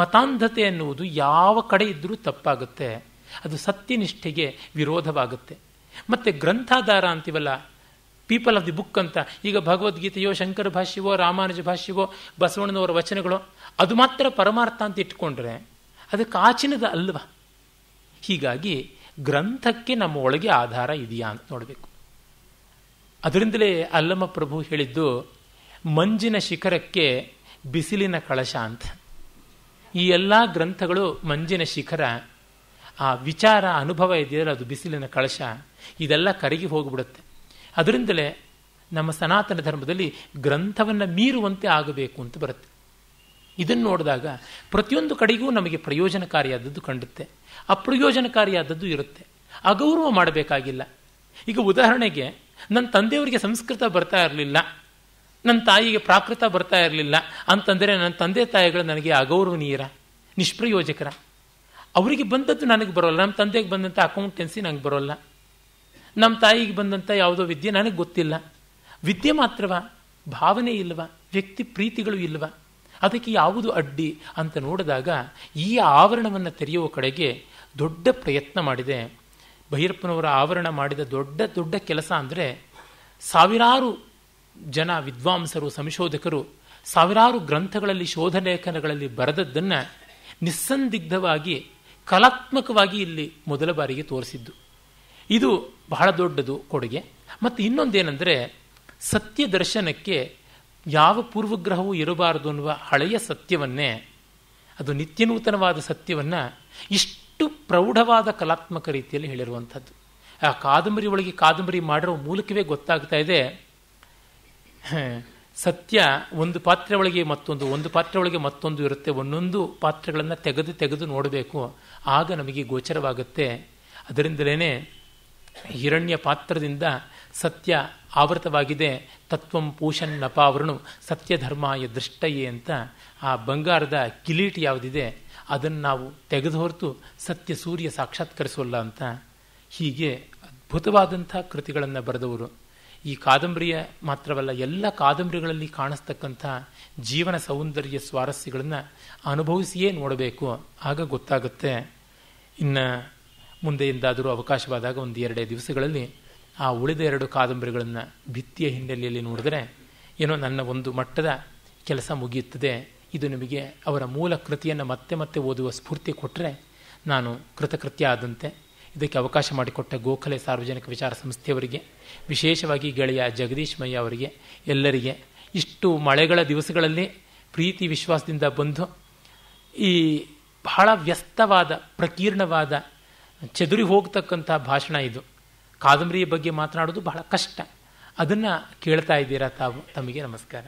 ಮತಾಂಧತೆ ಎನ್ನುವುದು ಯಾವ ಕಡೆ ಇದ್ದರೂ ತಪ್ಪಾಗುತ್ತೆ ಅದು ಸತ್ಯನಿಷ್ಠೆಗೆ ವಿರೋಧವಾಗುತ್ತೆ ಮತ್ತು ಗ್ರಂಥಾಧಾರ ಅಂತೀವಲ್ಲ ಪೀಪಲ್ ಆಫ್ ದಿ ಬುಕ್ ಅಂತ ಈಗ ಭಗವದ್ಗೀತೆಯೋ ಶಂಕರ ಭಾಷ್ಯವೋ ರಾಮಾನುಜ ಭಾಷ್ಯವೋ ಬಸವಣ್ಣನವರ ವಚನಗಳು ಅದು ಮಾತ್ರ ಪರಮಾರ್ಥ ಅಂತ ಇಟ್ಕೊಂಡ್ರೆ ಅದಕ್ಕೆ ಆಚಿನದ ಅಲ್ವಾ ಹೀಗಾಗಿ ಗ್ರಂಥಕ್ಕೆ ನಮ್ಮ ಒಳಗೆ ಆಧಾರ ಇದೆಯಾ ಅಂತ ನೋಡಬೇಕು ಅದರಿಂದಲೇ ಅಲ್ಲಮ್ಮ ಪ್ರಭು ಹೇಳಿದ್ದು ಮಂಜಿನ ಶಿಖರಕ್ಕೆ ಬಿಸಿಲಿನ ಕಳಶ ಅಂತ ಈ ಎಲ್ಲ ಗ್ರಂಥಗಳು ಮಂಜಿನ ಶಿಖರ ಆ ವಿಚಾರ ಅನುಭವ ಇದೆಯಲ್ಲ ಅದು ಬಿಸಿಲಿನ ಕಳಶ ಇದೆಲ್ಲ ಕರಗಿ ಹೋಗಿಬಿಡುತ್ತೆ ಅದರಿಂದಲೇ ನಮ್ಮ ಸನಾತನ ಧರ್ಮದಲ್ಲಿ ಗ್ರಂಥವನ್ನು ಮೀರುವಂತೆ ಆಗಬೇಕು ಅಂತ ಬರುತ್ತೆ ಇದನ್ನು ನೋಡಿದಾಗ ಪ್ರತಿಯೊಂದು ಕಡೆಗೂ ನಮಗೆ ಪ್ರಯೋಜನಕಾರಿಯಾದದ್ದು ಕಂಡುತ್ತೆ ಅಪ್ರಯೋಜನಕಾರಿಯಾದದ್ದು ಇರುತ್ತೆ ಅಗೌರವ ಮಾಡಬೇಕಾಗಿಲ್ಲ ಈಗ ಉದಾಹರಣೆಗೆ ನನ್ನ ತಂದೆಯವರಿಗೆ ಸಂಸ್ಕೃತ ಬರ್ತಾ ಇರಲಿಲ್ಲ ನನ್ನ ತಾಯಿಗೆ ಪ್ರಾಕೃತ ಬರ್ತಾ ಇರಲಿಲ್ಲ ಅಂತಂದರೆ ನನ್ನ ತಂದೆ ತಾಯಿಗಳು ನನಗೆ ಅಗೌರವನೀಯರ ನಿಷ್ಪ್ರಯೋಜಕರ ಅವರಿಗೆ ಬಂದದ್ದು ನನಗೆ ಬರೋಲ್ಲ ನಮ್ಮ ತಂದೆಗೆ ಬಂದಂಥ ಅಕೌಂಟೆನ್ಸಿ ನನಗೆ ಬರೋಲ್ಲ ನಮ್ಮ ತಾಯಿಗೆ ಬಂದಂಥ ಯಾವುದೋ ವಿದ್ಯೆ ನನಗೆ ಗೊತ್ತಿಲ್ಲ ವಿದ್ಯೆ ಮಾತ್ರವ ಭಾವನೆ ಇಲ್ಲವ ವ್ಯಕ್ತಿ ಪ್ರೀತಿಗಳು ಇಲ್ಲವ ಅದಕ್ಕೆ ಯಾವುದು ಅಡ್ಡಿ ಅಂತ ನೋಡಿದಾಗ ಈ ಆವರಣವನ್ನು ತೆರೆಯುವ ಕಡೆಗೆ ದೊಡ್ಡ ಪ್ರಯತ್ನ ಮಾಡಿದೆ ಭೈರಪ್ಪನವರ ಆವರಣ ಮಾಡಿದ ದೊಡ್ಡ ದೊಡ್ಡ ಕೆಲಸ ಅಂದರೆ ಸಾವಿರಾರು ಜನ ವಿದ್ವಾಂಸರು ಸಂಶೋಧಕರು ಸಾವಿರಾರು ಗ್ರಂಥಗಳಲ್ಲಿ ಶೋಧ ಲೇಖನಗಳಲ್ಲಿ ಬರೆದದ್ದನ್ನು ನಿಸ್ಸಂದಿಗ್ಧವಾಗಿ ಕಲಾತ್ಮಕವಾಗಿ ಇಲ್ಲಿ ಮೊದಲ ಬಾರಿಗೆ ತೋರಿಸಿದ್ದು ಇದು ಬಹಳ ದೊಡ್ಡದು ಕೊಡುಗೆ ಮತ್ತು ಇನ್ನೊಂದೇನೆಂದರೆ ಸತ್ಯ ದರ್ಶನಕ್ಕೆ ಯಾವ ಪೂರ್ವಗ್ರಹವೂ ಇರಬಾರದು ಅನ್ನುವ ಹಳೆಯ ಸತ್ಯವನ್ನೇ ಅದು ನಿತ್ಯನೂತನವಾದ ಸತ್ಯವನ್ನು ಇಷ್ಟು ಪ್ರೌಢವಾದ ಕಲಾತ್ಮಕ ರೀತಿಯಲ್ಲಿ ಹೇಳಿರುವಂಥದ್ದು ಆ ಕಾದಂಬರಿ ಒಳಗೆ ಕಾದಂಬರಿ ಮಾಡಿರೋ ಮೂಲಕವೇ ಗೊತ್ತಾಗ್ತಾ ಇದೆ ಸತ್ಯ ಒಂದು ಪಾತ್ರೆಯೊಳಗೆ ಒಳಗೆ ಮತ್ತೊಂದು ಒಂದು ಪಾತ್ರೆಯೊಳಗೆ ಒಳಗೆ ಮತ್ತೊಂದು ಇರುತ್ತೆ ಒಂದೊಂದು ಪಾತ್ರೆಗಳನ್ನು ತೆಗೆದು ತೆಗೆದು ನೋಡಬೇಕು ಆಗ ನಮಗೆ ಗೋಚರವಾಗುತ್ತೆ ಅದರಿಂದಲೇ ಹಿರಣ್ಯ ಪಾತ್ರದಿಂದ ಸತ್ಯ ಆವೃತವಾಗಿದೆ ತತ್ವಂ ಪೂಷನ್ ನಪಾವರಣು ಸತ್ಯ ಧರ್ಮ ದೃಷ್ಟಯೇ ಅಂತ ಆ ಬಂಗಾರದ ಕಿಲೀಟ್ ಯಾವುದಿದೆ ಅದನ್ನು ನಾವು ತೆಗೆದು ಹೊರತು ಸತ್ಯ ಸೂರ್ಯ ಸಾಕ್ಷಾತ್ಕರಿಸೋಲ್ಲ ಅಂತ ಹೀಗೆ ಅದ್ಭುತವಾದಂಥ ಕೃತಿಗಳನ್ನು ಬರೆದವರು ಈ ಕಾದಂಬರಿಯ ಮಾತ್ರವಲ್ಲ ಎಲ್ಲ ಕಾದಂಬರಿಗಳಲ್ಲಿ ಕಾಣಿಸ್ತಕ್ಕಂಥ ಜೀವನ ಸೌಂದರ್ಯ ಸ್ವಾರಸ್ಯಗಳನ್ನು ಅನುಭವಿಸಿಯೇ ನೋಡಬೇಕು ಆಗ ಗೊತ್ತಾಗುತ್ತೆ ಇನ್ನು ಮುಂದೆಯಿಂದಾದರೂ ಅವಕಾಶವಾದಾಗ ಒಂದು ಎರಡೇ ದಿವಸಗಳಲ್ಲಿ ಆ ಉಳಿದ ಎರಡು ಕಾದಂಬರಿಗಳನ್ನು ಭಿತ್ತಿಯ ಹಿನ್ನೆಲೆಯಲ್ಲಿ ನೋಡಿದರೆ ಏನೋ ನನ್ನ ಒಂದು ಮಟ್ಟದ ಕೆಲಸ ಮುಗಿಯುತ್ತದೆ ಇದು ನಿಮಗೆ ಅವರ ಮೂಲ ಕೃತಿಯನ್ನು ಮತ್ತೆ ಮತ್ತೆ ಓದುವ ಸ್ಫೂರ್ತಿ ಕೊಟ್ಟರೆ ನಾನು ಕೃತಕೃತ್ಯ ಆದಂತೆ ಇದಕ್ಕೆ ಅವಕಾಶ ಮಾಡಿಕೊಟ್ಟ ಗೋಖಲೆ ಸಾರ್ವಜನಿಕ ವಿಚಾರ ಸಂಸ್ಥೆಯವರಿಗೆ ವಿಶೇಷವಾಗಿ ಗೆಳೆಯ ಮಯ್ಯ ಅವರಿಗೆ ಎಲ್ಲರಿಗೆ ಇಷ್ಟು ಮಳೆಗಳ ದಿವಸಗಳಲ್ಲಿ ಪ್ರೀತಿ ವಿಶ್ವಾಸದಿಂದ ಬಂದು ಈ ಬಹಳ ವ್ಯಸ್ತವಾದ ಪ್ರಕೀರ್ಣವಾದ ಚದುರಿ ಹೋಗ್ತಕ್ಕಂಥ ಭಾಷಣ ಇದು ಕಾದಂಬರಿಯ ಬಗ್ಗೆ ಮಾತನಾಡೋದು ಬಹಳ ಕಷ್ಟ ಅದನ್ನು ಕೇಳ್ತಾ ಇದ್ದೀರಾ ತಾವು ತಮಗೆ ನಮಸ್ಕಾರ